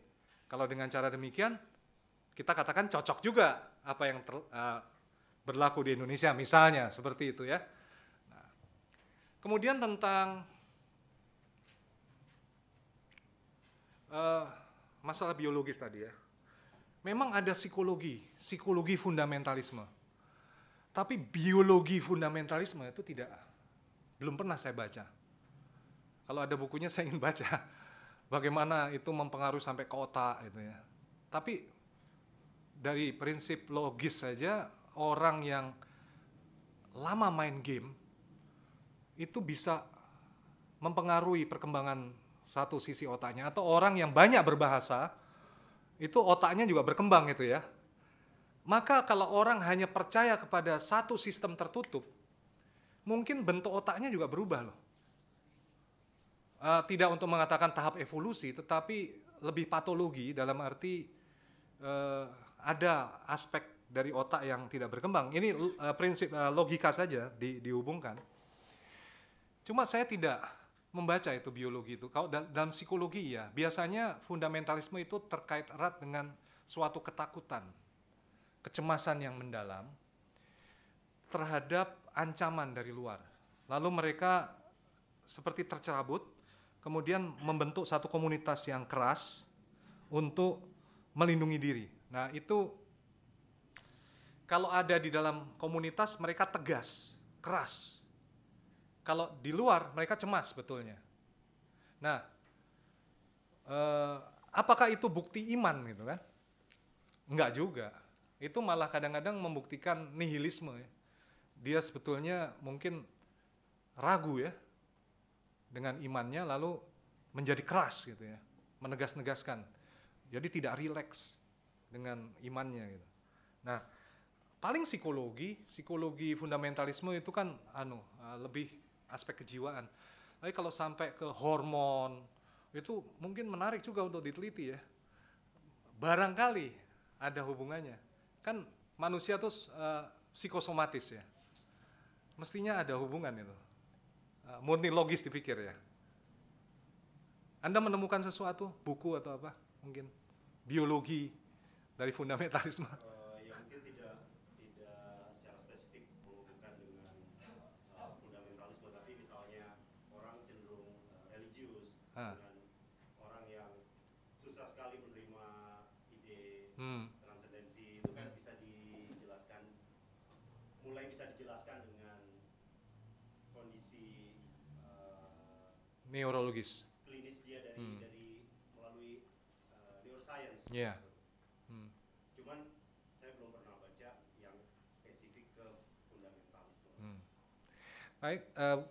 kalau dengan cara demikian, kita katakan cocok juga apa yang ter, uh, berlaku di Indonesia misalnya seperti itu ya. Nah, kemudian tentang uh, masalah biologis tadi ya. Memang ada psikologi, psikologi fundamentalisme. Tapi biologi fundamentalisme itu tidak, belum pernah saya baca. Kalau ada bukunya [LAUGHS] saya ingin baca, bagaimana itu mempengaruhi sampai ke otak gitu ya. Tapi dari prinsip logis saja, orang yang lama main game itu bisa mempengaruhi perkembangan satu sisi otaknya atau orang yang banyak berbahasa itu otaknya juga berkembang gitu ya. Maka kalau orang hanya percaya kepada satu sistem tertutup, mungkin bentuk otaknya juga berubah loh. Uh, tidak untuk mengatakan tahap evolusi, tetapi lebih patologi dalam arti uh, ada aspek dari otak yang tidak berkembang. Ini uh, prinsip uh, logika saja di, dihubungkan. Cuma saya tidak membaca itu biologi itu. Kalau dalam psikologi ya, biasanya fundamentalisme itu terkait erat dengan suatu ketakutan, kecemasan yang mendalam terhadap ancaman dari luar. Lalu mereka seperti tercerabut, kemudian membentuk satu komunitas yang keras untuk melindungi diri. Nah, itu kalau ada di dalam komunitas mereka tegas, keras, kalau di luar mereka cemas betulnya. Nah, eh, apakah itu bukti iman gitu kan? Enggak juga. Itu malah kadang-kadang membuktikan nihilisme. Ya. Dia sebetulnya mungkin ragu ya dengan imannya lalu menjadi keras gitu ya, menegas-negaskan. Jadi tidak rileks dengan imannya gitu. Nah, paling psikologi, psikologi fundamentalisme itu kan anu eh, lebih aspek kejiwaan. Tapi kalau sampai ke hormon itu mungkin menarik juga untuk diteliti ya. Barangkali ada hubungannya. Kan manusia tuh uh, psikosomatis ya. Mestinya ada hubungan itu. Uh, murni logis dipikir ya. Anda menemukan sesuatu, buku atau apa mungkin biologi dari fundamentalisme. ah. dengan orang yang susah sekali menerima ide hmm. transendensi itu kan bisa dijelaskan mulai bisa dijelaskan dengan kondisi uh, neurologis klinis dia dari hmm. dari melalui uh, neuroscience yeah. hmm. cuman saya belum pernah baca yang spesifik ke fundamentalisme hmm. baik uh,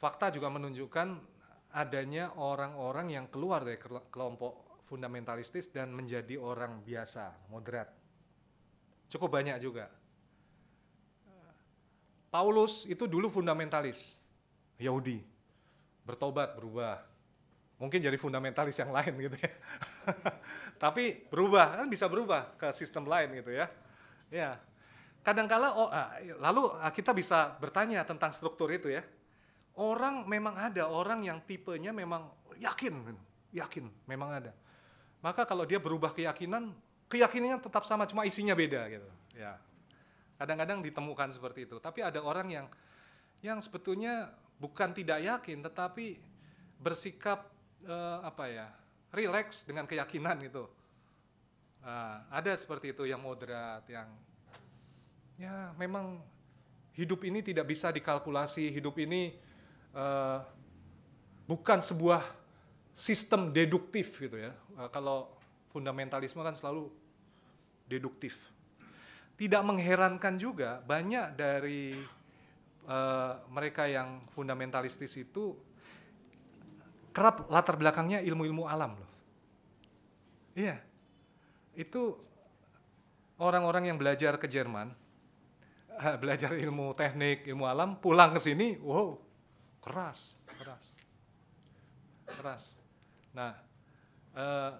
fakta juga menunjukkan adanya orang-orang yang keluar dari kelompok fundamentalistis dan menjadi orang biasa, moderat. Cukup banyak juga. Eh, Paulus itu dulu fundamentalis, Yahudi, bertobat, berubah. Mungkin jadi fundamentalis yang lain gitu ya. [LAUGHS] Tapi berubah, kan bisa berubah ke sistem lain gitu ya. Ya, kadangkala oh, ah, lalu ah, kita bisa bertanya tentang struktur itu ya Orang memang ada orang yang tipenya memang yakin, yakin memang ada. Maka kalau dia berubah keyakinan, keyakinannya tetap sama cuma isinya beda gitu. Ya. Kadang-kadang ditemukan seperti itu. Tapi ada orang yang yang sebetulnya bukan tidak yakin tetapi bersikap uh, apa ya? relax dengan keyakinan gitu. uh, ada seperti itu yang moderat, yang ya memang hidup ini tidak bisa dikalkulasi, hidup ini Eh, bukan sebuah sistem deduktif gitu ya. Uh, kalau fundamentalisme kan selalu deduktif. Tidak mengherankan juga banyak dari uh, mereka yang fundamentalistis itu kerap latar belakangnya ilmu-ilmu alam loh. Iya. Itu orang-orang yang belajar ke Jerman, [LAUGHS] belajar ilmu teknik, ilmu alam, pulang ke sini, wow, keras, keras, keras. Nah, eh,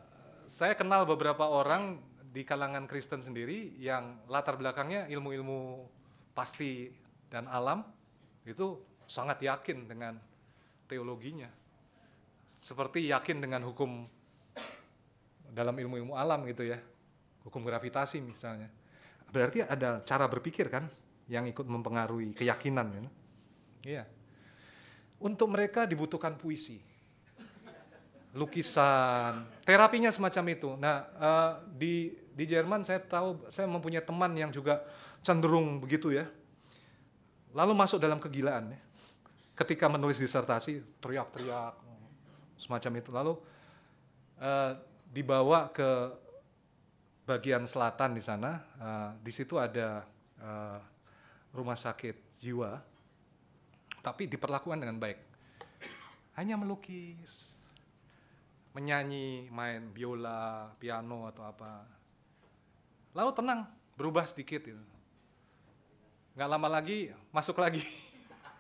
saya kenal beberapa orang di kalangan Kristen sendiri yang latar belakangnya ilmu-ilmu pasti dan alam itu sangat yakin dengan teologinya. Seperti yakin dengan hukum dalam ilmu-ilmu alam gitu ya. Hukum gravitasi misalnya. Berarti ada cara berpikir kan yang ikut mempengaruhi keyakinan. Ya? Iya. Untuk mereka dibutuhkan puisi, lukisan, terapinya semacam itu. Nah uh, di di Jerman saya tahu saya mempunyai teman yang juga cenderung begitu ya. Lalu masuk dalam kegilaan ya. Ketika menulis disertasi teriak-teriak semacam itu. Lalu uh, dibawa ke bagian selatan di sana. Uh, di situ ada uh, rumah sakit jiwa tapi diperlakukan dengan baik. Hanya melukis, menyanyi, main biola, piano atau apa. Lalu tenang, berubah sedikit gitu. Nggak lama lagi masuk lagi.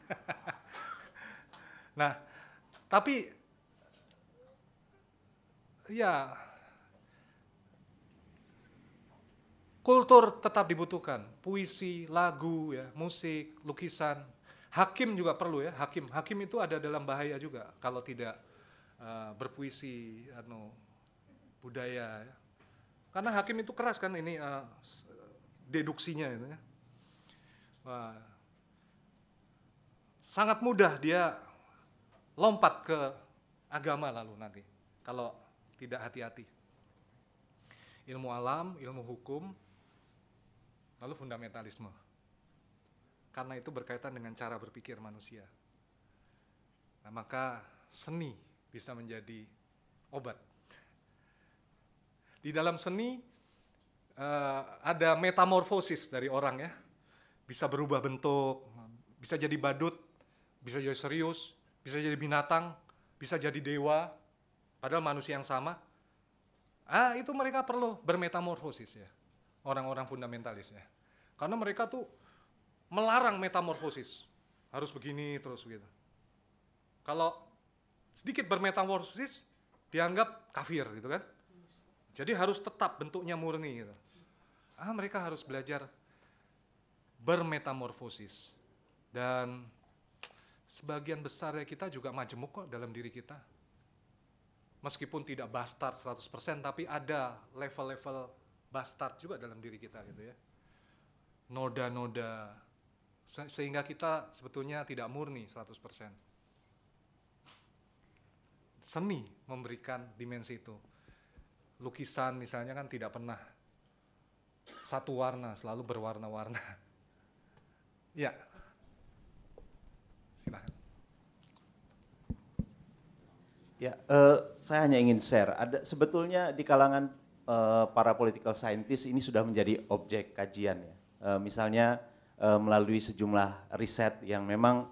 [LAUGHS] nah, tapi ya kultur tetap dibutuhkan puisi lagu ya musik lukisan Hakim juga perlu ya, hakim. Hakim itu ada dalam bahaya juga kalau tidak uh, berpuisi anu budaya ya. Karena hakim itu keras kan ini uh, deduksinya ini ya. Wah. Sangat mudah dia lompat ke agama lalu nanti kalau tidak hati-hati. Ilmu alam, ilmu hukum, lalu fundamentalisme karena itu berkaitan dengan cara berpikir manusia. Nah, maka seni bisa menjadi obat. Di dalam seni uh, ada metamorfosis dari orang ya, bisa berubah bentuk, bisa jadi badut, bisa jadi serius, bisa jadi binatang, bisa jadi dewa, padahal manusia yang sama. Ah, itu mereka perlu bermetamorfosis ya, orang-orang fundamentalis ya. Karena mereka tuh melarang metamorfosis. Harus begini terus begitu. Kalau sedikit bermetamorfosis dianggap kafir gitu kan. Jadi harus tetap bentuknya murni gitu. Ah, mereka harus belajar bermetamorfosis. Dan sebagian besar ya kita juga majemuk kok dalam diri kita. Meskipun tidak bastard 100%, tapi ada level-level bastard juga dalam diri kita gitu ya. Noda-noda sehingga kita sebetulnya tidak murni 100%. Seni memberikan dimensi itu. Lukisan misalnya kan tidak pernah satu warna, selalu berwarna-warna. [LAUGHS] ya. Silahkan. Ya, uh, saya hanya ingin share. Ada sebetulnya di kalangan uh, para political scientist ini sudah menjadi objek kajian ya. Uh, misalnya e, melalui sejumlah riset yang memang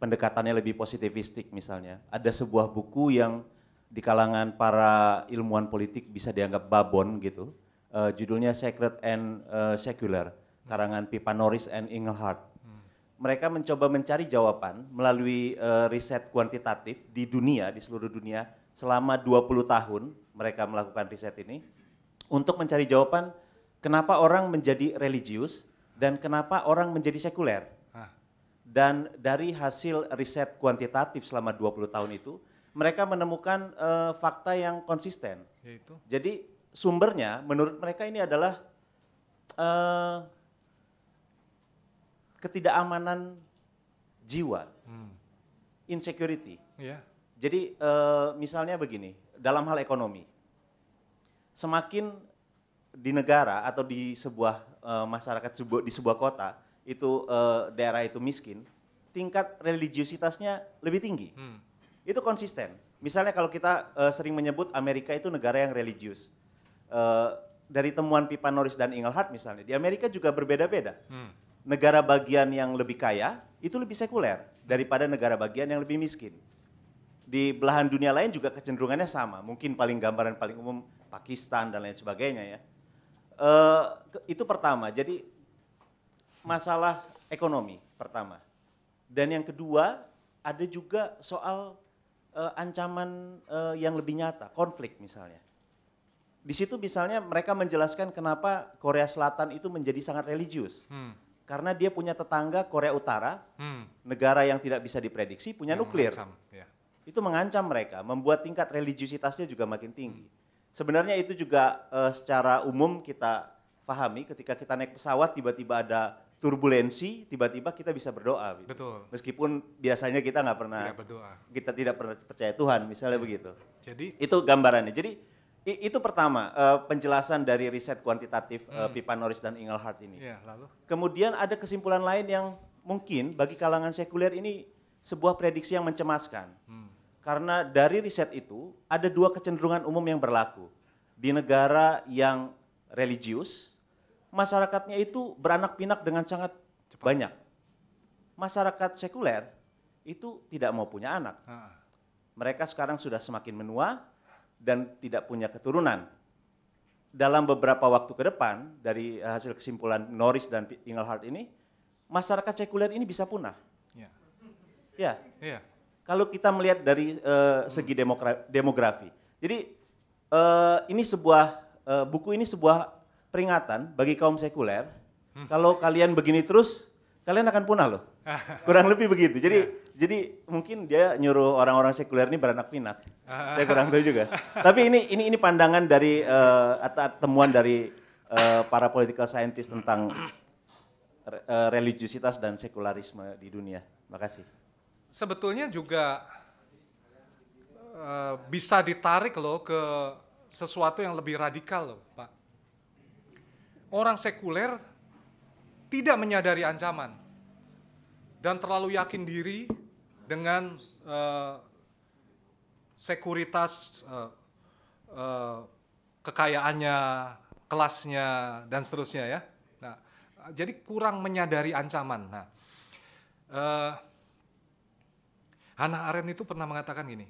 pendekatannya lebih positivistik misalnya. Ada sebuah buku yang di kalangan para ilmuwan politik bisa dianggap babon gitu. E, judulnya Sacred and e, Secular, karangan Pipa Norris and Engelhardt. Hmm. Mereka mencoba mencari jawaban melalui e, riset kuantitatif di dunia, di seluruh dunia selama 20 tahun mereka melakukan riset ini untuk mencari jawaban kenapa orang menjadi religius dan kenapa orang menjadi sekuler. Dan dari hasil riset kuantitatif selama 20 tahun itu, mereka menemukan uh, fakta yang konsisten. Yaitu? Jadi sumbernya menurut mereka ini adalah uh, ketidakamanan jiwa, hmm. insecurity. Yeah. Jadi uh, misalnya begini, dalam hal ekonomi, semakin di negara atau di sebuah uh, masyarakat sebuah, di sebuah kota itu uh, daerah itu miskin, tingkat religiusitasnya lebih tinggi. Hmm. Itu konsisten. Misalnya kalau kita uh, sering menyebut Amerika itu negara yang religius. Uh, dari temuan Pipa Norris dan Engelhardt misalnya, di Amerika juga berbeda-beda. Hmm. Negara bagian yang lebih kaya itu lebih sekuler daripada negara bagian yang lebih miskin. Di belahan dunia lain juga kecenderungannya sama. Mungkin paling gambaran paling umum Pakistan dan lain sebagainya ya Eh, itu pertama. Jadi masalah ekonomi pertama. Dan yang kedua ada juga soal uh, ancaman uh, yang lebih nyata, konflik misalnya. Di situ misalnya mereka menjelaskan kenapa Korea Selatan itu menjadi sangat religius. Hmm. Karena dia punya tetangga Korea Utara, hmm. negara yang tidak bisa diprediksi, punya yang nuklir. Mengancam, ya. Itu mengancam mereka, membuat tingkat religiusitasnya juga makin tinggi. Hmm. Sebenarnya itu juga uh, secara umum kita pahami ketika kita naik pesawat tiba-tiba ada turbulensi, tiba-tiba kita bisa berdoa. Gitu. Betul. Meskipun biasanya kita nggak pernah tidak berdoa. Kita tidak pernah percaya Tuhan, misalnya iya. begitu. Jadi itu gambarannya. Jadi itu pertama uh, penjelasan dari riset kuantitatif eh, hmm. uh, Pipa Norris dan Engelhardt ini. Ya, lalu. Kemudian ada kesimpulan lain yang mungkin bagi kalangan sekuler ini sebuah prediksi yang mencemaskan. Hmm. Karena dari riset itu ada dua kecenderungan umum yang berlaku. Di negara yang religius, masyarakatnya itu beranak pinak dengan sangat Cepat. banyak. Masyarakat sekuler itu tidak mau punya anak. Ha. Mereka sekarang sudah semakin menua dan tidak punya keturunan. Dalam beberapa waktu ke depan, dari hasil kesimpulan Norris dan Engelhardt ini, masyarakat sekuler ini bisa punah. Ya. Ya. Ya kalau kita melihat dari uh, segi demografi. Jadi uh, ini sebuah uh, buku ini sebuah peringatan bagi kaum sekuler. Hmm. Kalau kalian begini terus, kalian akan punah loh. [LAUGHS] kurang lebih begitu. Jadi ya. jadi mungkin dia nyuruh orang-orang sekuler ini beranak pinak. [LAUGHS] Saya kurang tahu juga. Tapi ini ini ini pandangan dari uh, atau temuan dari uh, para political scientist tentang uh, religiusitas dan sekularisme di dunia. Terima kasih sebetulnya juga uh, bisa ditarik loh ke sesuatu yang lebih radikal loh, Pak. Orang sekuler tidak menyadari ancaman dan terlalu yakin diri dengan uh, sekuritas uh, uh, kekayaannya, kelasnya dan seterusnya ya. Nah, jadi kurang menyadari ancaman. Nah, uh, Hannah Arendt itu pernah mengatakan gini,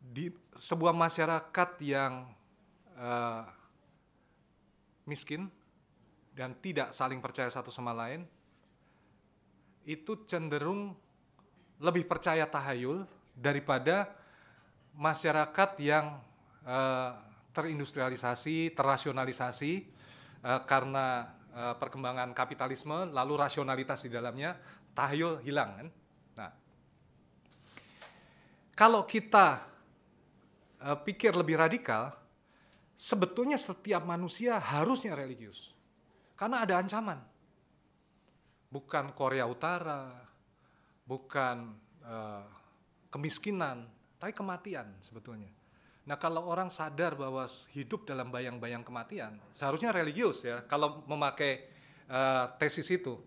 di sebuah masyarakat yang uh, miskin dan tidak saling percaya satu sama lain, itu cenderung lebih percaya tahayul daripada masyarakat yang uh, terindustrialisasi, terrasionalisasi uh, eh, karena uh, perkembangan kapitalisme, lalu rasionalitas di dalamnya, tahayul hilang kan? kalau kita uh, pikir lebih radikal, sebetulnya setiap manusia harusnya religius. Karena ada ancaman. Bukan Korea Utara, bukan uh, kemiskinan, tapi kematian sebetulnya. Nah kalau orang sadar bahwa hidup dalam bayang-bayang kematian, seharusnya religius ya kalau memakai uh, tesis itu.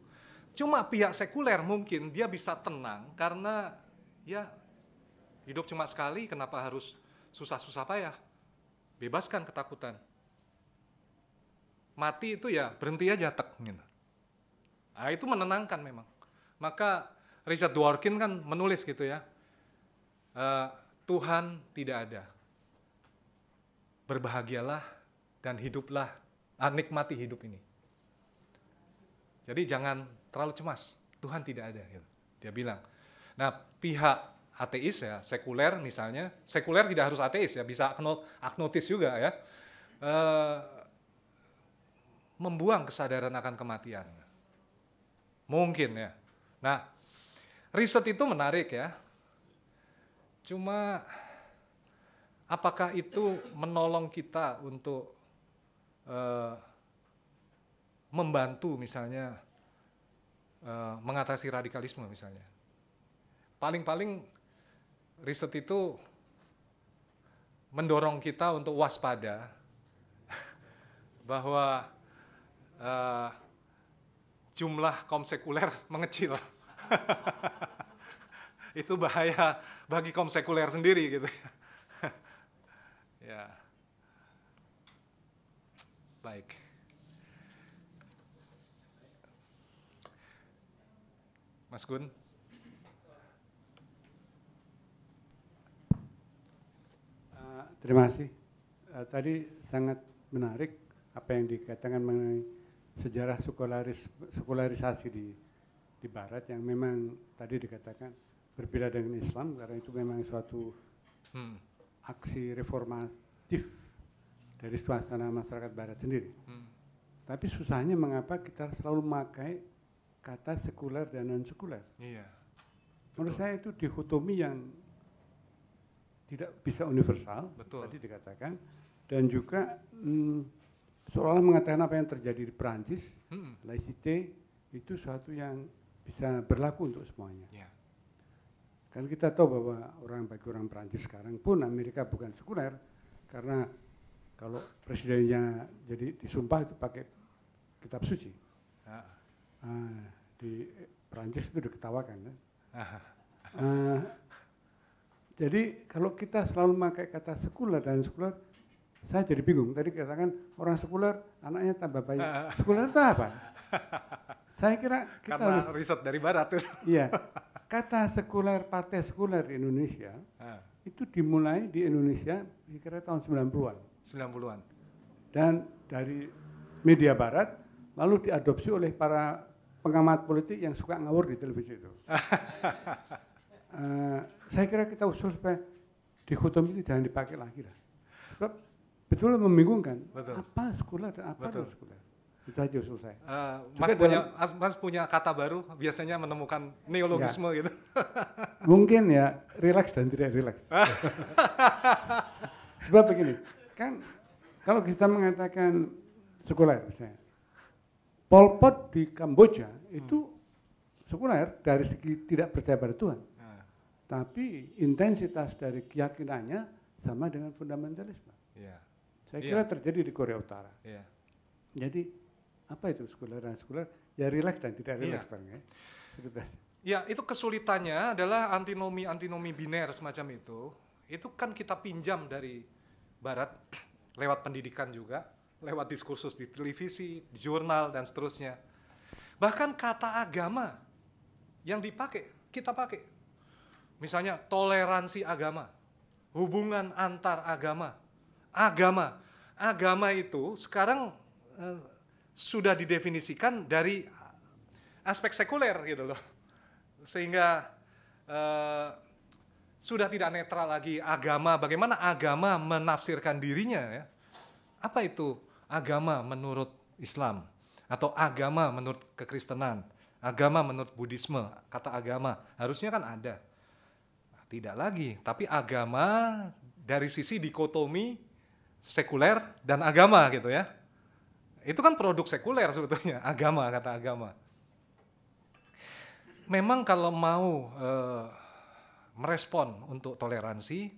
Cuma pihak sekuler mungkin dia bisa tenang karena ya Hidup cuma sekali, kenapa harus susah-susah payah? Bebaskan ketakutan. Mati itu ya berhenti aja tek. Gitu. Nah, itu menenangkan memang. Maka Richard Dworkin kan menulis gitu ya, e, Tuhan tidak ada. Berbahagialah dan hiduplah, ah, nikmati hidup ini. Jadi jangan terlalu cemas, Tuhan tidak ada. Gitu. Dia bilang. Nah pihak ateis ya, sekuler misalnya. Sekuler tidak harus ateis ya, bisa agnotis juga ya. E, membuang kesadaran akan kematian. Mungkin ya. Nah, riset itu menarik ya. Cuma apakah itu menolong kita untuk e, membantu misalnya e, mengatasi radikalisme misalnya? Paling-paling riset itu mendorong kita untuk waspada [LAUGHS] bahwa uh, jumlah kaum sekuler [LAUGHS] mengecil. [LAUGHS] itu bahaya bagi kaum sekuler sendiri gitu. ya. Baik. Mas Gun. Terima kasih. Uh, tadi sangat menarik apa yang dikatakan mengenai sejarah sekularis sekularisasi di di Barat yang memang tadi dikatakan berbeda dengan Islam karena itu memang suatu hmm. aksi reformatif dari suasana masyarakat Barat sendiri. Hmm. Tapi susahnya mengapa kita selalu memakai kata sekuler dan non sekuler. Iya. Menurut Betul. saya itu dihutomi yang tidak bisa universal Betul. tadi dikatakan dan juga hmm, seolah mengatakan apa yang terjadi di Perancis hmm. laicite itu suatu yang bisa berlaku untuk semuanya. Yeah. Kan kita tahu bahwa orang bagi orang Perancis sekarang pun Amerika bukan sekuler karena kalau presidennya jadi disumpah itu pakai kitab suci. Ah. Uh, di Perancis itu diketawakan. Kan? Uh, jadi kalau kita selalu memakai kata sekuler dan sekuler, saya jadi bingung. Tadi katakan orang sekuler anaknya tambah baik. Ah. Sekuler itu apa? [LAUGHS] saya kira kita Karena harus, riset dari barat itu. Iya. [LAUGHS] Kata sekuler, partai sekuler di Indonesia uh. itu dimulai di Indonesia kira tahun 90-an. 90-an. Dan dari media barat lalu diadopsi oleh para pengamat politik yang suka ngawur di televisi itu. [LAUGHS] Eh, saya kira kita usul supaya dikotomi ini jangan dipakai lagi lah. Sebab betul membingungkan betul. apa sekolah dan apa betul. sekolah. Itu aja usul saya. Uh, mas, punya, punya kata baru biasanya menemukan neologisme ya. gitu. [LAUGHS] Mungkin ya relax dan tidak relax. [LAUGHS] Sebab begini, kan kalau kita mengatakan sekuler misalnya, Pol Pot di Kamboja itu hmm. sekuler dari segi tidak percaya pada Tuhan tapi intensitas dari keyakinannya sama dengan fundamentalisme. Yeah. Saya yeah. kira terjadi di Korea Utara. Yeah. Jadi apa itu sekuler dan sekuler? Ya relax dan tidak relax yeah. bang ya. Ya itu kesulitannya adalah antinomi antinomi biner semacam itu. Itu kan kita pinjam dari Barat [CLEARS THROAT] lewat pendidikan juga, lewat diskursus di televisi, di jurnal dan seterusnya. Bahkan kata agama yang dipakai kita pakai Misalnya toleransi agama, hubungan antar agama, agama. Agama itu sekarang eh, sudah didefinisikan dari aspek sekuler gitu loh. Sehingga eh, sudah tidak netral lagi agama, bagaimana agama menafsirkan dirinya ya. Apa itu agama menurut Islam atau agama menurut kekristenan, agama menurut Buddhisme, kata agama harusnya kan ada tidak lagi, tapi agama dari sisi dikotomi sekuler dan agama gitu ya. Itu kan produk sekuler sebetulnya, [LAUGHS] agama kata agama. Memang kalau mau e, merespon untuk toleransi,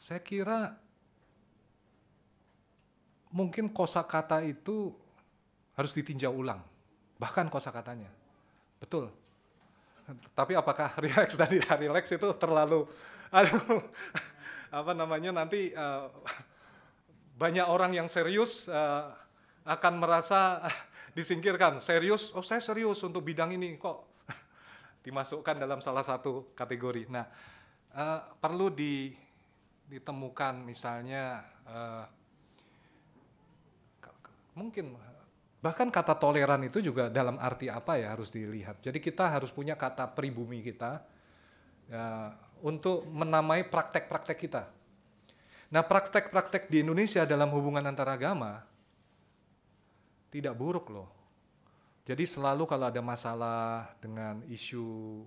saya kira mungkin kosakata itu harus ditinjau ulang, bahkan kosakatanya. Betul, tapi apakah [LAUGHS] relax dari hari relax itu terlalu aduh, [LAUGHS] apa namanya nanti uh, banyak orang yang serius uh, akan merasa uh, disingkirkan. Serius, oh saya serius untuk bidang ini kok [LAUGHS] dimasukkan dalam salah satu kategori. Nah, uh, perlu di, ditemukan misalnya uh, mungkin bahkan kata toleran itu juga dalam arti apa ya harus dilihat. Jadi kita harus punya kata pribumi kita ya, untuk menamai praktek-praktek kita. Nah praktek-praktek di Indonesia dalam hubungan antara agama tidak buruk loh. Jadi selalu kalau ada masalah dengan isu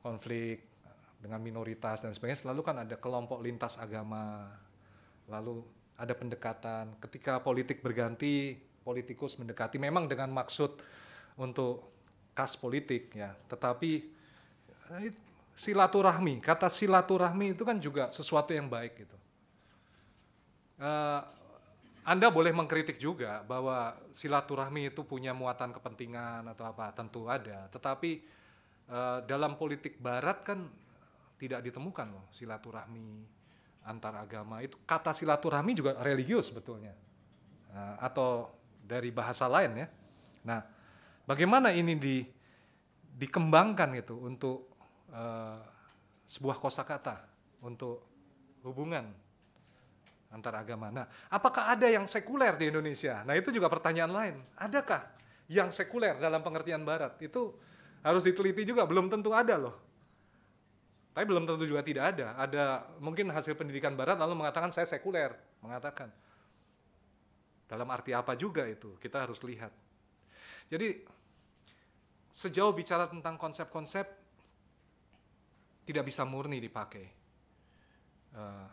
konflik dengan minoritas dan sebagainya selalu kan ada kelompok lintas agama lalu ada pendekatan ketika politik berganti politikus mendekati memang dengan maksud untuk kas politik ya tetapi eh, silaturahmi kata silaturahmi itu kan juga sesuatu yang baik gitu uh, anda boleh mengkritik juga bahwa silaturahmi itu punya muatan kepentingan atau apa tentu ada tetapi uh, dalam politik barat kan tidak ditemukan loh silaturahmi antar agama itu kata silaturahmi juga religius betulnya uh, atau dari bahasa lain ya. Nah, bagaimana ini di dikembangkan gitu untuk uh, sebuah kosakata untuk hubungan antar agama. Nah, apakah ada yang sekuler di Indonesia? Nah, itu juga pertanyaan lain. Adakah yang sekuler dalam pengertian barat? Itu harus diteliti juga, belum tentu ada loh. Tapi belum tentu juga tidak ada. Ada mungkin hasil pendidikan barat lalu mengatakan saya sekuler, mengatakan dalam arti apa juga itu? Kita harus lihat. Jadi sejauh bicara tentang konsep-konsep tidak bisa murni dipakai. Eh,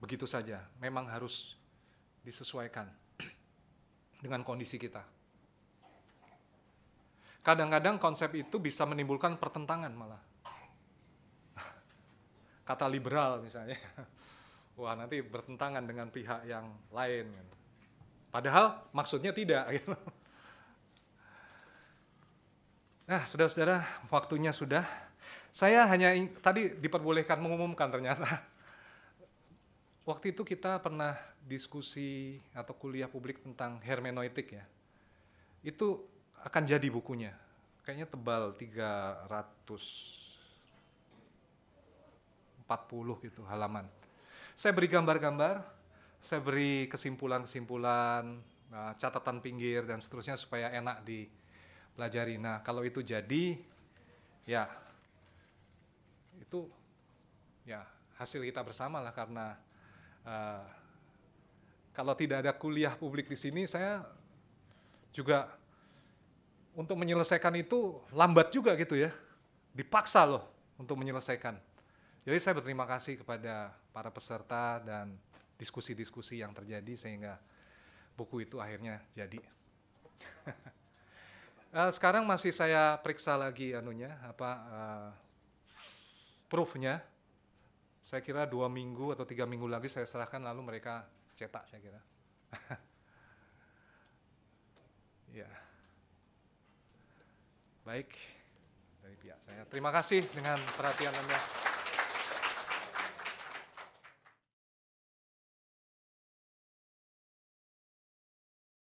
begitu saja, memang harus disesuaikan [CLEARS THROAT] dengan kondisi kita. Kadang-kadang konsep itu bisa menimbulkan pertentangan malah. [LAUGHS] Kata liberal misalnya. [LAUGHS] Wah, nanti bertentangan dengan pihak yang lain. Gitu Padahal maksudnya tidak. [LAUGHS] Gitu. Nah, saudara-saudara, waktunya sudah. Saya hanya tadi diperbolehkan mengumumkan ternyata. [LAUGHS] Waktu itu kita pernah diskusi atau kuliah publik tentang hermeneutik ya. Itu akan jadi bukunya. Kayaknya tebal 340 gitu halaman. Saya beri gambar-gambar, saya beri kesimpulan-kesimpulan, uh, eh, catatan pinggir dan seterusnya supaya enak dipelajari. Nah, kalau itu jadi ya itu ya hasil kita bersama lah karena uh, kalau tidak ada kuliah publik di sini saya juga untuk menyelesaikan itu lambat juga gitu ya. Dipaksa loh untuk menyelesaikan. Jadi saya berterima kasih kepada para peserta dan diskusi-diskusi yang terjadi sehingga buku itu akhirnya jadi. uh, [LAUGHS] sekarang masih saya periksa lagi anunya apa uh, proofnya. Saya kira dua minggu atau tiga minggu lagi saya serahkan lalu mereka cetak saya kira. [LAUGHS] ya. Baik dari pihak saya. Terima kasih dengan perhatian Anda.